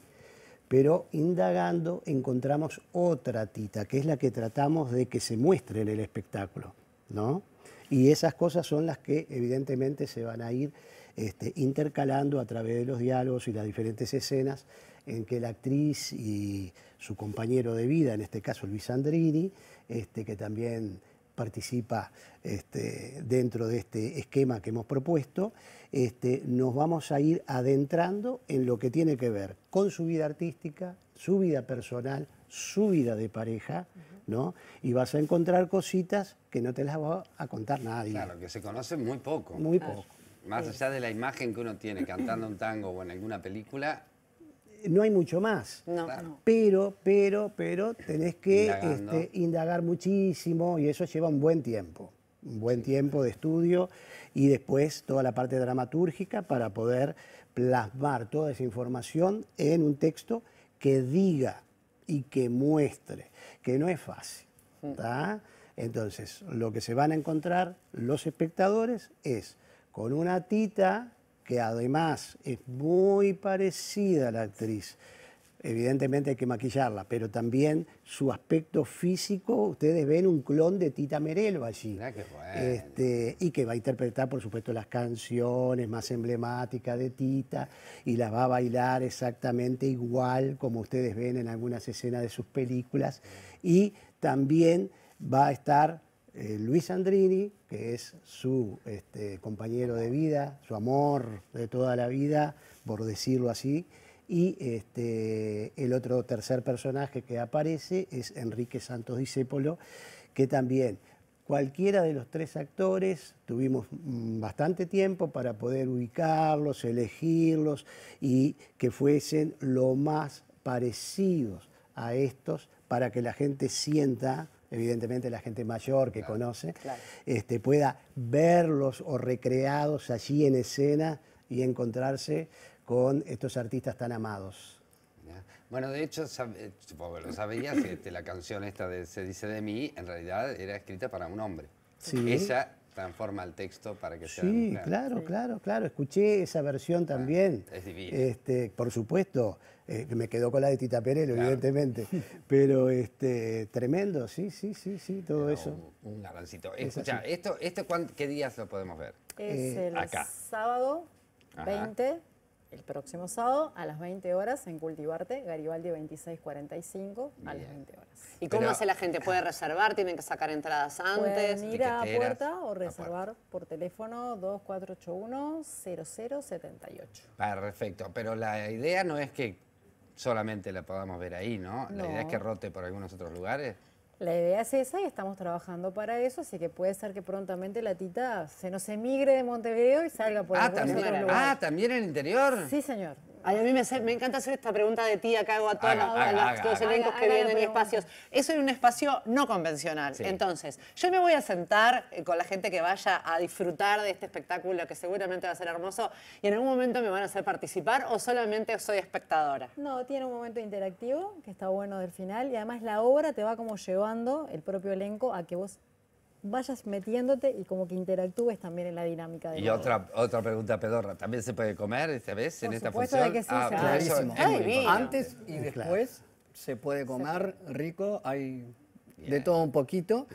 Pero indagando encontramos otra Tita, que es la que tratamos de que se muestre en el espectáculo, ¿no? Y esas cosas son las que evidentemente se van a ir este, intercalando a través de los diálogos y las diferentes escenas en que la actriz y su compañero de vida, en este caso Luis Andrini, este, que también participa este, dentro de este esquema que hemos propuesto, este, nos vamos a ir adentrando en lo que tiene que ver con su vida artística, su vida personal, su vida de pareja, ¿no? Y vas a encontrar cositas que no te las va a contar nadie. Claro, que se conocen muy poco. Muy poco. Más allá de la imagen que uno tiene cantando un tango o en alguna película. No hay mucho más. No, Pero, pero, pero tenés que este, indagar muchísimo y eso lleva un buen tiempo. Un buen tiempo de estudio y después toda la parte dramatúrgica para poder plasmar toda esa información en un texto que diga y que muestre, que no es fácil. Mm. Entonces, lo que se van a encontrar los espectadores es con una tita que además es muy parecida a la actriz. Evidentemente hay que maquillarla, pero también su aspecto físico, ustedes ven un clon de Tita Merelo allí. Este, y que va a interpretar, por supuesto, las canciones más emblemáticas de Tita y las va a bailar exactamente igual como ustedes ven en algunas escenas de sus películas. Y también va a estar eh, Luis Andrini, que es su este, compañero de vida, su amor de toda la vida, por decirlo así, y este, el otro tercer personaje que aparece es Enrique Santos Discépolo, que también cualquiera de los tres actores tuvimos mm, bastante tiempo para poder ubicarlos, elegirlos y que fuesen lo más parecidos a estos para que la gente sienta evidentemente la gente mayor que conoce, Este, pueda verlos o recreados allí en escena y encontrarse con estos artistas tan amados. Bueno, de hecho, eh, supongo que lo sabías, este, la canción esta de Se dice de mí, en realidad era escrita para un hombre. Sí. Ella transforma el texto para que sea. Sí, claro, claro, claro. Escuché esa versión ah, también. es divina. Este, por supuesto. Eh, me quedó con la de Tita Perelo, evidentemente. Pero este, tremendo, sí, sí, sí, sí, todo eso. Un gargancito. esto, esto ¿qué días lo podemos ver? Es eh, el sábado 20, el próximo sábado, a las 20 horas, en Cultivarte, Garibaldi 2645, a las 20 horas. ¿Y cómo hace la gente? ¿Puede reservar? ¿Tienen que sacar entradas antes? Mira a puerta o reservar por teléfono 2481-0078. Perfecto. Pero la idea no es que solamente la podamos ver ahí, ¿no? La idea es que rote por algunos otros lugares. La idea es esa y estamos trabajando para eso, así que puede ser que prontamente la tita se nos emigre de Montevideo y salga por el ah, también, Ah, ¿también en el interior? Sí, señor. a mí me, encanta hacer esta pregunta de ti acá hago a todos los elencos que vienen en espacios. Eso es un espacio no convencional. Entonces, yo me voy a sentar eh, con la gente que vaya a disfrutar de este espectáculo que seguramente va a ser hermoso y en algún momento me van a hacer participar o solamente soy espectadora. No, tiene un momento interactivo que está bueno del final y además la obra te va como llevando el propio elenco a que vos vayas metiéndote y como que interactúes también en la dinámica de Y otra, otra pregunta pedorra, ¿también se puede comer esta vez en esta función? Que sí, ah, Antes y después se puede comer rico, hay de todo un poquito.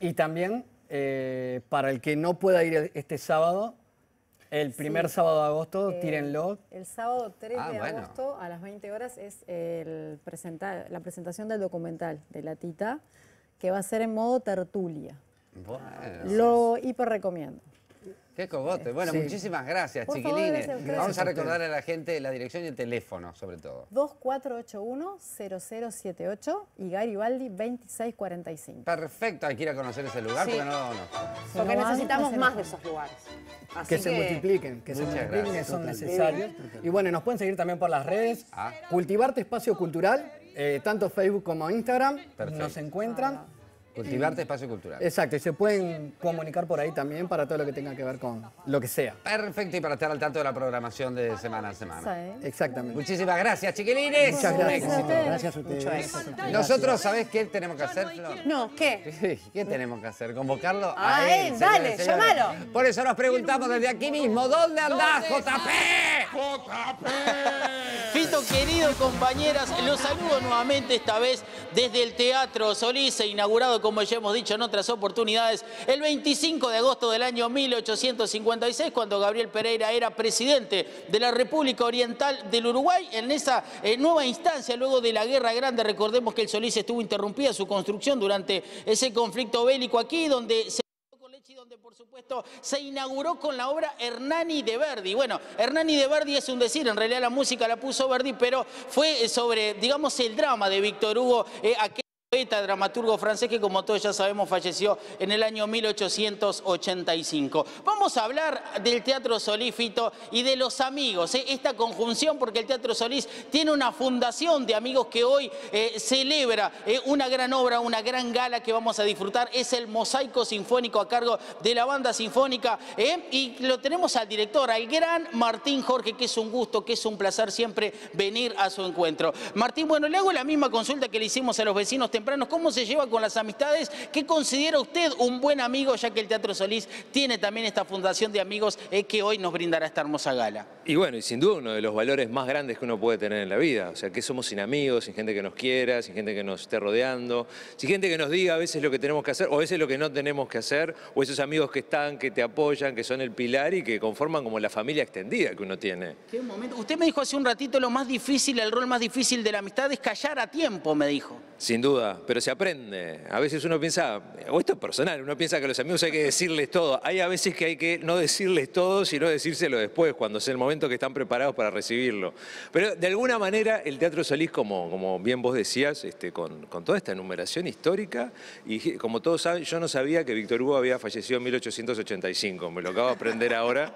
Y también eh, para el que no pueda ir este sábado, el primer sábado de agosto, eh, tírenlo. El sábado 3 ah, de agosto a las 20 horas es la presentación del documental de La Tita, que va a ser en modo tertulia. lo hiper recomiendo. Qué cogote. Bueno, muchísimas gracias, chiquilines. Vamos a recordar a la gente la dirección y el teléfono, sobre todo. 2481-0078 y Garibaldi 2645. Perfecto, hay que ir a conocer ese lugar porque necesitamos más de esos lugares. que, se multipliquen, que se multipliquen, son necesarios. Y bueno, nos pueden seguir también por las redes. Ah. Cultivarte Espacio Cultural, eh, tanto Facebook como Instagram, nos encuentran. Ah. Cultivarte espacio cultural. Exacto, y se pueden comunicar por ahí también para todo lo que tenga que ver con lo que sea. Perfecto, y para estar al tanto de la programación de semana a semana. Exactamente. Muchísimas gracias, chiquilines. Muchas gracias. a ustedes. Nosotros, ¿sabés qué tenemos que hacer, No, ¿qué? ¿Qué tenemos que hacer? Convocarlo a, ah, eh, dale, llámalo. Por eso nos preguntamos desde aquí mismo, ¿dónde andás, JP? JP. Fito, querido compañeras, los saludo nuevamente esta vez desde el Teatro Solís, inaugurado, como ya hemos dicho en otras oportunidades, el 25 de agosto del año 1856, cuando Gabriel Pereira era presidente de la República Oriental del Uruguay. En esa eh, nueva instancia, luego de la Guerra Grande, recordemos que el Solís estuvo interrumpida su construcción durante ese conflicto bélico aquí, donde se donde por supuesto se inauguró con la obra Hernani de Verdi. Bueno, Hernani de Verdi es un decir, en realidad la música la puso Verdi, pero fue sobre, digamos, el drama de Víctor Hugo, eh, poeta, dramaturgo francés que como todos ya sabemos falleció en el año 1885. Vamos a hablar del Teatro Solífito y de los amigos, ¿eh? esta conjunción porque el Teatro Solís tiene una fundación de amigos que hoy eh, celebra eh, una gran obra, una gran gala que vamos a disfrutar, es el Mosaico Sinfónico a cargo de la banda sinfónica y lo tenemos al director, al gran Martín Jorge, que es un gusto, que es un placer siempre venir a su encuentro. Martín, bueno, le hago la misma consulta que le hicimos a los vecinos cómo se lleva con las amistades, qué considera usted un buen amigo, ya que el Teatro Solís tiene también esta fundación de amigos que hoy nos brindará esta hermosa gala. Y bueno, y sin duda uno de los valores más grandes que uno puede tener en la vida. O sea, que somos sin amigos, sin gente que nos quiera, sin gente que nos esté rodeando, sin gente que nos diga a veces lo que tenemos que hacer o a veces lo que no tenemos que hacer, o esos amigos que están, que te apoyan, que son el pilar y que conforman como la familia extendida que uno tiene? Qué momento. Usted me dijo hace un ratito lo más difícil, el rol más difícil de la amistad es callar a tiempo, me dijo. Sin duda, pero se aprende. A veces uno piensa, o esto es personal, uno piensa que a los amigos hay que decirles todo. Hay a veces que hay que no decirles todo, sino decírselo después, cuando sea el momento que están preparados para recibirlo. Pero de alguna manera el Teatro Solís, como, como bien vos decías, este, con, con, toda esta enumeración histórica, y como todos saben, yo no sabía que Víctor Hugo había fallecido en 1885, me lo acabo de aprender ahora.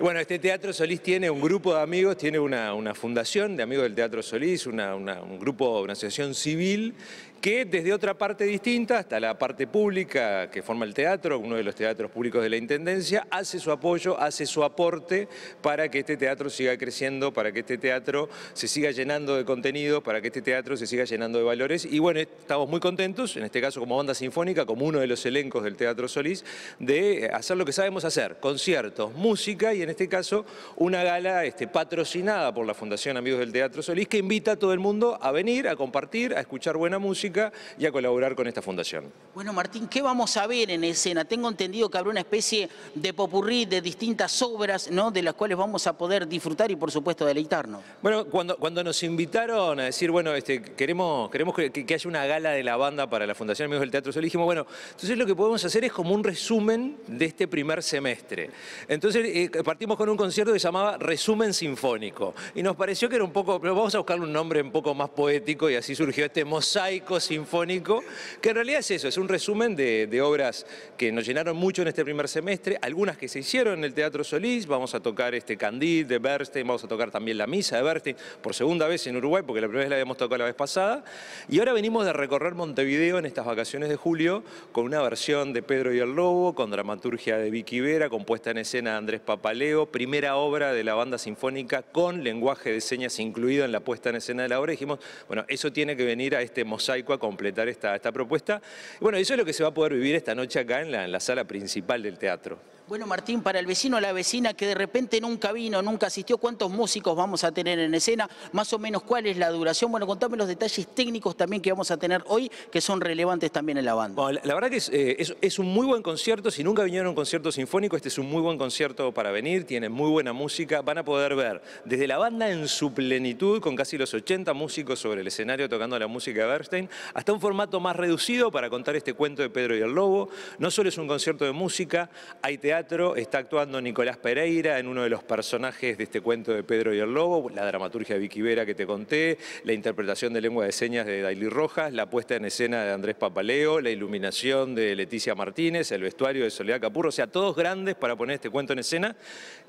Bueno, este Teatro Solís tiene un grupo de amigos, tiene una, fundación de amigos del Teatro Solís, un grupo, una asociación civil que desde otra parte distinta, hasta la parte pública que forma el teatro, uno de los teatros públicos de la Intendencia, hace su apoyo, hace su aporte para que este teatro siga creciendo, para que este teatro se siga llenando de contenido, para que este teatro se siga llenando de valores. Y bueno, estamos muy contentos, en este caso como banda sinfónica, como uno de los elencos del Teatro Solís, de hacer lo que sabemos hacer, conciertos, música y en este caso una gala este, patrocinada por la Fundación Amigos del Teatro Solís que invita a todo el mundo a venir, a compartir, a escuchar buena música y a colaborar con esta fundación. Bueno, Martín, ¿qué vamos a ver en escena? Tengo entendido que habrá una especie de popurrí de distintas obras, ¿no? De las cuales vamos a poder disfrutar y, por supuesto, deleitarnos. Bueno, cuando, cuando nos invitaron a decir, bueno, este, queremos, queremos que, haya una gala de la banda para la Fundación Amigos del Teatro Sol, dijimos, bueno, entonces lo que podemos hacer es como un resumen de este primer semestre. Entonces eh, partimos con un concierto que se llamaba Resumen Sinfónico y nos pareció que era un poco, pero vamos a buscar un nombre un poco más poético y así surgió este mosaico Sinfónico, que en realidad es eso, es un resumen de, obras que nos llenaron mucho en este primer semestre, algunas que se hicieron en el Teatro Solís, vamos a tocar este Candid de Bernstein, vamos a tocar también La Misa de Bernstein, por segunda vez en Uruguay, porque la primera vez la habíamos tocado la vez pasada, y ahora venimos de recorrer Montevideo en estas vacaciones de julio con una versión de Pedro y el Lobo, con dramaturgia de Vicky Vera, compuesta en escena de Andrés Papaleo, primera obra de la banda sinfónica con lenguaje de señas incluido en la puesta en escena de la obra, y dijimos, bueno, eso tiene que venir a este mosaico a completar esta, esta propuesta. Bueno, eso es lo que se va a poder vivir esta noche acá en la, en la sala principal del teatro. Bueno, Martín, para el vecino o la vecina que de repente nunca vino, nunca asistió, ¿cuántos músicos vamos a tener en escena? Más o menos, ¿cuál es la duración? Bueno, contame los detalles técnicos también que vamos a tener hoy, que son relevantes también en la banda. la verdad que eh, es, es, un muy buen concierto. Si nunca vinieron a un concierto sinfónico, este es un muy buen concierto para venir. Tiene muy buena música. Van a poder ver desde la banda en su plenitud, con casi los 80 músicos sobre el escenario tocando la música de Bernstein, hasta un formato más reducido para contar este cuento de Pedro y el Lobo. No solo es un concierto de música, hay teatro está actuando Nicolás Pereira en uno de los personajes de este cuento de Pedro y el Lobo, la dramaturgia de Vicky Vera que te conté, la interpretación de lengua de señas de Daily Rojas, la puesta en escena de Andrés Papaleo, la iluminación de Leticia Martínez, el vestuario de Soledad Capurro, o sea, todos grandes para poner este cuento en escena,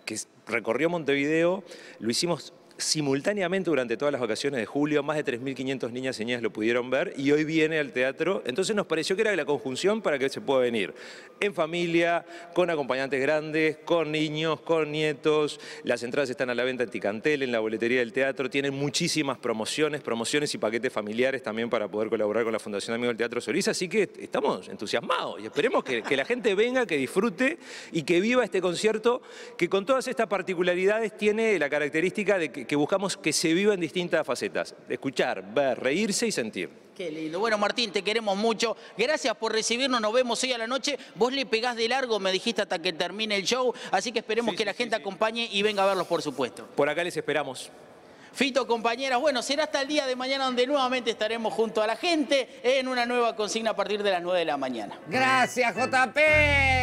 que recorrió Montevideo, lo hicimos simultáneamente durante todas las vacaciones de julio, más de 3.500 niñas y niñas lo pudieron ver y hoy viene al teatro. Entonces nos pareció que era la conjunción para que se pueda venir en familia, con acompañantes grandes, con niños, con nietos. Las entradas están a la venta en Ticantel, en la boletería del teatro. Tienen muchísimas promociones, promociones y paquetes familiares también para poder colaborar con la Fundación Amigos del Teatro Solís. Así que estamos entusiasmados y esperemos que la gente venga, que disfrute y que viva este concierto que con todas estas particularidades tiene la característica de que que buscamos que se viva en distintas facetas. Escuchar, ver, reírse y sentir. Qué lindo. Bueno, Martín, te queremos mucho. Gracias por recibirnos. Nos vemos hoy a la noche. Vos le pegás de largo, me dijiste, hasta que termine el show. Así que esperemos que la gente acompañe y venga a verlos, por supuesto. Por acá les esperamos. Fito, compañeras, bueno, será hasta el día de mañana donde nuevamente estaremos junto a la gente en una nueva consigna a partir de las 9 de la mañana. Gracias, JP.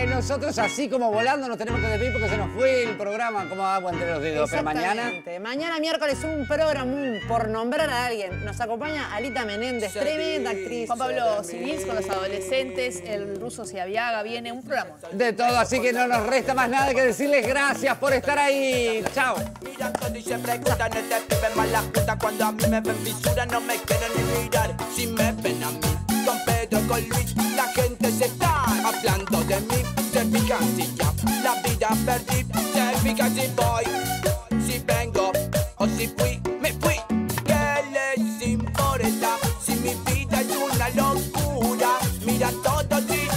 Nosotros así como volando nos tenemos que despedir porque se nos fue el programa como agua entre los dedos. de mañana... Mañana miércoles un programa por nombrar a alguien. Nos acompaña Alita Menéndez, tremenda actriz. Juan Pablo Sinís con los adolescentes, el ruso Siaviaga viene, un programa. De todo, así que no nos resta más nada que decirles gracias por estar ahí. Chao ven malas cuando a mí me ven fisura, no me quieren ni mirar si me ven a mí. Con Pedro, con Luis, la gente se está hablando de mí, de mi si ya la vida perdí, se fijan si voy, si vengo o si fui, me fui. ¿Qué les importa si mi vida es una locura? Mira todo día.